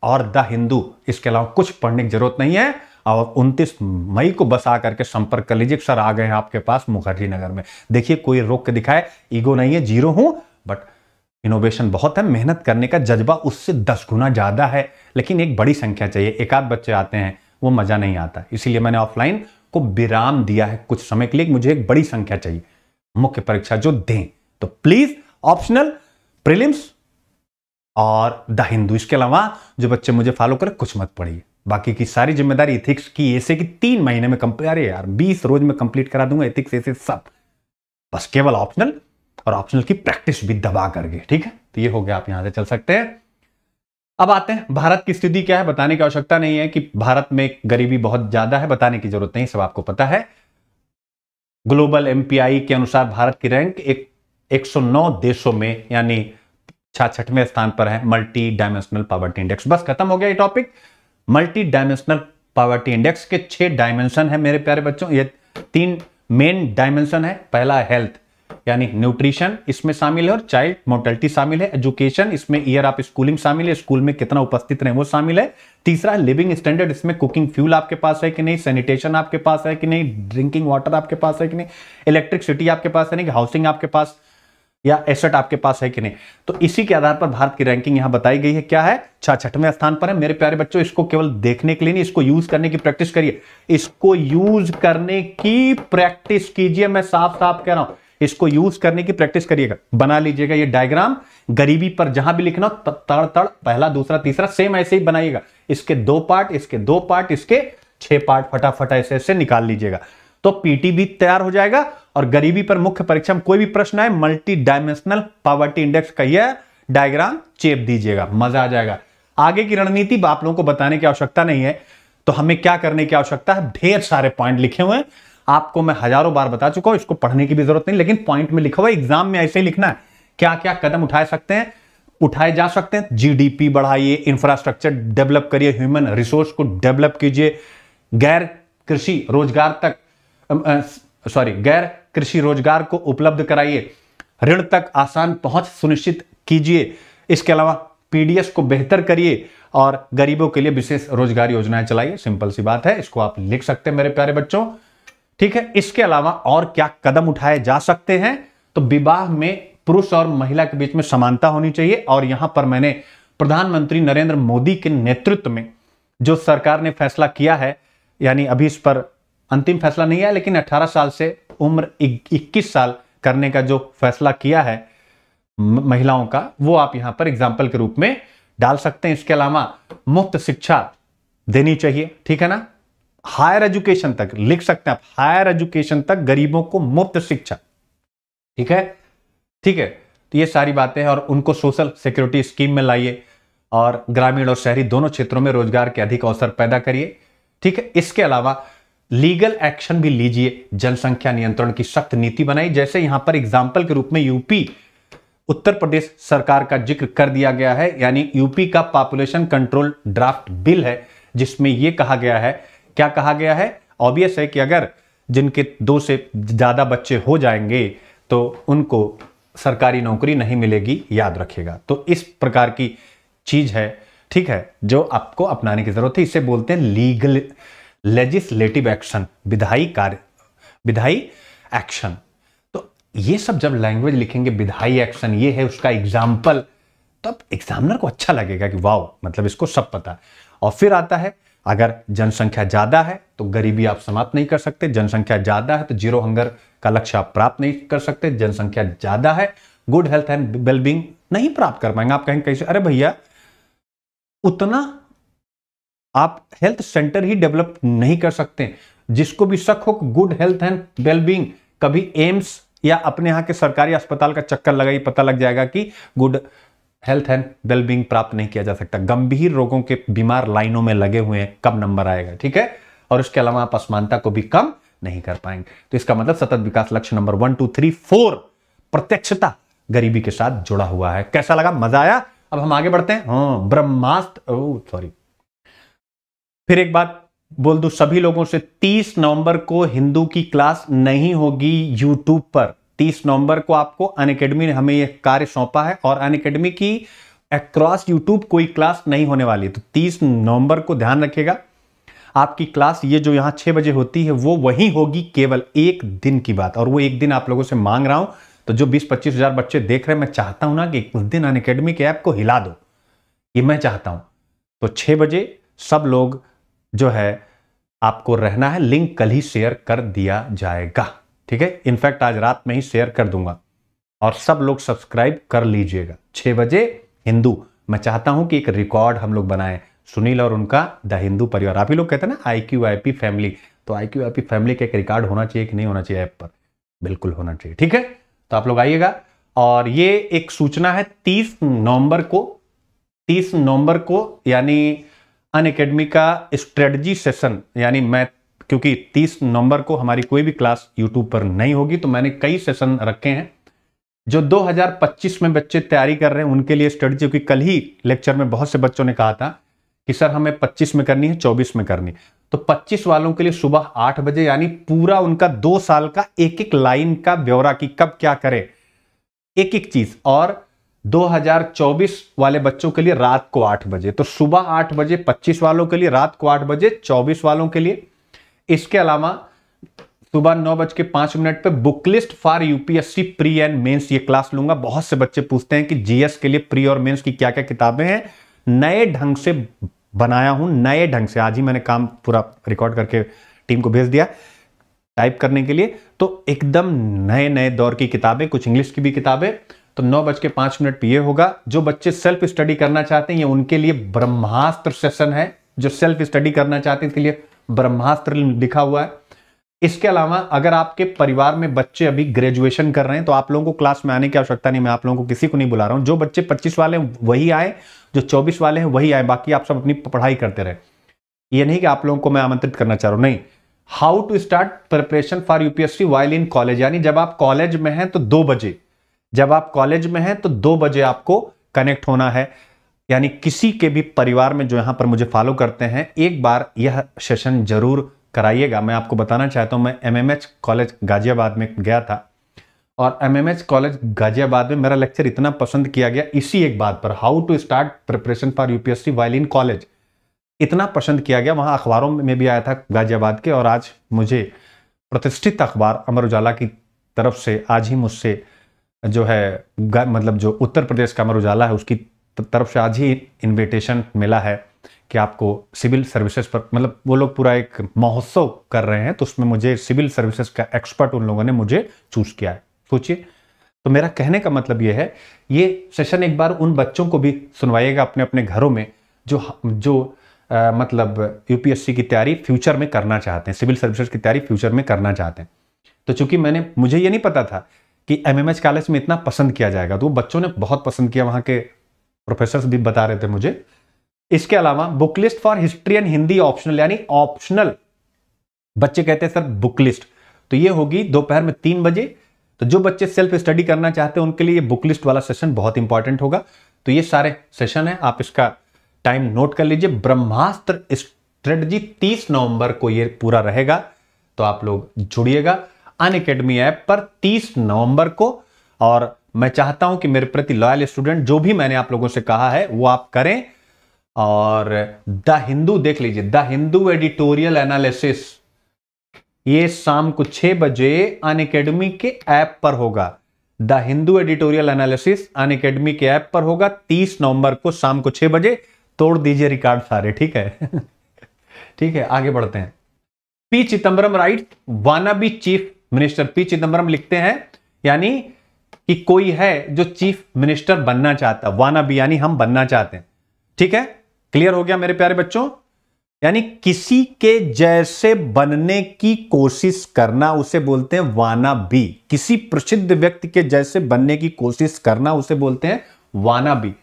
और द हिंदू इसके अलावा कुछ पढ़ने की जरूरत नहीं है और 29 मई को बस आकर के संपर्क कर लीजिए सर आ गए हैं आपके पास मुखर्जी नगर में देखिए कोई रोक के दिखाए ईगो नहीं है जीरो हूं बट इनोवेशन बहुत है मेहनत करने का जज्बा उससे दस गुना ज़्यादा है लेकिन एक बड़ी संख्या चाहिए एक आध बच्चे आते हैं वो मज़ा नहीं आता इसीलिए मैंने ऑफलाइन को विराम दिया है कुछ समय के लिए मुझे एक बड़ी संख्या चाहिए मुख्य परीक्षा जो दें तो प्लीज़ ऑप्शनल प्रीलिम्स और द हिंदू इसके अलावा जो बच्चे मुझे फॉलो करें कुछ मत पढ़िए बाकी की सारी जिम्मेदारी इथिक्स की ऐसे की तीन महीने में कंप्लीट अरे यार बीस रोज में कंप्लीट करा दूंगा इथिक्स ऐसे सब बस केवल ऑप्शनल और ऑप्शनल की प्रैक्टिस भी दबा करके ठीक है तो ये हो गया आप यहां से चल सकते हैं अब आते हैं भारत की स्थिति क्या है बताने की आवश्यकता नहीं है कि भारत में गरीबी बहुत ज्यादा है बताने की जरूरत नहीं सब आपको पता है ग्लोबल एमपीआई के अनुसार भारत की रैंक एक 109 देशों में यानी छाछठवें स्थान पर है मल्टी डायमेंशनल पावर्टी इंडेक्स बस खत्म हो गया ये topic multi dimensional poverty index के छह डायमेंशन है मेरे प्यारे बच्चों ये तीन मेन डायमेंशन है पहला हेल्थ यानी न्यूट्रिशन इसमें शामिल है और चाइल्ड मोर्टेलिटी शामिल है एजुकेशन इसमें ईयर आप स्कूलिंग शामिल है स्कूल में कितना उपस्थित रहे वो शामिल है तीसरा लिविंग स्टैंडर्ड इसमें कुकिंग फ्यूल आपके पास है कि नहीं सैनिटेशन आपके पास है कि नहीं ड्रिंकिंग वाटर आपके पास है कि नहीं इलेक्ट्रिसिटी आपके पास है नहीं हाउसिंग आपके पास या एसेट आपके पास है कि नहीं तो इसी के आधार पर भारत की रैंकिंग यहां बताई गई है क्या है छठवें स्थान पर है मेरे प्यारे बच्चों इसको केवल देखने के लिए नहीं इसको यूज करने की प्रैक्टिस करिए इसको यूज करने की प्रैक्टिस कीजिए मैं साफ साफ कह रहा हूं इसको यूज करने की प्रैक्टिस करिएगा बना लीजिएगा ये डायग्राम गरीबी पर जहां भी लिखना तड़ तड़ पहला दूसरा तीसरा सेम ऐसे ही बनाइएगा इसके दो पार्ट इसके दो पार्ट इसके छह पार्ट फटाफट ऐसे ऐसे निकाल लीजिएगा तो पीटी भी तैयार हो जाएगा और गरीबी पर मुख्य परीक्षा में कोई भी प्रश्न आए मल्टी डायमेंशनल पॉवर्टी इंडेक्स कहिए डायग्राम चेप दीजिएगा मजा आ जाएगा आगे की रणनीति आप लोगों को बताने की आवश्यकता नहीं है तो हमें क्या करने की आवश्यकता है ढेर सारे पॉइंट लिखे हुए हैं आपको मैं हजारों बार बता चुका हूं इसको पढ़ने की भी जरूरत नहीं लेकिन पॉइंट में लिखा हुआ एग्जाम में ऐसे ही लिखना है क्या क्या कदम उठाए सकते हैं उठाए जा सकते हैं जीडीपी बढ़ाइए इंफ्रास्ट्रक्चर डेवलप करिए ह्यूमन रिसोर्स को डेवलप कीजिए गैर कृषि रोजगार तक सॉरी गैर कृषि रोजगार को उपलब्ध कराइए ऋण तक आसान पहुंच सुनिश्चित कीजिए इसके अलावा पीडीएस को बेहतर करिए और गरीबों के लिए विशेष रोजगार योजनाएं चलाइए सिंपल सी बात है इसको आप लिख सकते हैं मेरे प्यारे बच्चों ठीक है इसके अलावा और क्या कदम उठाए जा सकते हैं तो विवाह में पुरुष और महिला के बीच में समानता होनी चाहिए और यहां पर मैंने प्रधानमंत्री नरेंद्र मोदी के नेतृत्व में जो सरकार ने फैसला किया है यानी अभी इस पर अंतिम फैसला नहीं आया लेकिन 18 साल से उम्र 21 साल करने का जो फैसला किया है महिलाओं का वो आप यहां पर एग्जाम्पल के रूप में डाल सकते हैं इसके अलावा मुफ्त शिक्षा देनी चाहिए ठीक है ना हायर एजुकेशन तक लिख सकते हैं आप हायर एजुकेशन तक गरीबों को मुफ्त शिक्षा ठीक है ठीक है तो ये सारी बातें हैं और उनको सोशल सिक्योरिटी स्कीम में लाइए और ग्रामीण और शहरी दोनों क्षेत्रों में रोजगार के अधिक अवसर पैदा करिए ठीक है इसके अलावा लीगल एक्शन भी लीजिए जनसंख्या नियंत्रण की सख्त नीति बनाई जैसे यहां पर एग्जाम्पल के रूप में यूपी उत्तर प्रदेश सरकार का जिक्र कर दिया गया है यानी यूपी का पॉपुलेशन कंट्रोल ड्राफ्ट बिल है जिसमें यह कहा गया है क्या कहा गया है ऑब्वियस है कि अगर जिनके दो से ज़्यादा बच्चे हो जाएंगे तो उनको सरकारी नौकरी नहीं मिलेगी याद रखेगा तो इस प्रकार की चीज़ है ठीक है जो आपको अपनाने की ज़रूरत है इसे बोलते हैं लीगल लेजिस्लेटिव एक्शन विधायी कार्य विधायी एक्शन तो ये सब जब लैंग्वेज लिखेंगे विधायी एक्शन ये है उसका एग्जाम्पल तो एग्जामिनर को अच्छा लगेगा कि वाओ मतलब इसको सब पता है और फिर आता है अगर जनसंख्या ज़्यादा है तो गरीबी आप समाप्त नहीं कर सकते जनसंख्या ज़्यादा है तो जीरो हंगर का लक्ष्य आप प्राप्त नहीं कर सकते जनसंख्या ज़्यादा है गुड हेल्थ एंड वेलबींग नहीं प्राप्त कर पाएंगे आप कहेंगे कैसे अरे भैया उतना आप हेल्थ सेंटर ही डेवलप नहीं कर सकते जिसको भी शक हो गुड हेल्थ एंड वेलबींग कभी एम्स या अपने यहां के सरकारी अस्पताल का चक्कर लगाइए पता लग जाएगा कि गुड हेल्थ एंड वेलबींग प्राप्त नहीं किया जा सकता गंभीर रोगों के बीमार लाइनों में लगे हुए हैं कम नंबर आएगा ठीक है और इसके अलावा आप असमानता को भी कम नहीं कर पाएंगे तो इसका मतलब सतत विकास लक्ष्य number one two three four प्रत्यक्षता गरीबी के साथ जुड़ा हुआ है कैसा लगा मजा आया अब हम आगे बढ़ते हैं हाँ ब्रह्मास्त्र सॉरी फिर एक बात बोल दू सभी लोगों से 30 नवंबर को हिंदू की क्लास नहीं होगी यूट्यूब पर 30 नवंबर को आपको अन ने हमें यह कार्य सौंपा है और अन की अक्रॉस यूट्यूब कोई क्लास नहीं होने वाली तो 30 नवंबर को ध्यान रखेगा आपकी क्लास ये जो यहां छह बजे होती है वो वही होगी केवल एक दिन की बात और वो एक दिन आप लोगों से मांग रहा हूं तो जो बीस पच्चीस हज़ार बच्चे देख रहे हैं मैं चाहता हूं ना कि उस दिन अन के ऐप को हिला दो ये मैं चाहता हूं तो छह बजे सब लोग जो है आपको रहना है लिंक कल ही शेयर कर दिया जाएगा ठीक है इनफैक्ट आज रात में ही शेयर कर दूंगा और सब लोग सब्सक्राइब कर लीजिएगा छह बजे हिंदू मैं चाहता हूं कि एक रिकॉर्ड हम लोग बनाए सुनील और उनका द हिंदू परिवार आप ही लोग कहते हैं ना I Q I P family तो I Q I P family का एक रिकॉर्ड होना चाहिए कि नहीं होना चाहिए ऐप पर बिल्कुल होना चाहिए ठीक है तो आप लोग आइएगा और ये एक सूचना है तीस नवंबर को तीस नवंबर को यानी अन अकेडमी का स्ट्रेटजी सेशन यानी मैं क्योंकि 30 नवंबर को हमारी कोई भी क्लास यूट्यूब पर नहीं होगी तो मैंने कई सेशन रखे हैं जो 2025 में बच्चे तैयारी कर रहे हैं उनके लिए स्ट्रेटजी क्योंकि कल ही लेक्चर में बहुत से बच्चों ने कहा था कि सर हमें 25 में करनी है 24 में करनी तो 25 वालों के लिए सुबह आठ बजे यानी पूरा उनका दो साल का एक एक लाइन का ब्यौरा कि कब क्या करें एक एक चीज और 2024 वाले बच्चों के लिए रात को आठ बजे तो सुबह आठ बजे पच्चीस वालों के लिए रात को आठ बजे चौबीस वालों के लिए इसके अलावा सुबह नौ बज के पांच मिनट पर booklist for UPSC pre and mains ये क्लास लूंगा बहुत से बच्चे पूछते हैं कि जीएस के लिए प्री और मेंस की क्या क्या किताबें हैं नए ढंग से बनाया हूं नए ढंग से आज ही मैंने काम पूरा रिकॉर्ड करके टीम को भेज दिया टाइप करने के लिए तो एकदम नए नए दौर की किताबें कुछ इंग्लिश की भी किताबें तो नौ बज के पांच मिनट पे होगा जो बच्चे सेल्फ स्टडी करना चाहते हैं ये उनके लिए ब्रह्मास्त्र सेशन है जो सेल्फ स्टडी करना चाहते हैं इसके लिए ब्रह्मास्त्र लिखा हुआ है इसके अलावा अगर आपके परिवार में बच्चे अभी ग्रेजुएशन कर रहे हैं तो आप लोगों को क्लास में आने की आवश्यकता नहीं मैं आप लोगों को किसी को नहीं बुला रहा हूं जो बच्चे 25 वाले हैं वही आए जो 24 वाले हैं वही आए बाकी आप सब अपनी पढ़ाई करते रहे ये नहीं कि आप लोगों को मैं आमंत्रित करना चाह रहा हूं नहीं how to start preparation for UPSC while in college यानी जब आप कॉलेज में हैं तो दो बजे जब आप कॉलेज में हैं तो दो बजे आपको कनेक्ट होना है यानी किसी के भी परिवार में जो यहाँ पर मुझे फॉलो करते हैं एक बार यह सेशन जरूर कराइएगा मैं आपको बताना चाहता हूँ मैं एमएमएच कॉलेज गाजियाबाद में गया था और एमएमएच कॉलेज गाजियाबाद में मेरा लेक्चर इतना पसंद किया गया इसी एक बात पर how to start preparation for UPSC while in college इतना पसंद किया गया वहाँ अखबारों में भी आया था गाजियाबाद के और आज मुझे प्रतिष्ठित अखबार अमर उजाला की तरफ से आज ही मुझसे जो है मतलब जो उत्तर प्रदेश का अमर उजाला है उसकी तरफ से आज ही इन्विटेशन मिला है कि आपको सिविल सर्विसेज पर मतलब वो लोग पूरा एक महोत्सव कर रहे हैं तो उसमें मुझे सिविल सर्विसेज का एक्सपर्ट उन लोगों ने मुझे चूज किया है सोचिए तो मेरा कहने का मतलब ये है ये सेशन एक बार उन बच्चों को भी सुनवाइएगा अपने अपने घरों में जो जो आ, मतलब यूपीएससी की तैयारी फ्यूचर में करना चाहते हैं सिविल सर्विसेज की तैयारी फ्यूचर में करना चाहते हैं तो चूंकि मैंने मुझे ये नहीं पता था कि एमएमएच कॉलेज में इतना पसंद किया जाएगा तो बच्चों ने बहुत पसंद किया वहां के प्रोफेसर भी बता रहे थे मुझे इसके अलावा book list for history and Hindi optional यानी ऑप्शनल बच्चे कहते हैं सर बुक लिस्ट तो ये होगी दोपहर में तीन बजे तो जो बच्चे सेल्फ स्टडी करना चाहते हैं उनके लिए बुक लिस्ट वाला सेशन बहुत इंपॉर्टेंट होगा तो ये सारे सेशन है आप इसका टाइम नोट कर लीजिए ब्रह्मास्त्र स्ट्रेटजी 30 नवंबर को ये पूरा रहेगा तो आप लोग जुड़िएगा अन अकेडमी ऐप पर 30 नवंबर को और मैं चाहता हूं कि मेरे प्रति लॉयल स्टूडेंट जो भी मैंने आप लोगों से कहा है वो आप करें और द हिंदू देख लीजिए द हिंदू एडिटोरियल एनालिसिस ये शाम को छह बजे अन के ऐप पर होगा the Hindu editorial analysis Unacademy के ऐप पर होगा तीस नवंबर को शाम को छह बजे तोड़ दीजिए रिकॉर्ड सारे ठीक है ठीक है आगे बढ़ते हैं P Chidambaram write wanna be chief minister P Chidambaram लिखते हैं यानी कि कोई है जो चीफ मिनिस्टर बनना चाहता वाना भी यानी हम बनना चाहते हैं ठीक है क्लियर हो गया मेरे प्यारे बच्चों यानी किसी के जैसे बनने की कोशिश करना उसे बोलते हैं वाना भी किसी प्रसिद्ध व्यक्ति के जैसे बनने की कोशिश करना उसे बोलते हैं वाना भी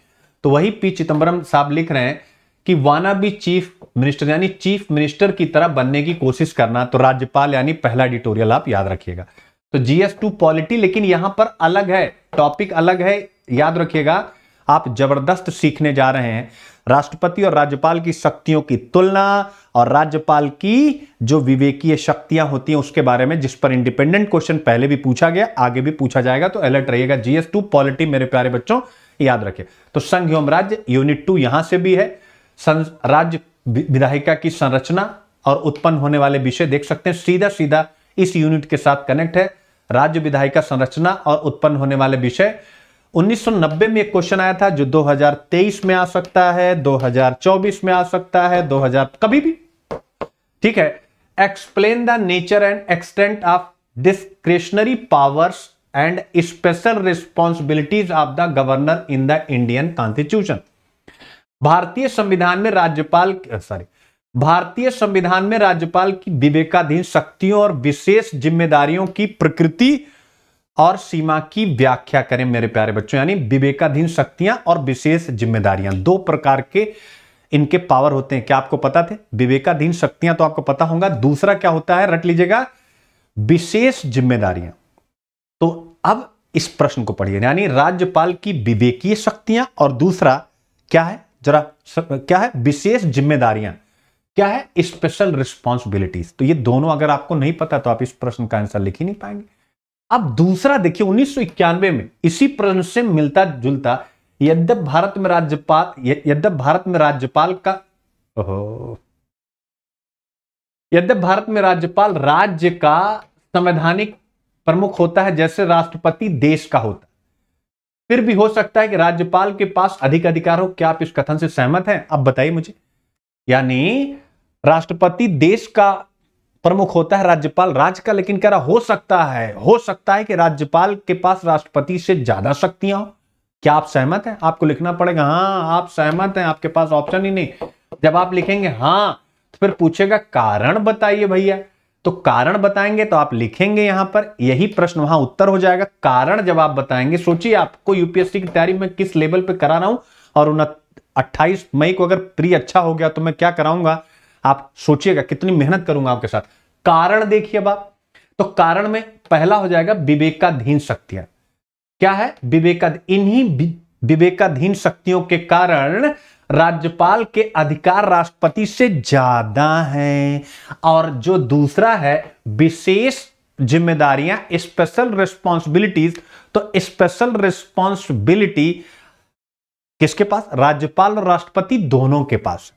तो वही पी चिदम्बरम साहब लिख रहे हैं कि वाना भी चीफ मिनिस्टर यानी चीफ मिनिस्टर की तरह बनने की कोशिश करना तो राज्यपाल यानी पहला एडिटोरियल आप याद रखिएगा तो जीएस टू पॉलिटी लेकिन यहां पर अलग है टॉपिक अलग है याद रखिएगा आप जबरदस्त सीखने जा रहे हैं राष्ट्रपति और राज्यपाल की शक्तियों की तुलना और राज्यपाल की जो विवेकीय शक्तियां होती हैं उसके बारे में जिस पर इंडिपेंडेंट क्वेश्चन पहले भी पूछा गया आगे भी पूछा जाएगा तो अलर्ट रहिएगा जीएस टू पॉलिटी मेरे प्यारे बच्चों याद रखे तो संघ एवं राज्य यूनिट टू यहां से भी है राज्य विधायिका की संरचना और उत्पन्न होने वाले विषय देख सकते हैं सीधा सीधा इस यूनिट के साथ कनेक्ट है राज्य विधायिका संरचना और उत्पन्न होने वाले विषय 1990 में एक क्वेश्चन आया था जो 2023 में आ सकता है 2024 में आ सकता है 2000 कभी भी ठीक है explain the nature and extent of discretionary powers and special responsibilities of the governor in the Indian constitution भारतीय संविधान में राज्यपाल सॉरी भारतीय संविधान में राज्यपाल की विवेकाधीन शक्तियों और विशेष जिम्मेदारियों की प्रकृति और सीमा की व्याख्या करें मेरे प्यारे बच्चों यानी विवेकाधीन शक्तियां और विशेष जिम्मेदारियां दो प्रकार के इनके पावर होते हैं क्या आपको पता थे विवेकाधीन शक्तियां तो आपको पता होगा दूसरा क्या होता है रट लीजिएगा विशेष जिम्मेदारियां तो अब इस प्रश्न को पढ़िए यानी राज्यपाल की विवेकीय शक्तियां और दूसरा क्या है जरा क्या है विशेष जिम्मेदारियां क्या है स्पेशल रिस्पॉन्सिबिलिटीज तो ये दोनों अगर आपको नहीं पता तो आप इस प्रश्न का आंसर लिख ही नहीं पाएंगे अब दूसरा देखिए उन्नीस में इसी प्रश्न से मिलता जुलता यद्यप भारत में राज्यपाल यद्यप भारत में राज्यपाल का यद्यप भारत में राज्यपाल राज्य का संवैधानिक प्रमुख होता है जैसे राष्ट्रपति देश का होता है फिर भी हो सकता है कि राज्यपाल के पास अधिक अधिकार हो क्या आप इस कथन से सहमत हैं आप बताइए मुझे यानी राष्ट्रपति देश का प्रमुख होता है राज्यपाल राज्य का लेकिन कह रहा हो सकता है हो सकता है कि राज्यपाल के पास राष्ट्रपति से ज्यादा शक्तियां हो क्या आप सहमत हैं आपको लिखना पड़ेगा हाँ आप सहमत हैं आपके पास ऑप्शन ही नहीं जब आप लिखेंगे हाँ तो फिर पूछेगा कारण बताइए भैया तो कारण बताएंगे तो आप लिखेंगे यहां पर यही प्रश्न वहां उत्तर हो जाएगा कारण जब आप बताएंगे सोचिए आपको यूपीएससी की तैयारी में किस लेवल पे करा रहा हूं और अट्ठाईस मई को अगर प्री अच्छा हो गया तो मैं क्या कराऊंगा आप सोचिएगा कितनी मेहनत करूंगा आपके साथ कारण देखिए बाप तो कारण में पहला हो जाएगा विवेकाधीन शक्तियां क्या है विवेकाधीन इन्हीं विवेकाधीन शक्तियों के कारण राज्यपाल के अधिकार राष्ट्रपति से ज्यादा हैं और जो दूसरा है विशेष जिम्मेदारियां स्पेशल रिस्पॉन्सिबिलिटीज तो स्पेशल रिस्पॉन्सिबिलिटी किसके पास राज्यपाल और राष्ट्रपति दोनों के पास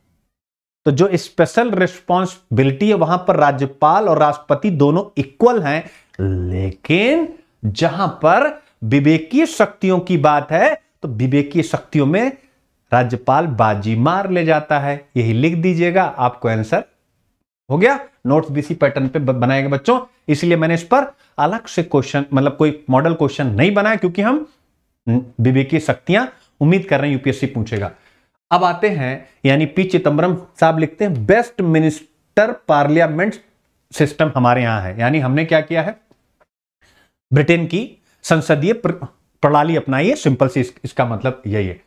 तो जो स्पेशल रिस्पॉन्सिबिलिटी है वहां पर राज्यपाल और राष्ट्रपति दोनों इक्वल हैं लेकिन जहां पर विवेकीय शक्तियों की बात है तो विवेकीय शक्तियों में राज्यपाल बाजी मार ले जाता है यही लिख दीजिएगा आपको आंसर हो गया नोट्स बीसी पैटर्न पे बनाएंगे बच्चों इसलिए मैंने इस पर अलग से क्वेश्चन मतलब कोई मॉडल क्वेश्चन नहीं बनाया क्योंकि हम विवेकी शक्तियां उम्मीद कर रहे हैं यूपीएससी पूछेगा अब आते हैं यानी पी चिदम्बरम साहब लिखते हैं बेस्ट मिनिस्टर पार्लियामेंट सिस्टम हमारे यहां है यानी हमने क्या किया है ब्रिटेन की संसदीय प्रणाली अपनाई है सिंपल सी इसका मतलब यही है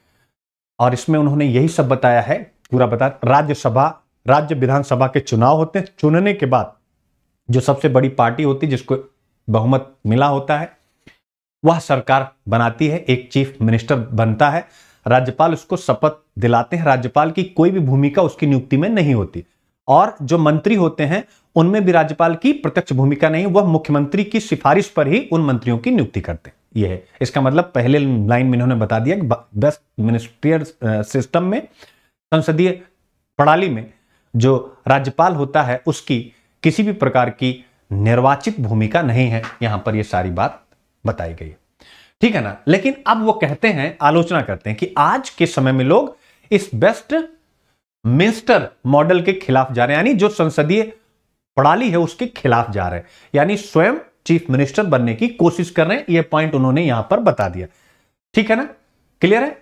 और इसमें उन्होंने यही सब बताया है पूरा बता राज्यसभा राज्य विधानसभा के चुनाव होते हैं चुनने के बाद जो सबसे बड़ी पार्टी होती है जिसको बहुमत मिला होता है वह सरकार बनाती है एक चीफ मिनिस्टर बनता है राज्यपाल उसको शपथ दिलाते हैं राज्यपाल की कोई भी भूमिका उसकी नियुक्ति में नहीं होती और जो मंत्री होते हैं उनमें भी राज्यपाल की प्रत्यक्ष भूमिका नहीं वह मुख्यमंत्री की सिफारिश पर ही उन मंत्रियों की नियुक्ति करते हैं ये है इसका मतलब पहले लाइन में इन्होंने बता दिया कि बेस्ट मिनिस्ट्रियल सिस्टम में संसदीय प्रणाली में जो राज्यपाल होता है उसकी किसी भी प्रकार की निर्वाचित भूमिका नहीं है यहां पर यह सारी बात बताई गई ठीक है ना लेकिन अब वो कहते हैं आलोचना करते हैं कि आज के समय में लोग इस बेस्ट मिनिस्टर मॉडल के खिलाफ जा रहे हैं यानी जो संसदीय प्रणाली है उसके खिलाफ जा रहे हैं यानी स्वयं चीफ मिनिस्टर बनने की कोशिश कर रहे हैं यह पॉइंट उन्होंने यहां पर बता दिया ठीक है ना क्लियर है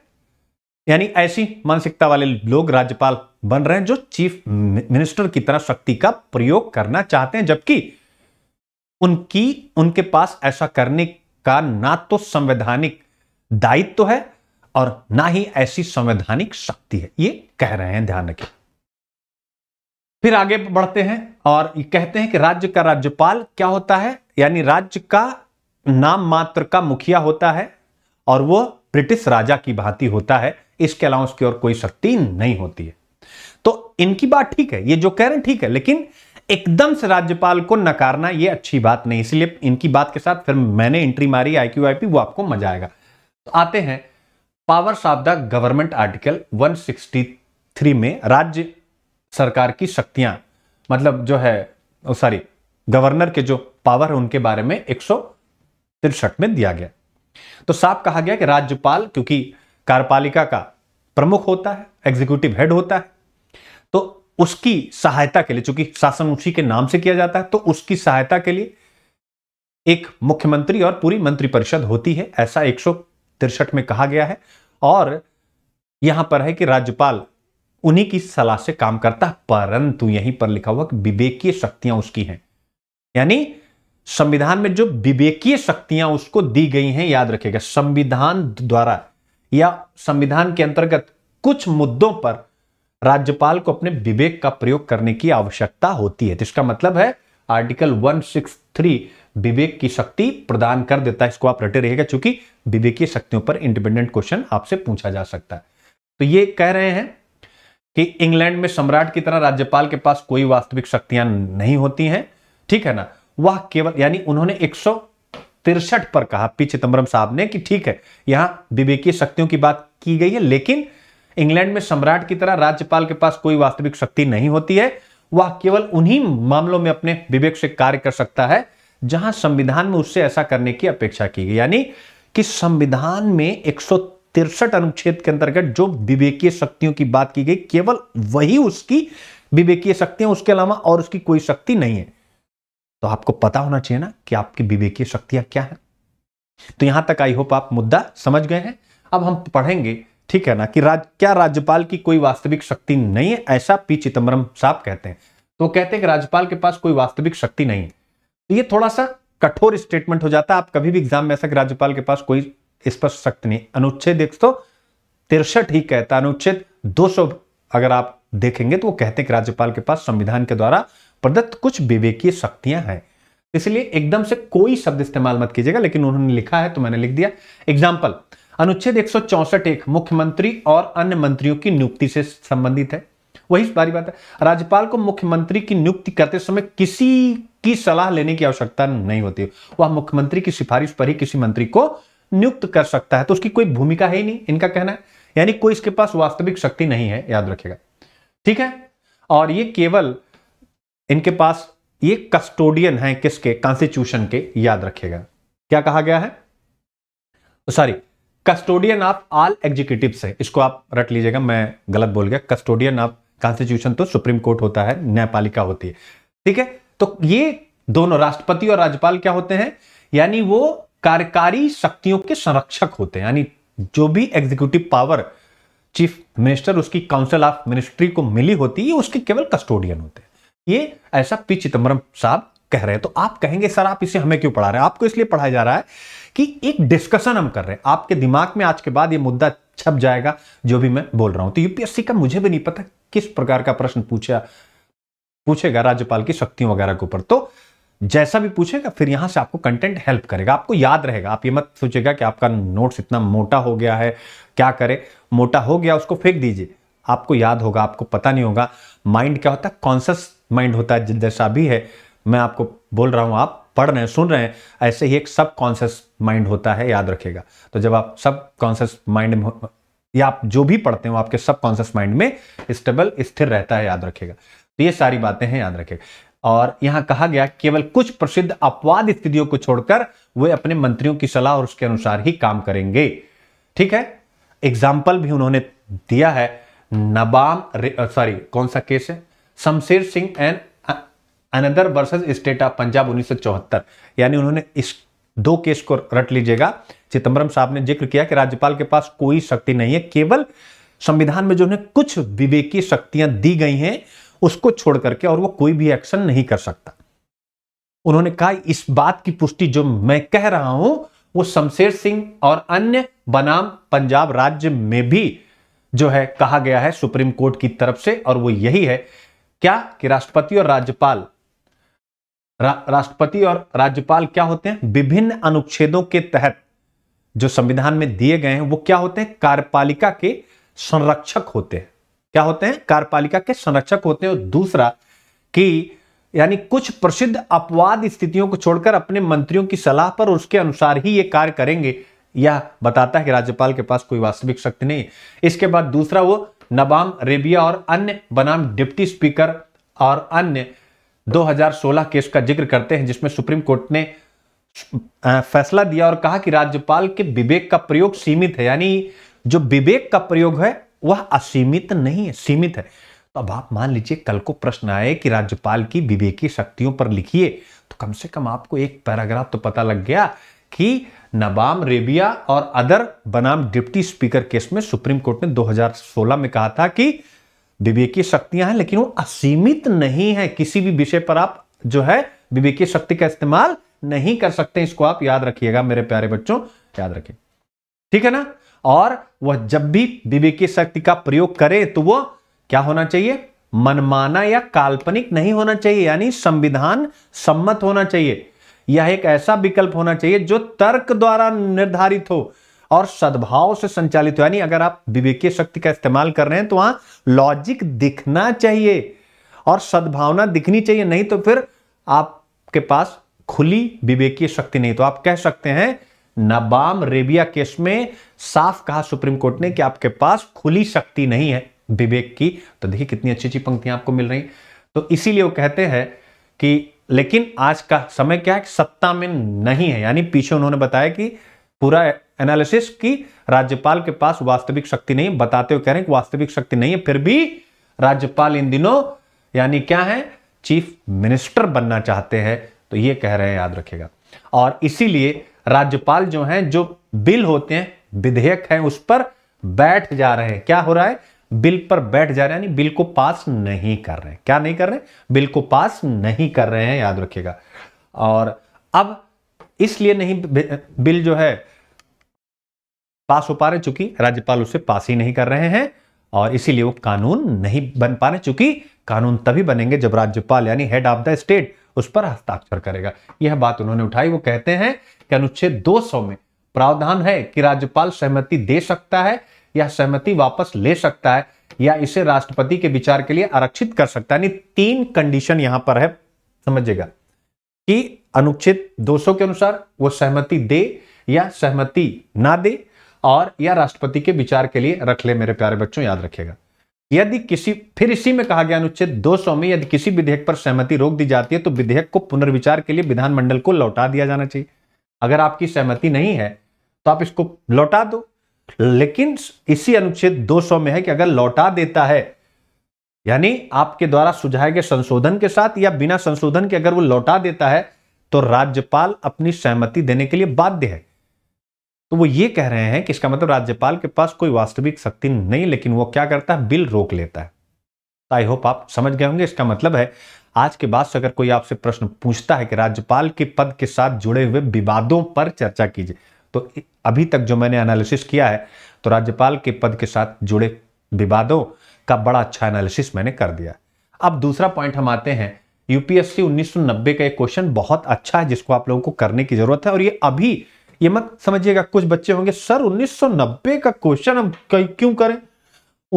यानी ऐसी मानसिकता वाले लोग राज्यपाल बन रहे हैं जो चीफ मिनिस्टर की तरह शक्ति का प्रयोग करना चाहते हैं जबकि उनकी उनके पास ऐसा करने का ना तो संवैधानिक दायित्व तो है और ना ही ऐसी संवैधानिक शक्ति है ये कह रहे हैं ध्यान रखें फिर आगे बढ़ते हैं और कहते हैं कि राज्य का राज्यपाल क्या होता है यानी राज्य का नाम मात्र का मुखिया होता है और वो ब्रिटिश राजा की भांति होता है इसके अलावा उसकी और कोई शक्ति नहीं होती है तो इनकी बात ठीक है ये जो कह रहे हैं ठीक है लेकिन एकदम से राज्यपाल को नकारना ये अच्छी बात नहीं इसलिए इनकी बात के साथ फिर मैंने एंट्री मारी आई क्यू आई पी वो आपको मजा आएगा तो आते हैं powers of the government article 163 में राज्य सरकार की शक्तियां मतलब जो है सॉरी गवर्नर के जो पावर है उनके बारे में एक में दिया गया तो साफ कहा गया कि राज्यपाल क्योंकि कार्यपालिका का प्रमुख होता है एग्जीक्यूटिव हेड होता है तो उसकी सहायता के लिए चूंकि शासन उसी के नाम से किया जाता है तो उसकी सहायता के लिए एक मुख्यमंत्री और पूरी मंत्रिपरिषद होती है ऐसा एक में कहा गया है और यहां पर है कि राज्यपाल उन्हीं की सलाह से काम करता परंतु यहीं पर लिखा हुआ कि विवेकीय शक्तियां उसकी हैं यानी संविधान में जो विवेकीय शक्तियां उसको दी गई हैं याद रखेगा संविधान द्वारा या संविधान के अंतर्गत कुछ मुद्दों पर राज्यपाल को अपने विवेक का प्रयोग करने की आवश्यकता होती है तो इसका मतलब है आर्टिकल 163 विवेक की शक्ति प्रदान कर देता है इसको आप रटे रहिएगा क्योंकि विवेकीय शक्तियों पर इंडिपेंडेंट क्वेश्चन आपसे पूछा जा सकता है तो ये कह रहे हैं कि इंग्लैंड में सम्राट की तरह राज्यपाल के पास कोई वास्तविक शक्तियां नहीं होती हैं ठीक है ना वह केवल यानी उन्होंने एक तिरसठ पर कहा पी चिदम्बरम साहब ने कि ठीक है यहां विवेकीय शक्तियों की बात की गई है लेकिन इंग्लैंड में सम्राट की तरह राज्यपाल के पास कोई वास्तविक शक्ति नहीं होती है वह केवल उन्हीं मामलों में अपने विवेक से कार्य कर सकता है जहां संविधान में उससे ऐसा करने की अपेक्षा की गई यानी कि संविधान में एक अनुच्छेद के अंतर्गत जो विवेकीय शक्तियों की बात की गई केवल वही उसकी विवेकीय शक्तियां उसके अलावा और उसकी कोई शक्ति नहीं है तो आपको पता होना चाहिए ना कि आपकी विवेकीय शक्तियां क्या है तो यहां तक आई होप आप मुद्दा समझ गए हैं अब हम पढ़ेंगे ठीक है ना कि राज क्या राज्यपाल की कोई वास्तविक शक्ति नहीं है ऐसा पी चिदम्बरम साहब कहते हैं तो कहते हैं कि राज्यपाल के पास कोई वास्तविक शक्ति नहीं है तो ये थोड़ा सा कठोर स्टेटमेंट हो जाता है आप कभी भी एग्जाम में ऐसा कि राज्यपाल के पास कोई स्पष्ट शक्ति नहीं अनुच्छेद देख तो तिरसठ ही कहता अनुच्छेद दो अगर आप देखेंगे तो वो कहते हैं कि राज्यपाल के पास संविधान के द्वारा प्रदत्त कुछ विवेकीय शक्तियां हैं इसलिए एकदम से कोई शब्द इस्तेमाल मत कीजिएगा लेकिन उन्होंने लिखा है तो मैंने लिख दिया एग्जाम्पल अनुच्छेद एक एक मुख्यमंत्री और अन्य मंत्रियों की नियुक्ति से संबंधित है वही बारी बात है राज्यपाल को मुख्यमंत्री की नियुक्ति करते समय किसी की सलाह लेने की आवश्यकता नहीं होती वह मुख्यमंत्री की सिफारिश पर ही किसी मंत्री को नियुक्त कर सकता है तो उसकी कोई भूमिका है ही नहीं इनका कहना है यानी कोई इसके पास वास्तविक शक्ति नहीं है याद रखेगा ठीक है और ये केवल इनके पास ये कस्टोडियन है किसके कॉन्स्टिट्यूशन के याद रखेगा क्या कहा गया है sorry custodian of all executive है इसको आप रट लीजिएगा मैं गलत बोल गया कस्टोडियन ऑफ कॉन्स्टिट्यूशन तो सुप्रीम कोर्ट होता है न्यायपालिका होती है ठीक है तो ये दोनों राष्ट्रपति और राज्यपाल क्या होते हैं यानी वो कार्यकारी शक्तियों के संरक्षक होते हैं यानी जो भी एग्जीक्यूटिव पावर चीफ मिनिस्टर उसकी काउंसिल ऑफ मिनिस्ट्री को मिली होती है उसके केवल कस्टोडियन होते हैं ये ऐसा पी चिदम्बरम साहब कह रहे हैं तो आप कहेंगे सर आप इसे हमें क्यों पढ़ा रहे हैं आपको इसलिए पढ़ाया जा रहा है कि एक डिस्कशन हम कर रहे हैं आपके दिमाग में आज के बाद ये मुद्दा छप जाएगा जो भी मैं बोल रहा हूं तो यूपीएससी का मुझे भी नहीं पता किस प्रकार का प्रश्न पूछा पूछेगा राज्यपाल की शक्तियों वगैरह के ऊपर तो जैसा भी पूछेगा फिर यहां से आपको कंटेंट हेल्प करेगा आपको याद रहेगा आप ये मत सोचेगा कि आपका नोट्स इतना मोटा हो गया है क्या करे मोटा हो गया उसको फेंक दीजिए आपको याद होगा आपको पता नहीं होगा माइंड क्या होता है कॉन्सियस माइंड होता है जैसा भी है मैं आपको बोल रहा हूं आप पढ़ रहे हैं सुन रहे हैं ऐसे ही एक सब कॉन्शियस माइंड होता है याद रखेगा तो जब आप सब कॉन्शियस माइंड या आप जो भी पढ़ते हो आपके सब कॉन्शियस माइंड में स्टेबल स्थिर रहता है याद रखेगा तो ये सारी बातें हैं याद रखेगा और यहां कहा गया केवल कुछ प्रसिद्ध अपवाद स्थितियों को छोड़कर वे अपने मंत्रियों की सलाह और उसके अनुसार ही काम करेंगे ठीक है एग्जाम्पल भी उन्होंने दिया है नबाम सॉरी कौन सा केस है Shamsher Singh and another versus state of Punjab उन्नीस यानी उन्होंने इस दो केस को रट लीजिएगा चिदम्बरम साहब ने जिक्र किया कि राज्यपाल के पास कोई शक्ति नहीं है केवल संविधान में जो उन्हें कुछ विवेकी शक्तियां दी गई हैं उसको छोड़ करके और वो कोई भी एक्शन नहीं कर सकता उन्होंने कहा इस बात की पुष्टि जो मैं कह रहा हूं वो शमशेर सिंह और अन्य बनाम पंजाब राज्य में भी जो है कहा गया है सुप्रीम कोर्ट की तरफ से और वो यही है क्या कि राष्ट्रपति और राज्यपाल रा, राष्ट्रपति और राज्यपाल क्या होते हैं विभिन्न अनुच्छेदों के तहत जो संविधान में दिए गए हैं वो क्या होते हैं कार्यपालिका के संरक्षक होते हैं क्या होते हैं कार्यपालिका के संरक्षक होते हैं और दूसरा कि यानी कुछ प्रसिद्ध अपवाद स्थितियों को छोड़कर अपने मंत्रियों की सलाह पर उसके अनुसार ही ये कार्य करेंगे यह बताता है कि राज्यपाल के पास कोई वास्तविक शक्ति नहीं इसके बाद दूसरा वो नबाम रेबिया और अन्य बनाम डिप्टी स्पीकर और अन्य 2016 केस का जिक्र करते हैं जिसमें सुप्रीम कोर्ट ने फैसला दिया और कहा कि राज्यपाल के विवेक का प्रयोग सीमित है यानी जो विवेक का प्रयोग है वह असीमित नहीं है सीमित है तो अब आप मान लीजिए कल को प्रश्न आए कि राज्यपाल की विवेकी शक्तियों पर लिखिए तो कम से कम आपको एक पैराग्राफ तो पता लग गया कि नबाम रेबिया और अदर बनाम डिप्टी स्पीकर केस में सुप्रीम कोर्ट ने 2016 में कहा था कि विवेकीय शक्तियां हैं लेकिन वो असीमित नहीं है किसी भी विषय पर आप जो है विवेकीय शक्ति का इस्तेमाल नहीं कर सकते इसको आप याद रखिएगा मेरे प्यारे बच्चों याद रखिए ठीक है ना और वह जब भी विवेकीय शक्ति का प्रयोग करे तो वह क्या होना चाहिए मनमाना या काल्पनिक नहीं होना चाहिए यानी संविधान सम्मत होना चाहिए यह एक ऐसा विकल्प होना चाहिए जो तर्क द्वारा निर्धारित हो और सद्भाव से संचालित हो यानी अगर आप विवेकीय शक्ति का इस्तेमाल कर रहे हैं तो वहां लॉजिक दिखना चाहिए और सद्भावना दिखनी चाहिए नहीं तो फिर आपके पास खुली विवेकीय शक्ति नहीं तो आप कह सकते हैं नबाम रेबिया केस में साफ कहा सुप्रीम कोर्ट ने कि आपके पास खुली शक्ति नहीं है विवेक की तो देखिए कितनी अच्छी अच्छी पंक्तियां आपको मिल रही तो इसीलिए वो कहते हैं कि लेकिन आज का समय क्या है सत्ता में नहीं है यानी पीछे उन्होंने बताया कि पूरा एनालिसिस की राज्यपाल के पास वास्तविक शक्ति नहीं बताते हुए कह रहे हैं कि वास्तविक शक्ति नहीं है फिर भी राज्यपाल इन दिनों यानी क्या है चीफ मिनिस्टर बनना चाहते हैं तो ये कह रहे हैं याद रखेगा और इसीलिए राज्यपाल जो हैं जो बिल होते हैं विधेयक हैं उस पर बैठ जा रहे हैं क्या हो रहा है बिल पर बैठ जा रहे हैं यानी बिल को पास नहीं कर रहे हैं क्या नहीं कर रहे बिल को पास नहीं कर रहे हैं याद रखिएगा और अब इसलिए नहीं बिल जो है पास हो पा रहे चूंकि राज्यपाल उसे पास ही नहीं कर रहे हैं और इसीलिए वो कानून नहीं बन पा रहे चूंकि कानून तभी बनेंगे जब राज्यपाल यानी हेड ऑफ द स्टेट उस पर हस्ताक्षर करेगा यह बात उन्होंने उठाई वो कहते हैं कि अनुच्छेद 200 में प्रावधान है कि राज्यपाल सहमति दे सकता है या सहमति वापस ले सकता है या इसे राष्ट्रपति के विचार के लिए आरक्षित कर सकता है यानी तीन कंडीशन यहां पर है समझिएगा कि अनुच्छेद 200 के अनुसार वो सहमति दे या सहमति ना दे और या राष्ट्रपति के विचार के लिए रख ले मेरे प्यारे बच्चों याद रखेगा यदि किसी फिर इसी में कहा गया अनुच्छेद 200 में यदि किसी विधेयक पर सहमति रोक दी जाती है तो विधेयक को पुनर्विचार के लिए विधानमंडल को लौटा दिया जाना चाहिए अगर आपकी सहमति नहीं है तो आप इसको लौटा दो लेकिन इसी अनुच्छेद 200 में है कि अगर लौटा देता है यानी आपके द्वारा सुझाए गए संशोधन के साथ या बिना संशोधन के अगर वो लौटा देता है तो राज्यपाल अपनी सहमति देने के लिए बाध्य है तो वो ये कह रहे हैं कि इसका मतलब राज्यपाल के पास कोई वास्तविक शक्ति नहीं लेकिन वो क्या करता है बिल रोक लेता है तो आई होप आप समझ गए होंगे इसका मतलब है आज के बाद से अगर कोई आपसे प्रश्न पूछता है कि राज्यपाल के पद के साथ जुड़े हुए विवादों पर चर्चा कीजिए तो अभी तक जो मैंने एनालिसिस किया है तो राज्यपाल के पद के साथ जुड़े विवादों का बड़ा अच्छा एनालिसिस मैंने कर दिया अब दूसरा पॉइंट हम आते हैं यूपीएससी 1990 का एक क्वेश्चन बहुत अच्छा है जिसको आप लोगों को करने की जरूरत है और ये अभी ये मत समझिएगा कुछ बच्चे होंगे सर 1990 का क्वेश्चन हम क्यों करें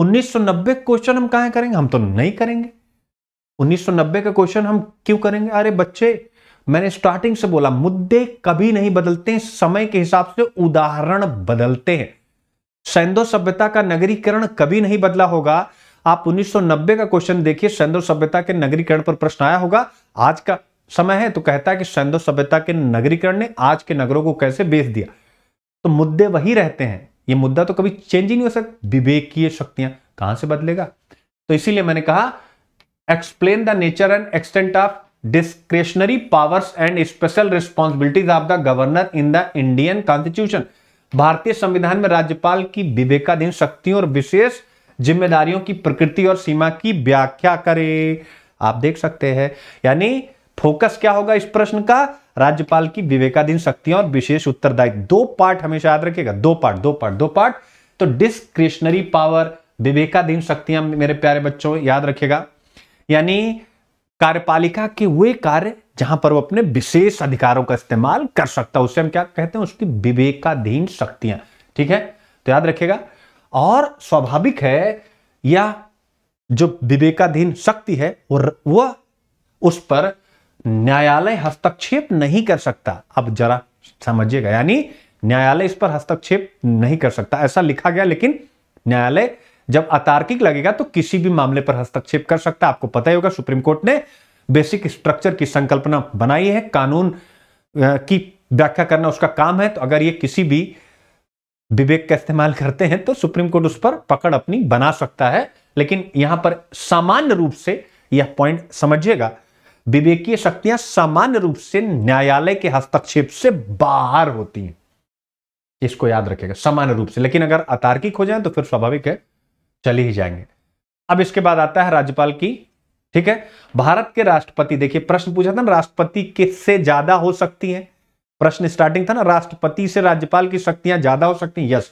1990 क्वेश्चन हम कहा करेंगे हम तो नहीं करेंगे 1990 का क्वेश्चन हम क्यों करेंगे अरे बच्चे मैंने स्टार्टिंग से बोला मुद्दे कभी नहीं बदलते समय के हिसाब से उदाहरण बदलते हैं सैंदो सभ्यता का नगरीकरण कभी नहीं बदला होगा आप 1990 का क्वेश्चन देखिए सैंदो सभ्यता के नगरीकरण पर प्रश्न आया होगा आज का समय है तो कहता है कि सैंदो सभ्यता के नगरीकरण ने आज के नगरों को कैसे बेच दिया तो मुद्दे वही रहते हैं ये मुद्दा तो कभी चेंज ही नहीं हो सकता विवेकीय शक्तियां कहां से बदलेगा तो इसीलिए मैंने कहा explain the nature and extent of discretionary powers and special responsibilities of the governor in the Indian constitution भारतीय संविधान में राज्यपाल की विवेकाधीन शक्तियों और विशेष जिम्मेदारियों की प्रकृति और सीमा की व्याख्या करें आप देख सकते हैं यानी फोकस क्या होगा इस प्रश्न का राज्यपाल की विवेकाधीन शक्तियां और विशेष उत्तरदायित्व दो पार्ट हमेशा याद रखेगा दो पार्ट दो पार्ट दो पार्ट तो डिस्क्रिशनरी पावर विवेकाधीन शक्तियां मेरे प्यारे बच्चों याद रखेगा यानी कार्यपालिका के वे कार्य जहां पर वो अपने विशेष अधिकारों का इस्तेमाल कर सकता है उसे हम क्या कहते हैं उसकी विवेकाधीन शक्तियां ठीक है तो याद रखेगा और स्वाभाविक है या जो विवेकाधीन शक्ति है वह उस पर न्यायालय हस्तक्षेप नहीं कर सकता अब जरा समझिएगा यानी न्यायालय इस पर हस्तक्षेप नहीं कर सकता ऐसा लिखा गया लेकिन न्यायालय जब अतार्किक लगेगा तो किसी भी मामले पर हस्तक्षेप कर सकता है आपको पता ही होगा सुप्रीम कोर्ट ने बेसिक स्ट्रक्चर की संकल्पना बनाई है कानून की व्याख्या करना उसका काम है तो अगर ये किसी भी विवेक का इस्तेमाल करते हैं तो सुप्रीम कोर्ट उस पर पकड़ अपनी बना सकता है लेकिन यहां पर सामान्य रूप से यह पॉइंट समझिएगा विवेकीय शक्तियां सामान्य रूप से न्यायालय के हस्तक्षेप से बाहर होती हैं इसको याद रखेगा सामान्य रूप से लेकिन अगर अतार्किक हो जाए तो फिर स्वाभाविक है चले ही जाएंगे अब इसके बाद आता है राज्यपाल की ठीक है भारत के राष्ट्रपति देखिए प्रश्न पूछा था ना राष्ट्रपति किससे ज्यादा हो सकती है प्रश्न स्टार्टिंग था ना राष्ट्रपति से राज्यपाल की शक्तियां ज्यादा हो सकती हैं यस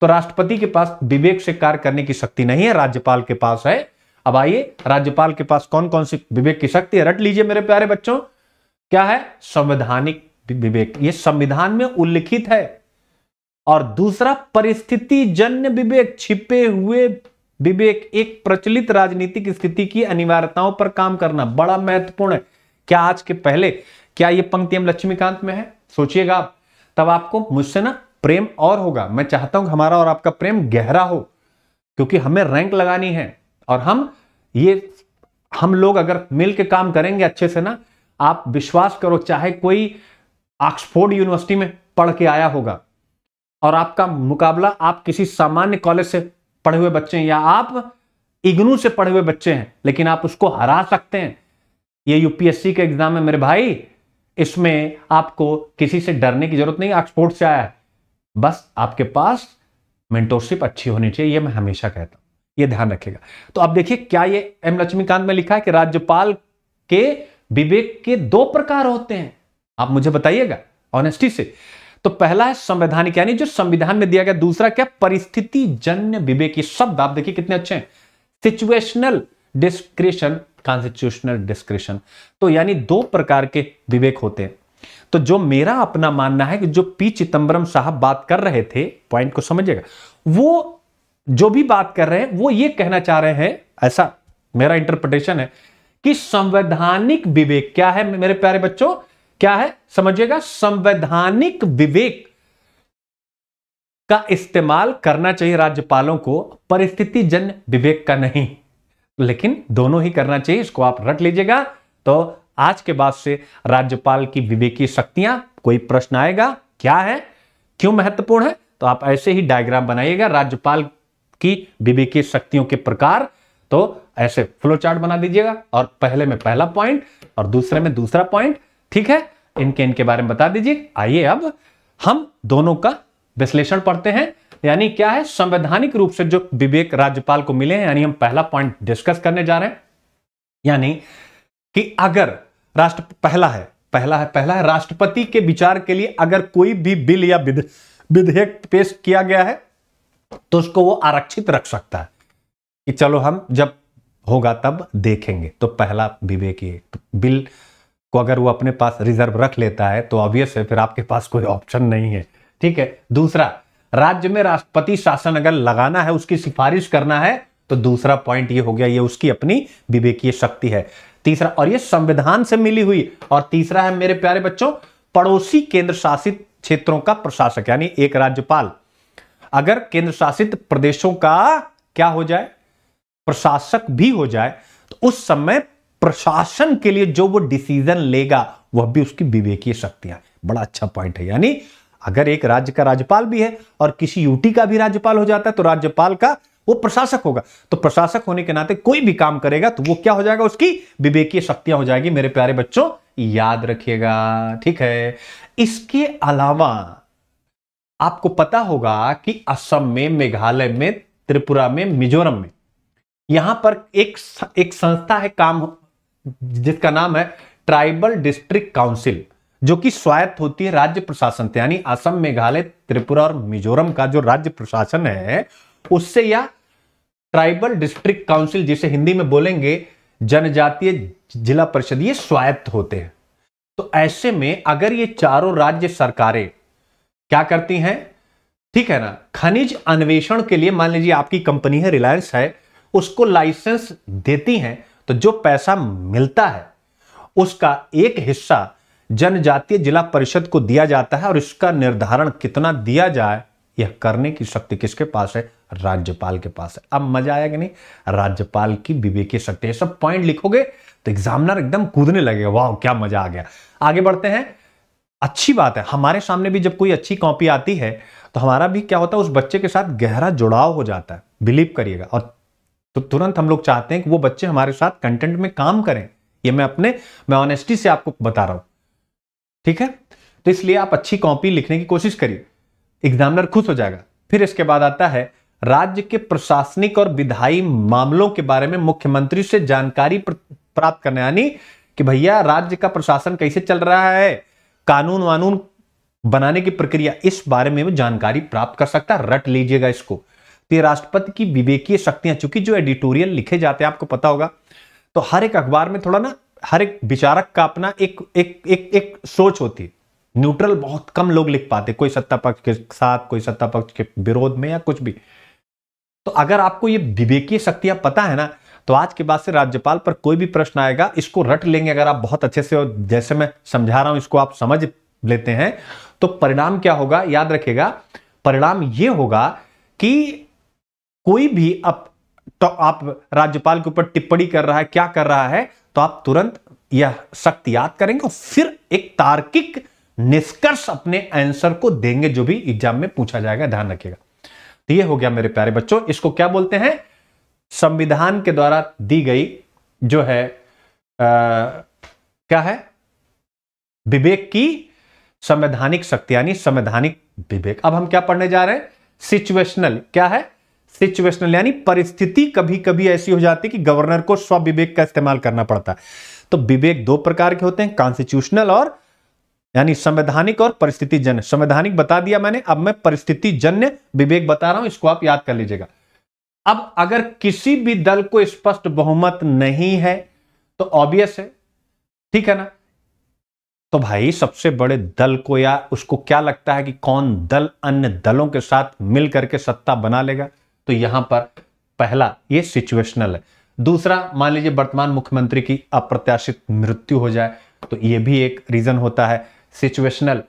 तो राष्ट्रपति के पास विवेक से कार्य करने की शक्ति नहीं है राज्यपाल के पास है अब आइए राज्यपाल के पास कौन कौन सी विवेक की शक्ति है रट लीजिए मेरे प्यारे बच्चों क्या है संवैधानिक विवेक ये संविधान में उल्लिखित है और दूसरा परिस्थिति जन्य विवेक छिपे हुए विवेक एक प्रचलित राजनीतिक स्थिति की अनिवार्यताओं पर काम करना बड़ा महत्वपूर्ण है क्या आज के पहले क्या ये पंक्ति हम लक्ष्मीकांत में है सोचिएगा आप तब आपको मुझसे ना प्रेम और होगा मैं चाहता हूं हमारा और आपका प्रेम गहरा हो क्योंकि हमें रैंक लगानी है और हम ये हम लोग अगर मिल के काम करेंगे अच्छे से ना आप विश्वास करो चाहे कोई ऑक्सफोर्ड यूनिवर्सिटी में पढ़ के आया होगा और आपका मुकाबला आप किसी सामान्य कॉलेज से पढ़े हुए बच्चे हैं या आप इग्नू से पढ़े हुए बच्चे हैं लेकिन आप उसको हरा सकते हैं ये यूपीएससी के एग्जाम है मेरे भाई इसमें आपको किसी से डरने की जरूरत नहीं ऑक्सफोर्ड से आया है बस आपके पास मेंटोरशिप अच्छी होनी चाहिए ये मैं हमेशा कहता हूं ये ध्यान रखेगा तो अब देखिए क्या ये एम लक्ष्मीकांत में लिखा है कि राज्यपाल के विवेक के दो प्रकार होते हैं आप मुझे बताइएगा ऑनेस्टी से तो पहला है संवैधानिक यानी जो संविधान में दिया गया दूसरा क्या परिस्थिति जन्य विवेक शब्द आप देखिए कितने अच्छे हैं सिचुएशनल डिस्क्रिशन कॉन्स्टिट्यूशनल डिस्क्रिशन तो यानी दो प्रकार के विवेक होते हैं तो जो मेरा अपना मानना है कि जो पी चिदम्बरम साहब बात कर रहे थे पॉइंट को समझिएगा वो जो भी बात कर रहे हैं वो ये कहना चाह रहे हैं ऐसा मेरा इंटरप्रिटेशन है कि संवैधानिक विवेक क्या है मेरे प्यारे बच्चों क्या है समझिएगा संवैधानिक विवेक का इस्तेमाल करना चाहिए राज्यपालों को परिस्थिति जन विवेक का नहीं लेकिन दोनों ही करना चाहिए इसको आप रट लीजिएगा तो आज के बाद से राज्यपाल की विवेकी शक्तियां कोई प्रश्न आएगा क्या है क्यों महत्वपूर्ण है तो आप ऐसे ही डायग्राम बनाइएगा राज्यपाल की विवेकी शक्तियों के प्रकार तो ऐसे फ्लो चार्ट बना दीजिएगा और पहले में पहला पॉइंट और दूसरे में दूसरा पॉइंट ठीक है इनके इनके बारे में बता दीजिए आइए अब हम दोनों का विश्लेषण पढ़ते हैं यानी क्या है संवैधानिक रूप से जो विवेक राज्यपाल को मिले हैं यानी हम पहला पॉइंट डिस्कस करने जा रहे हैं यानी कि अगर राष्ट्र पहला है पहला है पहला है राष्ट्रपति के विचार के लिए अगर कोई भी बिल या विधेयक पेश किया गया है तो उसको वो आरक्षित रख सकता है कि चलो हम जब होगा तब देखेंगे तो पहला विवेक ये तो बिल को अगर वो अपने पास रिजर्व रख लेता है तो ऑब्वियस है फिर आपके पास कोई ऑप्शन नहीं है ठीक है दूसरा राज्य में राष्ट्रपति शासन अगर लगाना है उसकी सिफारिश करना है तो दूसरा पॉइंट ये हो गया ये उसकी अपनी विवेकीय शक्ति है तीसरा और ये संविधान से मिली हुई और तीसरा है मेरे प्यारे बच्चों पड़ोसी केंद्र शासित क्षेत्रों का प्रशासक यानी एक राज्यपाल अगर केंद्र शासित प्रदेशों का क्या हो जाए प्रशासक भी हो जाए तो उस समय प्रशासन के लिए जो वो डिसीजन लेगा वह भी उसकी विवेकीय शक्तियां बड़ा अच्छा पॉइंट है यानी अगर एक राज्य का राज्यपाल भी है और किसी यूटी का भी राज्यपाल हो जाता है तो राज्यपाल का वो प्रशासक होगा तो प्रशासक होने के नाते कोई भी काम करेगा तो वो क्या हो जाएगा उसकी विवेकीय शक्तियां हो जाएगी मेरे प्यारे बच्चों याद रखिएगा ठीक है इसके अलावा आपको पता होगा कि असम में मेघालय में त्रिपुरा में मिजोरम में यहां पर एक एक संस्था है काम जिसका नाम है ट्राइबल डिस्ट्रिक्ट काउंसिल जो कि स्वायत्त होती है राज्य प्रशासन से यानी असम मेघालय त्रिपुरा और मिजोरम का जो राज्य प्रशासन है उससे या ट्राइबल डिस्ट्रिक्ट काउंसिल जिसे हिंदी में बोलेंगे जनजातीय जिला परिषद ये स्वायत्त होते हैं तो ऐसे में अगर ये चारों राज्य सरकारें क्या करती हैं ठीक है ना खनिज अन्वेषण के लिए मान लीजिए आपकी कंपनी है रिलायंस है उसको लाइसेंस देती हैं तो जो पैसा मिलता है उसका एक हिस्सा जनजातीय जिला परिषद को दिया जाता है और इसका निर्धारण कितना दिया जाए यह करने की शक्ति किसके पास है राज्यपाल के पास है अब मजा आया कि नहीं राज्यपाल की विवेकीय शक्ति सब पॉइंट लिखोगे तो एग्जामिनर एकदम कूदने लगेगा वाह क्या मजा आ गया आगे बढ़ते हैं अच्छी बात है हमारे सामने भी जब कोई अच्छी कॉपी आती है तो हमारा भी क्या होता है उस बच्चे के साथ गहरा जुड़ाव हो जाता है बिलीव करिएगा और तो तुरंत हम लोग चाहते हैं कि वो बच्चे हमारे साथ कंटेंट में काम करें ये मैं अपने मैं ऑनेस्टी से आपको बता रहा हूं ठीक है तो इसलिए आप अच्छी कॉपी लिखने की कोशिश करिए एग्जामिनर खुश हो जाएगा फिर इसके बाद आता है राज्य के प्रशासनिक और विधायी मामलों के बारे में मुख्यमंत्री से जानकारी प्राप्त करने यानी कि भैया राज्य का प्रशासन कैसे चल रहा है कानून वानून बनाने की प्रक्रिया इस बारे में भी जानकारी प्राप्त कर सकता है रट लीजिएगा इसको तो ये राष्ट्रपति की विवेकीय शक्तियां चूंकि जो एडिटोरियल लिखे जाते हैं आपको पता होगा तो हर एक अखबार में थोड़ा ना हर एक विचारक का अपना एक एक एक एक सोच होती है न्यूट्रल बहुत कम लोग लिख पाते कोई सत्ता पक्ष के साथ कोई सत्ता पक्ष के विरोध में या कुछ भी तो अगर आपको ये विवेकीय शक्तियां पता है ना तो आज के बाद से राज्यपाल पर कोई भी प्रश्न आएगा इसको रट लेंगे अगर आप बहुत अच्छे से और जैसे मैं समझा रहा हूं इसको आप समझ लेते हैं तो परिणाम क्या होगा याद रखेगा परिणाम ये होगा कि कोई भी आप तो आप राज्यपाल के ऊपर टिप्पणी कर रहा है क्या कर रहा है तो आप तुरंत यह सख्त याद करेंगे और फिर एक तार्किक निष्कर्ष अपने आंसर को देंगे जो भी एग्जाम में पूछा जाएगा ध्यान रखिएगा तो ये हो गया मेरे प्यारे बच्चों इसको क्या बोलते हैं संविधान के द्वारा दी गई जो है आ, क्या है विवेक की संवैधानिक शक्ति यानी संवैधानिक विवेक अब हम क्या पढ़ने जा रहे हैं सिचुएशनल क्या है सिचुएशनल यानी परिस्थिति कभी कभी ऐसी हो जाती है कि गवर्नर को स्वविवेक का इस्तेमाल करना पड़ता है तो विवेक दो प्रकार के होते हैं कॉन्स्टिट्यूशनल और यानी संवैधानिक और परिस्थिति जन्य संवैधानिक बता दिया मैंने अब मैं परिस्थिति जन्य विवेक बता रहा हूं इसको आप याद कर लीजिएगा अब अगर किसी भी दल को स्पष्ट बहुमत नहीं है तो ऑब्वियस है ठीक है ना तो भाई सबसे बड़े दल को या उसको क्या लगता है कि कौन दल अन्य दलों के साथ मिलकर के सत्ता बना लेगा तो यहां पर पहला ये सिचुएशनल है दूसरा मान लीजिए वर्तमान मुख्यमंत्री की अप्रत्याशित मृत्यु हो जाए तो ये भी एक रीजन होता है सिचुएशनल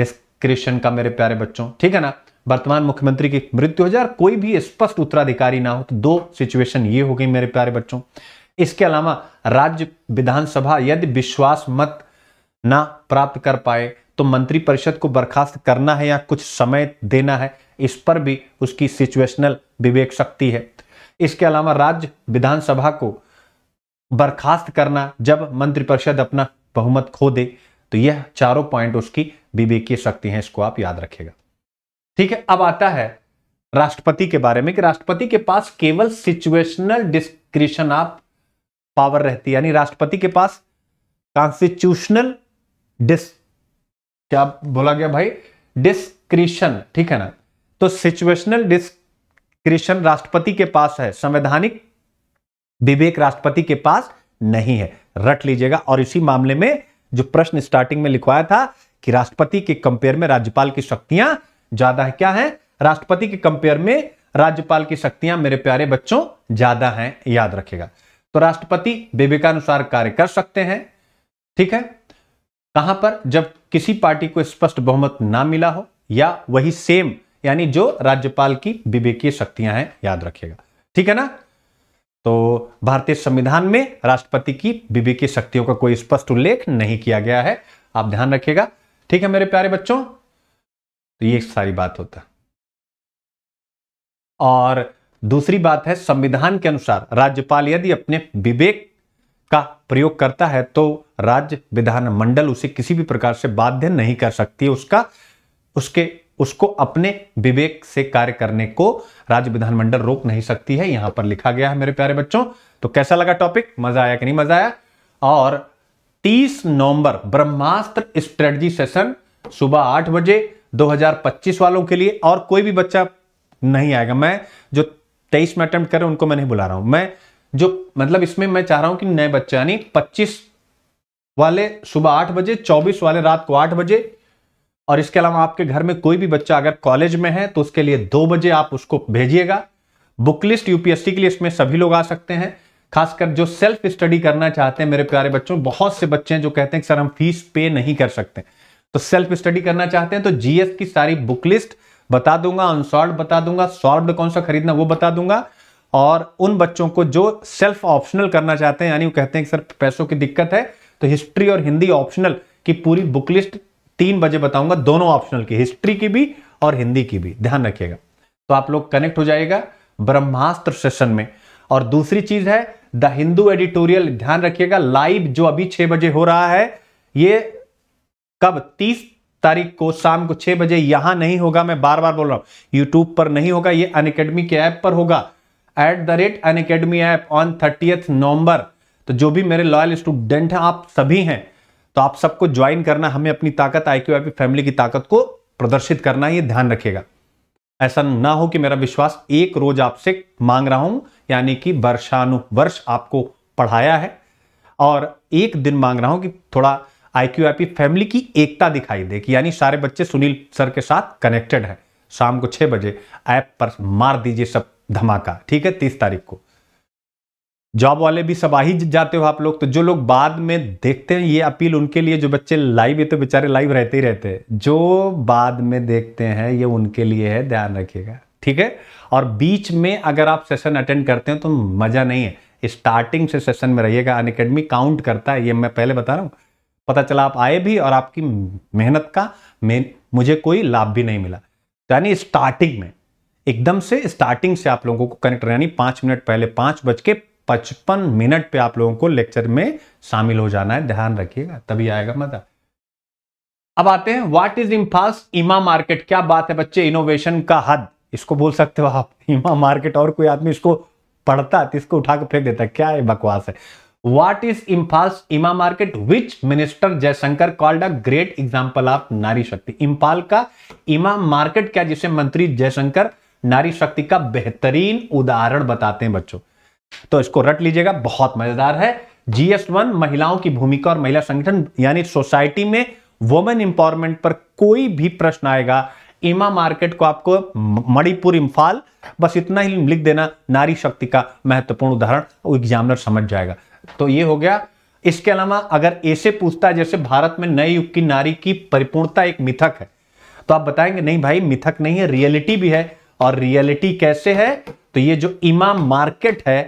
डिस्क्रिप्शन का मेरे प्यारे बच्चों ठीक है ना वर्तमान मुख्यमंत्री की मृत्यु हो जाए और कोई भी स्पष्ट उत्तराधिकारी ना हो तो दो सिचुएशन ये हो गई मेरे प्यारे बच्चों इसके अलावा राज्य विधानसभा यदि विश्वास मत ना प्राप्त कर पाए तो मंत्रिपरिषद को बर्खास्त करना है या कुछ समय देना है इस पर भी उसकी सिचुएशनल विवेक शक्ति है इसके अलावा राज्य विधानसभा को बर्खास्त करना जब मंत्रिपरिषद अपना बहुमत खो दे तो यह चारों पॉइंट उसकी विवेकीय शक्ति है इसको आप याद रखेगा ठीक है अब आता है राष्ट्रपति के बारे में कि राष्ट्रपति के पास केवल सिचुएशनल डिस्क्रिशन ऑफ पावर रहती है यानी राष्ट्रपति के पास कॉन्स्टिट्यूशनल डिस क्या बोला गया भाई डिस्क्रिशन ठीक है ना तो सिचुएशनल डिस्क्रिशन राष्ट्रपति के पास है संवैधानिक विवेक राष्ट्रपति के पास नहीं है रट लीजिएगा और इसी मामले में जो प्रश्न स्टार्टिंग में लिखवाया था कि राष्ट्रपति के कंपेयर में राज्यपाल की शक्तियां ज्यादा है क्या है राष्ट्रपति के कंपेयर में राज्यपाल की शक्तियां मेरे प्यारे बच्चों ज्यादा हैं याद रखेगा तो राष्ट्रपति विवेकानुसार कार्य कर सकते हैं ठीक है कहां पर जब किसी पार्टी को स्पष्ट बहुमत ना मिला हो या वही सेम यानी जो राज्यपाल की विवेकीय शक्तियां हैं याद रखिएगा ठीक है ना तो भारतीय संविधान में राष्ट्रपति की विवेकीय शक्तियों का कोई स्पष्ट उल्लेख नहीं किया गया है आप ध्यान रखिएगा ठीक है मेरे प्यारे बच्चों तो ये सारी बात होता और दूसरी बात है संविधान के अनुसार राज्यपाल यदि अपने विवेक का प्रयोग करता है तो राज्य विधान मंडल उसे किसी भी प्रकार से बाध्य नहीं कर सकती उसका उसके उसको अपने विवेक से कार्य करने को राज्य विधानमंडल रोक नहीं सकती है यहां पर लिखा गया है मेरे प्यारे बच्चों तो कैसा लगा टॉपिक मजा आया कि नहीं मजा आया और 30 नवंबर ब्रह्मास्त्र स्ट्रेटजी सेशन सुबह आठ बजे 2025 वालों के लिए और कोई भी बच्चा नहीं आएगा मैं जो तेईस में अटेम्प्ट कर रहे उनको मैं नहीं बुला रहा हूं मैं जो मतलब इसमें मैं चाह रहा हूं कि नए बच्चे यानी पच्चीस वाले सुबह आठ बजे चौबीस वाले रात को आठ बजे और इसके अलावा आपके घर में कोई भी बच्चा अगर कॉलेज में है तो उसके लिए दो बजे आप उसको भेजिएगा बुक लिस्ट यूपीएससी के लिए इसमें सभी लोग आ सकते हैं खासकर जो सेल्फ स्टडी करना चाहते हैं मेरे प्यारे बच्चों बहुत से बच्चे हैं जो कहते हैं सर हम फीस पे नहीं कर सकते तो सेल्फ स्टडी करना चाहते हैं तो जीएस की सारी बुक लिस्ट बता दूंगा अनसॉल्व बता दूंगा सॉल्व कौन सा खरीदना वो बता दूंगा और उन बच्चों को जो सेल्फ ऑप्शनल करना चाहते हैं यानी वो कहते हैं कि सर पैसों की दिक्कत है तो हिस्ट्री और हिंदी ऑप्शनल की पूरी बुक लिस्ट तीन बजे बताऊंगा दोनों ऑप्शनल की हिस्ट्री की भी और हिंदी की भी ध्यान रखिएगा तो आप लोग कनेक्ट हो जाएगा ब्रह्मास्त्र सेशन में और दूसरी चीज है द हिंदू एडिटोरियल ध्यान रखिएगा लाइव जो अभी छह बजे हो रहा है ये कब तीस तारीख को शाम को छह बजे यहां नहीं होगा मैं बार बार बोल रहा हूं यूट्यूब पर नहीं होगा ये अन के ऐप पर होगा at the rate Unacademy app on thirty November तो जो भी मेरे लॉयल स्टूडेंट हैं आप सभी हैं तो आप सबको ज्वाइन करना हमें अपनी ताकत आई क्यू फैमिली की ताकत को प्रदर्शित करना ये ध्यान रखेगा ऐसा ना हो कि मेरा विश्वास एक रोज आपसे मांग रहा हूं यानी कि वर्षानुवर्ष आपको पढ़ाया है और एक दिन मांग रहा हूं कि थोड़ा आई क्यू फैमिली की एकता दिखाई दे कि यानी सारे बच्चे सुनील सर के साथ कनेक्टेड है शाम को छह बजे ऐप पर मार दीजिए सब धमाका ठीक है तीस तारीख को जॉब वाले भी सब ही जाते हो आप लोग तो जो लोग बाद में देखते हैं ये अपील उनके लिए जो बच्चे लाइव है तो बेचारे लाइव रहते ही रहते हैं जो बाद में देखते हैं ये उनके लिए है ध्यान रखिएगा ठीक है और बीच में अगर आप सेशन अटेंड करते हो तो मज़ा नहीं है स्टार्टिंग से सेशन में रहिएगा अन अकेडमी काउंट करता है ये मैं पहले बता रहा हूँ पता चला आप आए भी और आपकी मेहनत का मुझे कोई लाभ भी नहीं मिला यानी स्टार्टिंग में एकदम से स्टार्टिंग से आप लोगों को कनेक्ट यानी पाँच मिनट पहले पाँच बज के पचपन मिनट पे आप लोगों को लेक्चर में शामिल हो जाना है ध्यान रखिएगा तभी आएगा मजा अब आते हैं what is Imphal's Ima market क्या बात है बच्चे इनोवेशन का हद इसको बोल सकते हो आप इमा मार्केट और कोई आदमी इसको पढ़ता है इसको उठा के फेंक देता है क्या है बकवास है what is Imphal's Ima market which minister Jaishankar called a great example of नारी शक्ति इम्फाल का इमा मार्केट क्या जिसे मंत्री जयशंकर नारी शक्ति का बेहतरीन उदाहरण बताते हैं बच्चों तो इसको रट लीजिएगा बहुत मजेदार है जीएस वन महिलाओं की भूमिका और महिला संगठन यानी सोसाइटी में वुमेन इंपावरमेंट पर कोई भी प्रश्न आएगा इमा मार्केट को आपको मणिपुर इम्फाल बस इतना ही लिख देना नारी शक्ति का महत्वपूर्ण उदाहरण एग्जामिनर समझ जाएगा तो ये हो गया इसके अलावा अगर ऐसे पूछता है जैसे भारत में नए युग की नारी की परिपूर्णता एक मिथक है तो आप बताएंगे नहीं भाई मिथक नहीं है रियलिटी भी है और रियलिटी कैसे है तो ये जो इमा मार्केट है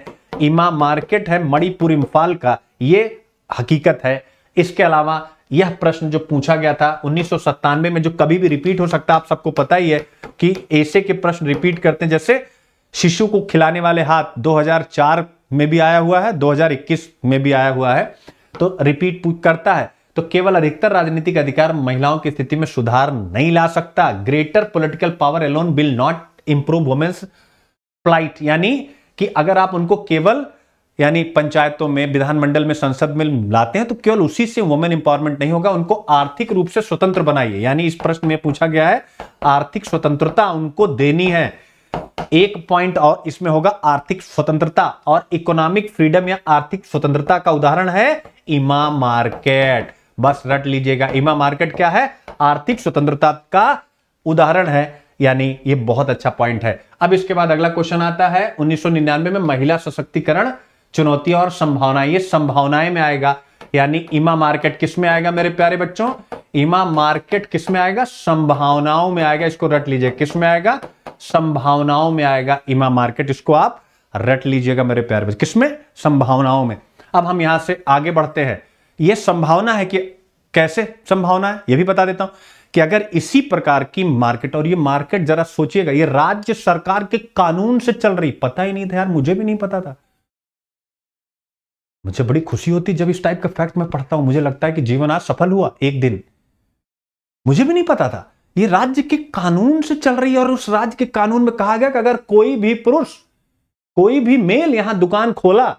इमा मार्केट है मणिपुर इम्फाल का ये हकीकत है इसके अलावा यह प्रश्न जो पूछा गया था उन्नीस में जो कभी भी रिपीट हो सकता आप सबको पता ही है कि ऐसे के प्रश्न रिपीट करते हैं जैसे शिशु को खिलाने वाले हाथ 2004 में भी आया हुआ है 2021 में भी आया हुआ है तो रिपीट करता है तो केवल अधिकतर राजनीतिक अधिकार महिलाओं की स्थिति में सुधार नहीं ला सकता greater political power alone will not improve women's plight यानी कि अगर आप उनको केवल यानी पंचायतों में विधानमंडल में संसद में लाते हैं तो केवल उसी से वुमेन इंपावरमेंट नहीं होगा उनको आर्थिक रूप से स्वतंत्र बनाइए यानी इस प्रश्न में पूछा गया है आर्थिक स्वतंत्रता उनको देनी है एक पॉइंट और इसमें होगा आर्थिक स्वतंत्रता और इकोनॉमिक फ्रीडम या आर्थिक स्वतंत्रता का उदाहरण है इमा मार्केट बस रट लीजिएगा इमा मार्केट क्या है आर्थिक स्वतंत्रता का उदाहरण है यानी ये बहुत अच्छा पॉइंट है अब इसके बाद अगला क्वेश्चन आता है उन्नीस में महिला सशक्तिकरण चुनौतियां और संभावनाएं ये संभावनाएं में आएगा यानी इमा मार्केट किस में आएगा मेरे प्यारे बच्चों इमा मार्केट किस में आएगा संभावनाओं में आएगा इसको रट लीजिए किस में आएगा संभावनाओं में आएगा इमा मार्केट इसको आप रट लीजिएगा मेरे प्यारे बच्चे किसमें संभावनाओं में अब हम यहां से आगे बढ़ते हैं यह संभावना है कि कैसे संभावना है यह भी बता देता हूं कि अगर इसी प्रकार की मार्केट और ये मार्केट जरा सोचिएगा ये राज्य सरकार के कानून से चल रही पता ही नहीं था यार मुझे भी नहीं पता था मुझे बड़ी खुशी होती जब इस टाइप का फैक्ट मैं पढ़ता हूं मुझे लगता है कि जीवन आज सफल हुआ एक दिन मुझे भी नहीं पता था ये राज्य के कानून से चल रही है और उस राज्य के कानून में कहा गया कि अगर कोई भी पुरुष कोई भी मेल यहां दुकान खोला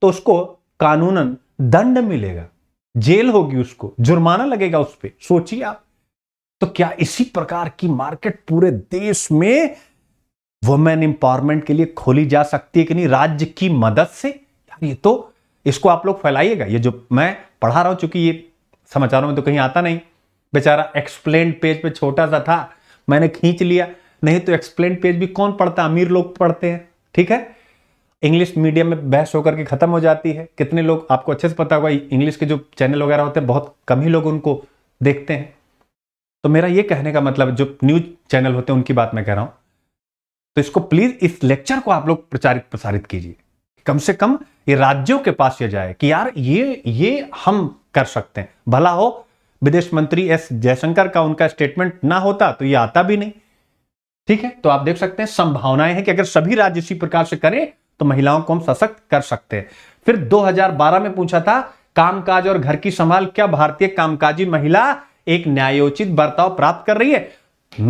तो उसको कानूनन दंड मिलेगा जेल होगी उसको जुर्माना लगेगा उस पर सोचिए आप तो क्या इसी प्रकार की मार्केट पूरे देश में वुमेन एम्पावरमेंट के लिए खोली जा सकती है कि नहीं राज्य की मदद से यार ये तो इसको आप लोग फैलाइएगा ये जो मैं पढ़ा रहा हूं चूंकि ये समाचारों में तो कहीं आता नहीं बेचारा एक्सप्लेन पेज पे छोटा सा था मैंने खींच लिया नहीं तो एक्सप्लेन पेज भी कौन पढ़ता अमीर लोग पढ़ते हैं ठीक है इंग्लिश मीडियम में बहस होकर के खत्म हो जाती है कितने लोग आपको अच्छे से पता होगा इंग्लिश के जो चैनल वगैरह होते हैं बहुत कम ही लोग उनको देखते हैं तो मेरा ये कहने का मतलब जो न्यूज चैनल होते हैं उनकी बात मैं कह रहा हूं तो इसको प्लीज इस लेक्चर को आप लोग प्रचारित प्रसारित कीजिए कम से कम ये राज्यों के पास ये जाए कि यार ये ये हम कर सकते हैं भला हो विदेश मंत्री एस जयशंकर का उनका स्टेटमेंट ना होता तो ये आता भी नहीं ठीक है तो आप देख सकते हैं संभावनाएं हैं कि अगर सभी राज्य इसी प्रकार से करें तो महिलाओं को हम सशक्त कर सकते हैं फिर 2012 में पूछा था कामकाज और घर की संभाल क्या भारतीय कामकाजी महिला एक न्यायोचित बर्ताव प्राप्त कर रही है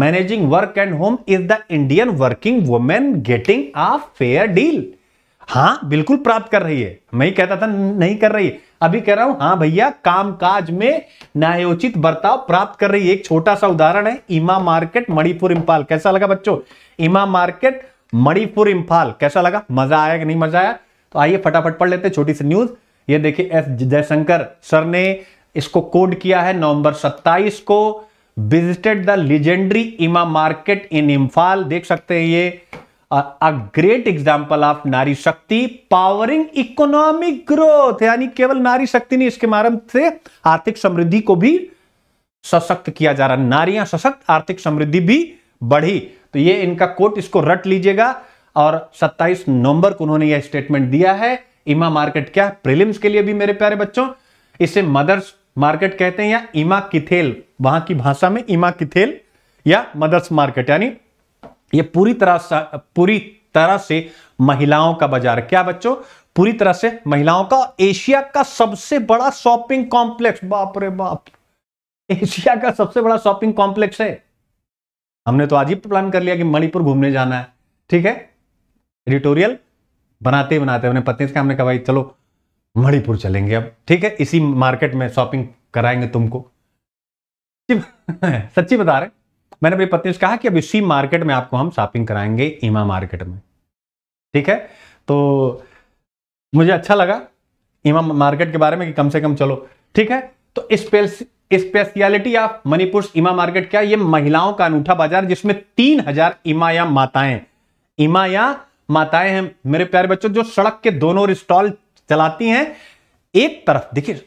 managing work and home is the Indian working women getting a fair deal हां बिल्कुल प्राप्त कर रही है मैं कहता था नहीं कर रही है अभी कह रहा हूं हाँ भैया कामकाज में न्यायोचित बर्ताव प्राप्त कर रही है एक छोटा सा उदाहरण है इमा मार्केट मणिपुर इम्फाल कैसा लगा बच्चों इमा मार्केट मणिपुर इम्फाल कैसा लगा मजा आया कि नहीं मजा आया तो आइए फटाफट पढ़ लेते छोटी सी न्यूज ये देखिए एस जयशंकर सर ने इसको कोड किया है नवंबर 27 को visited the legendary Ima market in Imphal देख सकते हैं ये अ ग्रेट एग्जाम्पल ऑफ नारी शक्ति पावरिंग इकोनॉमिक ग्रोथ यानी केवल नारी शक्ति नहीं इसके माध्यम से आर्थिक समृद्धि को भी सशक्त किया जा रहा नारियां सशक्त आर्थिक समृद्धि भी बढ़ी तो ये इनका कोट इसको रट लीजिएगा और 27 नवंबर को उन्होंने यह स्टेटमेंट दिया है इमा मार्केट क्या प्रिलिम्स के लिए भी मेरे प्यारे बच्चों इसे मदर्स मार्केट कहते हैं या इमा किथेल वहां की भाषा में इमा किथेल या मदर्स मार्केट यानी ये पूरी तरह पूरी तरह से महिलाओं का बाजार क्या बच्चों पूरी तरह से महिलाओं का एशिया का सबसे बड़ा शॉपिंग कॉम्प्लेक्स बाप रे बाप एशिया का सबसे बड़ा शॉपिंग कॉम्प्लेक्स है हमने तो आज ही प्लान कर लिया कि मणिपुर घूमने जाना है ठीक है एडिटोरियल बनाते बनाते अपने पत्नी से हमने कहा भाई चलो मणिपुर चलेंगे अब ठीक है इसी मार्केट में शॉपिंग कराएंगे तुमको सच्ची बता रहे मैंने अपनी पत्नी से कहा कि अब इसी मार्केट में आपको हम शॉपिंग कराएंगे ईमा मार्केट में ठीक है तो मुझे अच्छा लगा ईमा मार्केट के बारे में कि कम से कम चलो ठीक है तो स्पेशलिटी ऑफ मणिपुर ईमा मार्केट क्या ये महिलाओं का अनूठा बाजार जिसमें तीन हजार या माताएं या माताएं हैं मेरे प्यारे बच्चों जो सड़क के दोनों स्टॉल चलाती हैं एक तरफ देखिए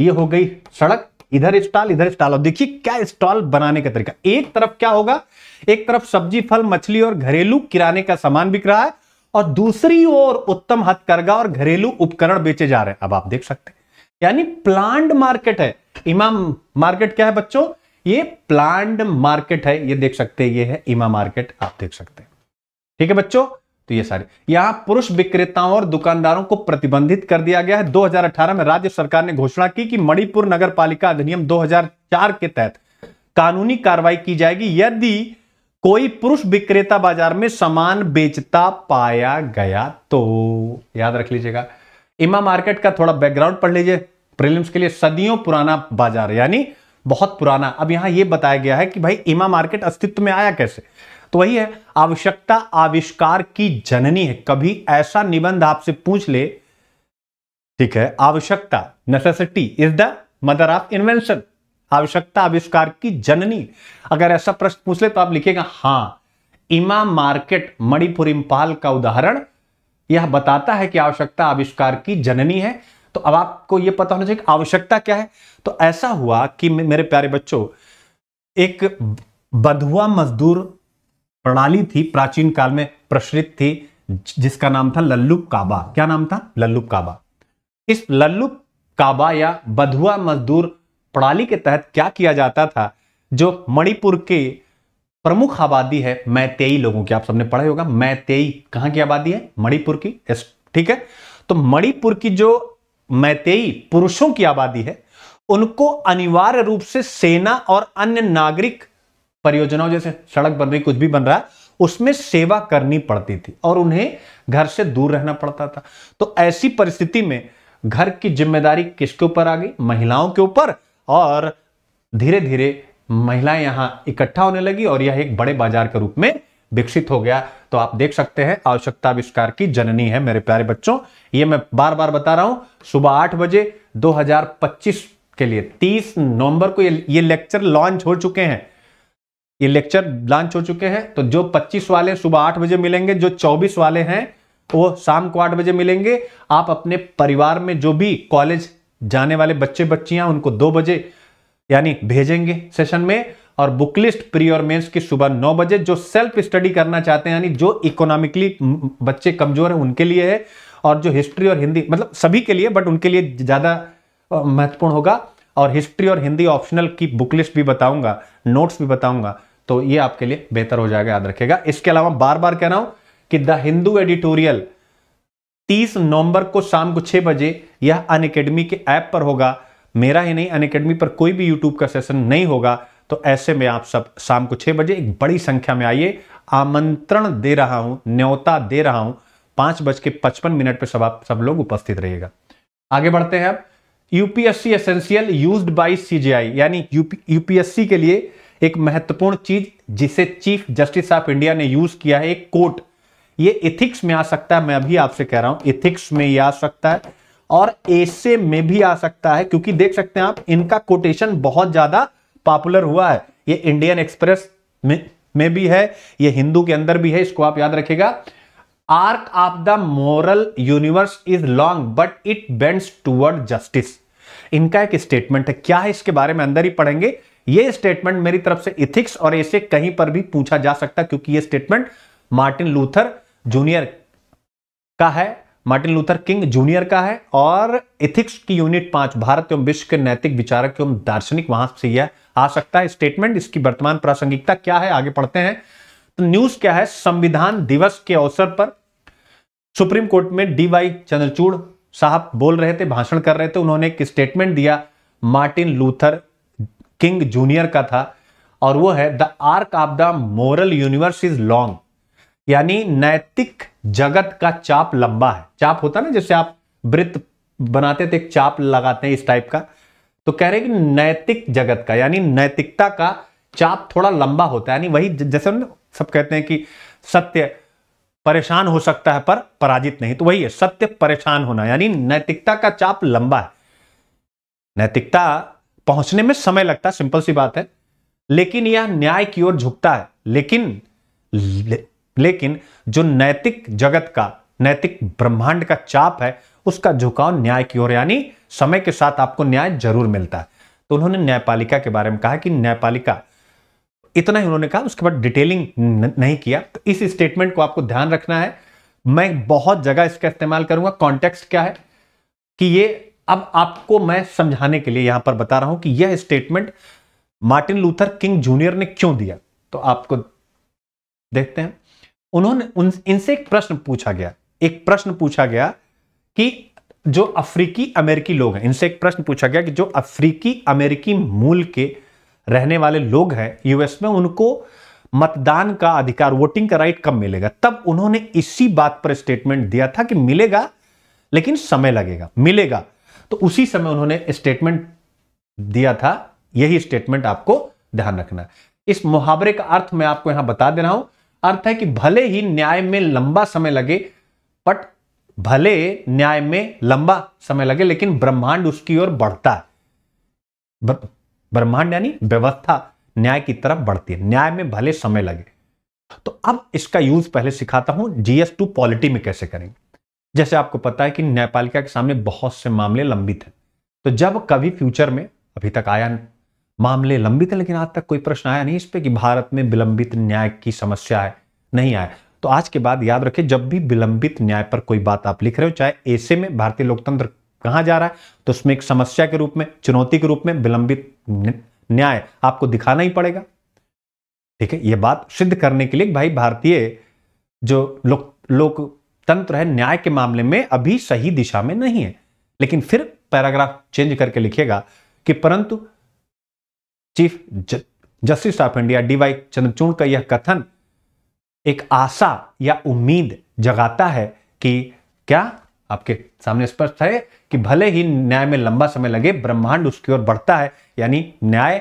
ये हो गई सड़क इधर स्टॉल इधर स्टॉल और देखिए क्या स्टॉल बनाने का तरीका एक तरफ क्या होगा एक तरफ सब्जी फल मछली और घरेलू किराने का सामान बिक रहा है और दूसरी ओर उत्तम हथकरघा और घरेलू उपकरण बेचे जा रहे हैं अब आप देख सकते हैं यानी प्लांट मार्केट है इमाम मार्केट क्या है बच्चों ये प्लांट मार्केट है ये देख सकते हैं ये है इमा मार्केट आप देख सकते हैं ठीक है बच्चों तो ये सारे यहां पुरुष विक्रेताओं और दुकानदारों को प्रतिबंधित कर दिया गया है 2018 में राज्य सरकार ने घोषणा की कि मणिपुर नगर पालिका अधिनियम 2004 के तहत कानूनी कार्रवाई की जाएगी यदि कोई पुरुष विक्रेता बाजार में सामान बेचता पाया गया तो याद रख लीजिएगा इमा मार्केट का थोड़ा बैकग्राउंड पढ़ लीजिए प्रिलिम्स के लिए सदियों पुराना बाजार यानी बहुत पुराना अब यहां यह बताया गया है कि भाई इमा मार्केट अस्तित्व में आया कैसे तो वही है आवश्यकता आविष्कार की जननी है कभी ऐसा निबंध आपसे पूछ ले ठीक है आवश्यकता necessity is the mother of invention आवश्यकता आविष्कार की जननी अगर ऐसा प्रश्न पूछ ले तो आप लिखेगा हाँ इमा मार्केट मणिपुर इम्पाल का उदाहरण यह बताता है कि आवश्यकता आविष्कार की जननी है तो अब आपको यह पता होना चाहिए आवश्यकता क्या है तो ऐसा हुआ कि मेरे प्यारे बच्चों एक बधुआ मजदूर प्रणाली थी प्राचीन काल में प्रचलित थी जिसका नाम था लल्लुप काबा क्या नाम था लल्लुप काबा इस लल्लुप काबा या बधुआ मजदूर प्रणाली के तहत क्या किया जाता था जो मणिपुर के प्रमुख आबादी है मैतेई लोगों की आप सबने पढ़ा होगा मैतेई कहाँ की आबादी है मणिपुर की ठीक है तो मणिपुर की जो मैतेई पुरुषों की आबादी है उनको अनिवार्य रूप से सेना और अन्य नागरिक परियोजनाओं जैसे सड़क बन रही कुछ भी बन रहा है उसमें सेवा करनी पड़ती थी और उन्हें घर से दूर रहना पड़ता था तो ऐसी परिस्थिति में घर की जिम्मेदारी किसके ऊपर आ गई महिलाओं के ऊपर और धीरे धीरे महिलाएं यहां इकट्ठा होने लगी और यह एक बड़े बाजार के रूप में विकसित हो गया तो आप देख सकते हैं आवश्यकता आविष्कार की जननी है मेरे प्यारे बच्चों ये मैं बार बार बता रहा हूं सुबह आठ बजे 2025 के लिए 30 नवंबर को ये, ये लेक्चर लॉन्च हो चुके हैं ये लेक्चर लॉन्च हो चुके हैं तो जो 25 वाले सुबह आठ बजे मिलेंगे जो 24 वाले हैं वो शाम को आठ बजे मिलेंगे आप अपने परिवार में जो भी कॉलेज जाने वाले बच्चे बच्चियां उनको दो बजे यानी भेजेंगे सेशन में और बुक लिस्ट प्री और मेंस की सुबह नौ बजे जो सेल्फ स्टडी करना चाहते हैं यानी जो इकोनॉमिकली बच्चे कमजोर हैं उनके लिए है और जो हिस्ट्री और हिंदी मतलब सभी के लिए बट उनके लिए ज़्यादा महत्वपूर्ण होगा और हिस्ट्री और हिंदी ऑप्शनल की बुक लिस्ट भी बताऊंगा नोट्स भी बताऊंगा तो ये आपके लिए बेहतर हो जाएगा याद रखेगा इसके अलावा बार बार कह रहा हूं कि द हिंदू एडिटोरियल 30 नवंबर को शाम को 6 बजे यह अन अकेडमी के ऐप पर होगा मेरा ही नहीं अन अकेडमी पर कोई भी यूट्यूब का सेशन नहीं होगा तो ऐसे में आप सब शाम को 6 बजे एक बड़ी संख्या में आइए आमंत्रण दे रहा हूं न्योता दे रहा हूं पांच बज के पचपन मिनट पर सब आप सब लोग उपस्थित रहिएगा आगे बढ़ते हैं अब UPSC essential used by CJI यानी यूपीएससी के लिए एक महत्वपूर्ण चीज जिसे चीफ जस्टिस ऑफ इंडिया ने यूज किया है एक कोर्ट ये इथिक्स में आ सकता है मैं अभी आपसे कह रहा हूं इथिक्स में ये आ सकता है और ऐसे में भी आ सकता है क्योंकि देख सकते हैं आप इनका कोटेशन बहुत ज्यादा पॉपुलर हुआ है ये इंडियन एक्सप्रेस में में भी है ये हिंदू के अंदर भी है इसको आप याद रखेगा arc of the moral universe is long but it bends toward justice इनका एक स्टेटमेंट है क्या है इसके बारे में अंदर ही पढ़ेंगे ये स्टेटमेंट मेरी तरफ से इथिक्स और ऐसे कहीं पर भी पूछा जा सकता क्योंकि ये स्टेटमेंट मार्टिन लूथर जूनियर का है मार्टिन लूथर किंग जूनियर का है और इथिक्स की यूनिट पांच भारत एवं विश्व के नैतिक विचारक एवं दार्शनिक वहां से यह आ सकता है स्टेटमेंट इसकी वर्तमान प्रासंगिकता क्या है आगे पढ़ते हैं तो न्यूज क्या है संविधान दिवस के अवसर पर सुप्रीम कोर्ट में डीवाई चंद्रचूड़ साहब बोल रहे थे भाषण कर रहे थे उन्होंने एक स्टेटमेंट दिया मार्टिन लूथर किंग जूनियर का था और वो है the arc of the moral universe is long यानी नैतिक जगत का चाप लंबा है चाप होता ना जैसे आप वृत्त बनाते थे एक चाप लगाते हैं इस टाइप का तो कह रहे हैं कि नैतिक जगत का यानी नैतिकता का चाप थोड़ा लंबा होता है यानी वही जैसे सब कहते हैं कि सत्य परेशान हो सकता है पर पराजित नहीं तो वही है सत्य परेशान होना यानी नैतिकता का चाप लंबा है नैतिकता पहुंचने में समय लगता है सिंपल सी बात है लेकिन यह न्याय की ओर झुकता है लेकिन ले, लेकिन जो नैतिक जगत का नैतिक ब्रह्मांड का चाप है उसका झुकाव न्याय की ओर यानी समय के साथ आपको न्याय जरूर मिलता है तो उन्होंने न्यायपालिका के बारे में कहा कि न्यायपालिका इतना ही उन्होंने कहा उसके बाद डिटेलिंग नहीं किया तो इस स्टेटमेंट को आपको ध्यान रखना है मैं बहुत जगह इसका इस्तेमाल करूंगा कॉन्टेक्स्ट क्या है कि ये अब आपको मैं समझाने के लिए यहां पर बता रहा हूं कि यह statement Martin Luther King junior ने क्यों दिया तो आपको देखते हैं उन्होंने उन इनसे एक प्रश्न पूछा गया एक प्रश्न पूछा गया कि जो अफ्रीकी अमेरिकी लोग हैं इनसे एक प्रश्न पूछा गया कि जो अफ्रीकी अमेरिकी मूल के रहने वाले लोग हैं यूएस में उनको मतदान का अधिकार वोटिंग का राइट कब मिलेगा तब उन्होंने इसी बात पर स्टेटमेंट दिया था कि मिलेगा लेकिन समय लगेगा मिलेगा तो उसी समय उन्होंने स्टेटमेंट दिया था यही स्टेटमेंट आपको ध्यान रखना इस मुहावरे का अर्थ मैं आपको यहां बता दे रहा हूं अर्थ है कि भले ही न्याय में लंबा समय लगे बट भले न्याय में लंबा समय लगे लेकिन ब्रह्मांड उसकी ओर बढ़ता है ब्रह्मांड यानी व्यवस्था न्याय की तरफ बढ़ती है न्याय में भले समय लगे तो अब इसका यूज पहले सिखाता हूं जीएस टू पॉलिटी में कैसे करेंगे जैसे आपको पता है कि न्यायपालिका के सामने बहुत से मामले लंबित हैं तो जब कभी फ्यूचर में अभी तक आया मामले लंबित है लेकिन आज तक कोई प्रश्न आया नहीं इस पर कि भारत में विलंबित न्याय की समस्या है नहीं आया तो आज के बाद याद रखें जब भी विलंबित न्याय पर कोई बात आप लिख रहे हो चाहे ऐसे में भारतीय लोकतंत्र कहाँ जा रहा है तो उसमें एक समस्या के रूप में चुनौती के रूप में विलंबित न्याय आपको दिखाना ही पड़ेगा ठीक है यह बात सिद्ध करने के लिए भाई भारतीय जो लोक लोकतंत्र है न्याय के मामले में अभी सही दिशा में नहीं है लेकिन फिर पैराग्राफ चेंज करके लिखेगा कि परंतु chief justice of India DY Chandrachud का यह कथन एक आशा या उम्मीद जगाता है कि क्या आपके सामने स्पष्ट है कि भले ही न्याय में लंबा समय लगे ब्रह्मांड उसकी ओर बढ़ता है यानी न्याय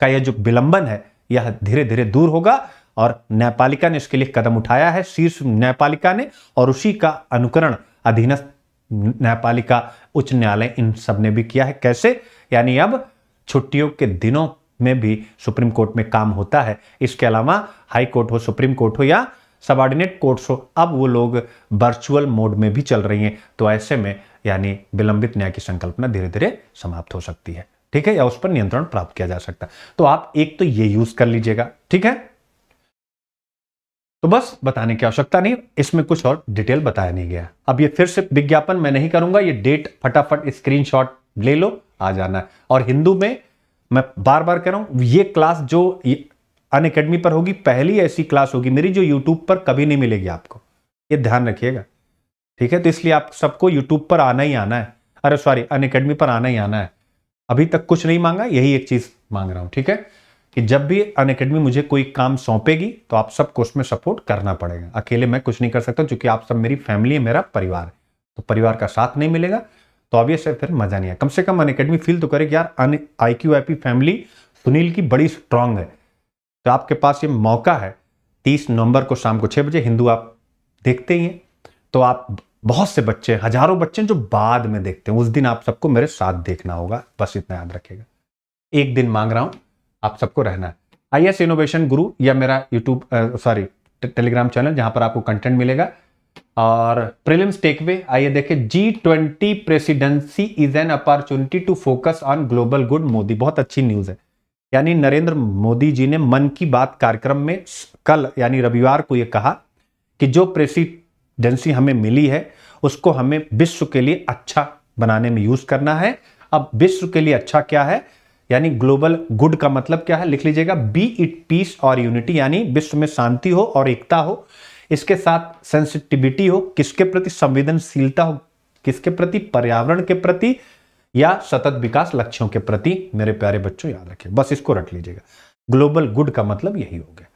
का यह जो विलंबन है यह धीरे धीरे दूर होगा और न्यायपालिका ने इसके लिए कदम उठाया है शीर्ष न्यायपालिका ने और उसी का अनुकरण अधीनस्थ न्यायपालिका उच्च न्यायालय इन सब ने भी किया है कैसे यानी अब छुट्टियों के दिनों में भी सुप्रीम कोर्ट में काम होता है इसके अलावा हाई कोर्ट हो सुप्रीम कोर्ट हो या सबॉर्डिनेट कोर्ट्स हो अब वो लोग वर्चुअल मोड में भी चल रही हैं तो ऐसे में यानी विलंबित न्याय की संकल्पना धीरे धीरे समाप्त हो सकती है ठीक है या उस पर नियंत्रण प्राप्त किया जा सकता है तो आप एक तो ये यूज कर लीजिएगा ठीक है तो बस बताने की आवश्यकता नहीं इसमें कुछ और डिटेल बताया नहीं गया अब ये फिर से विज्ञापन मैं नहीं करूंगा ये डेट फटाफट स्क्रीन ले लो आ जाना है और हिंदू में मैं बार बार कह रहा हूं ये क्लास जो अन अकेडमी पर होगी पहली ऐसी क्लास होगी मेरी जो यूट्यूब पर कभी नहीं मिलेगी आपको ये ध्यान रखिएगा ठीक है तो इसलिए आप सबको यूट्यूब पर आना ही आना है अरे सॉरी अन अकेडमी पर आना ही आना है अभी तक कुछ नहीं मांगा यही एक चीज मांग रहा हूं ठीक है कि जब भी अन अकेडमी मुझे कोई काम सौंपेगी तो आप सबको उसमें सपोर्ट करना पड़ेगा अकेले मैं कुछ नहीं कर सकता चूंकि आप सब मेरी फैमिली है मेरा परिवार है तो परिवार का साथ नहीं मिलेगा तो ऑब्वियस है फिर मजा नहीं है कम से कम अन अकेडमी फील तो करेगी यार an I Q I P family Sunil की बड़ी स्ट्रांग है तो आपके पास ये मौका है तीस नवंबर को शाम को छह बजे हिंदू आप देखते ही हैं तो आप बहुत से बच्चे हजारों बच्चे जो बाद में देखते हैं उस दिन आप सबको मेरे साथ देखना होगा बस इतना याद रखेगा एक दिन मांग रहा हूं आप सबको रहना है आई एस इनोवेशन गुरु या मेरा यूट्यूब सॉरी टेलीग्राम चैनल जहां पर आपको कंटेंट मिलेगा और प्रिलिम्स टेकवे आइए देखें G twenty presidency is an opportunity to focus on global good Modi बहुत अच्छी न्यूज है यानी नरेंद्र मोदी जी ने मन की बात कार्यक्रम में कल यानी रविवार को यह कहा कि जो प्रेसिडेंट डेंसी हमें मिली है उसको हमें विश्व के लिए अच्छा बनाने में यूज करना है अब विश्व के लिए अच्छा क्या है यानी ग्लोबल गुड का मतलब क्या है लिख लीजिएगा बी इट पीस और यूनिटी यानी विश्व में शांति हो और एकता हो इसके साथ सेंसिटिविटी हो किसके प्रति संवेदनशीलता हो किसके प्रति पर्यावरण के प्रति या सतत विकास लक्ष्यों के प्रति मेरे प्यारे बच्चों याद रखें बस इसको रट लीजिएगा ग्लोबल गुड का मतलब यही हो गया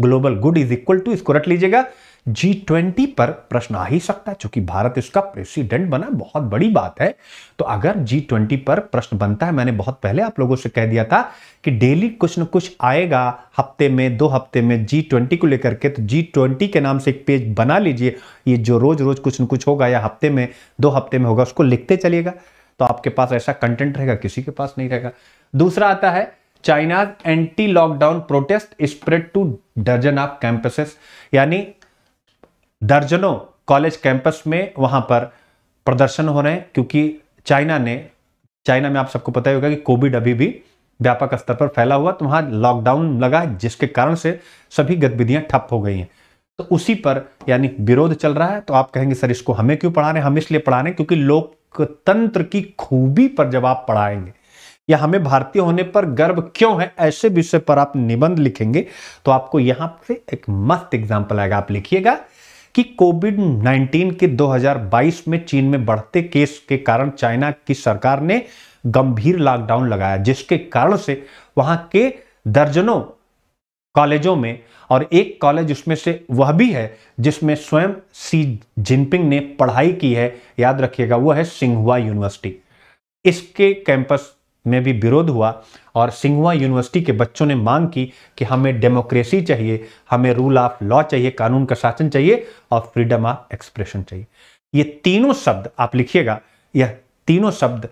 global good is equal to इसको रट लीजिएगा जी ट्वेंटी पर प्रश्न आ ही सकता है चूंकि भारत इसका प्रेसिडेंट बना बहुत बड़ी बात है तो अगर जी ट्वेंटी पर प्रश्न बनता है मैंने बहुत पहले आप लोगों से कह दिया था कि डेली कुछ न कुछ आएगा हफ्ते में दो हफ्ते में जी ट्वेंटी को लेकर के तो जी ट्वेंटी के नाम से एक पेज बना लीजिए ये जो रोज रोज कुछ न कुछ होगा या हफ्ते में दो हफ्ते में होगा उसको लिखते चलिएगा तो आपके पास ऐसा कंटेंट रहेगा किसी के पास नहीं रहेगा दूसरा आता है China's anti lockdown protest spread to dozen of campuses यानी दर्जनों कॉलेज कैंपस में वहां पर प्रदर्शन हो रहे हैं क्योंकि चाइना ने चाइना में आप सबको पता ही होगा कि कोविड अभी भी व्यापक स्तर पर फैला हुआ तो वहां लॉकडाउन लगा जिसके कारण से सभी गतिविधियां ठप हो गई हैं तो उसी पर यानी विरोध चल रहा है तो आप कहेंगे सर इसको हमें क्यों पढ़ा रहे हैं हम इसलिए पढ़ा रहे हैं क्योंकि लोकतंत्र की खूबी पर जब आप पढ़ाएंगे या हमें भारतीय होने पर गर्व क्यों है ऐसे विषय पर आप निबंध लिखेंगे तो आपको यहां से एक मस्त एग्जाम्पल आएगा आप लिखिएगा कि कोविड 19 के 2022 में चीन में बढ़ते केस के कारण चाइना की सरकार ने गंभीर लॉकडाउन लगाया जिसके कारण से वहां के दर्जनों कॉलेजों में और एक कॉलेज उसमें से वह भी है जिसमें स्वयं सी जिनपिंग ने पढ़ाई की है याद रखिएगा वह है सिंघुआ यूनिवर्सिटी इसके कैंपस में भी विरोध हुआ और सिंगवा यूनिवर्सिटी के बच्चों ने मांग की कि हमें डेमोक्रेसी चाहिए हमें रूल ऑफ लॉ चाहिए कानून का शासन चाहिए और फ्रीडम ऑफ एक्सप्रेशन चाहिए ये तीनों शब्द आप लिखिएगा यह तीनों शब्द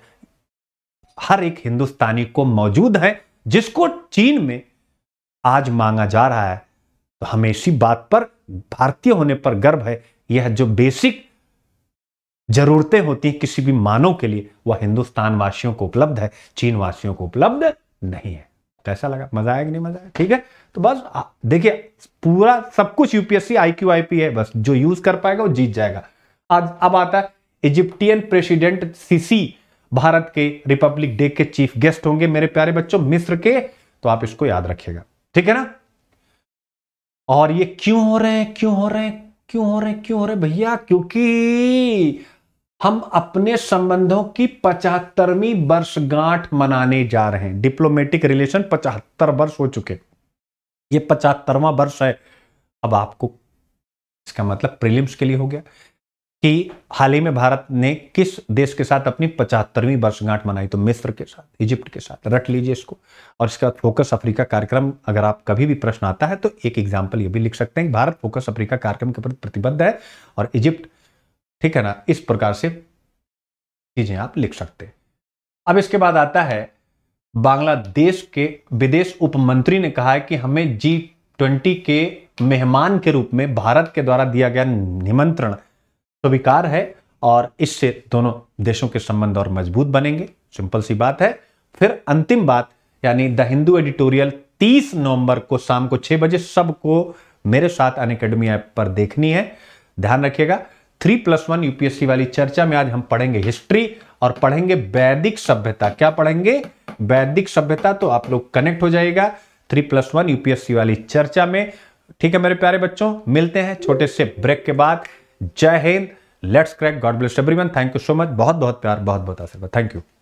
हर एक हिंदुस्तानी को मौजूद है जिसको चीन में आज मांगा जा रहा है तो हमें इसी बात पर भारतीय होने पर गर्व है यह जो बेसिक जरूरतें होती हैं किसी भी मानव के लिए वह हिंदुस्तान वासियों को उपलब्ध है चीन वासियों को उपलब्ध है नहीं है कैसा लगा मजा आया कि नहीं मजा आया ठीक है तो बस देखिए पूरा सब कुछ UPSC I Q I P है बस जो यूज कर पाएगा वो जीत जाएगा आज अब आता है इजिप्टियन प्रेसिडेंट सीसी भारत के रिपब्लिक डे के चीफ गेस्ट होंगे मेरे प्यारे बच्चों मिस्र के तो आप इसको याद रखिएगा ठीक है ना और ये क्यों हो रहे हैं क्यों हो रहे हैं क्यों हो रहे हैं क्यों हो रहे भैया क्योंकि हम अपने संबंधों की पचहत्तरवीं वर्षगांठ मनाने जा रहे हैं डिप्लोमेटिक रिलेशन पचहत्तर वर्ष हो चुके ये पचहत्तरवा वर्ष है अब आपको इसका मतलब प्रीलिम्स के लिए हो गया कि हाल ही में भारत ने किस देश के साथ अपनी पचहत्तरवीं वर्षगांठ मनाई तो मिस्र के साथ इजिप्ट के साथ रट लीजिए इसको और इसका फोकस अफ्रीका कार्यक्रम अगर आप कभी भी प्रश्न आता है तो एक एग्जाम्पल ये भी लिख सकते हैं भारत फोकस अफ्रीका कार्यक्रम के प्रति प्रतिबद्ध है और इजिप्ट ठीक है ना इस प्रकार से चीजें आप लिख सकते अब इसके बाद आता है बांग्लादेश के विदेश उपमंत्री ने कहा है कि हमें जी ट्वेंटी के मेहमान के रूप में भारत के द्वारा दिया गया निमंत्रण स्वीकार है और इससे दोनों देशों के संबंध और मजबूत बनेंगे सिंपल सी बात है फिर अंतिम बात यानी द हिंदू एडिटोरियल 30 नवंबर को शाम को 6 बजे सबको मेरे साथ अन अकेडमी ऐप पर देखनी है ध्यान रखिएगा थ्री प्लस वन यूपीएससी वाली चर्चा में आज हम पढ़ेंगे हिस्ट्री और पढ़ेंगे वैदिक सभ्यता क्या पढ़ेंगे वैदिक सभ्यता तो आप लोग कनेक्ट हो जाएगा थ्री प्लस वन यूपीएससी वाली चर्चा में ठीक है मेरे प्यारे बच्चों मिलते हैं छोटे से ब्रेक के बाद जय हिंद let's crack God bless everyone thank you so much बहुत बहुत प्यार बहुत बहुत आशीर्वाद थैंक यू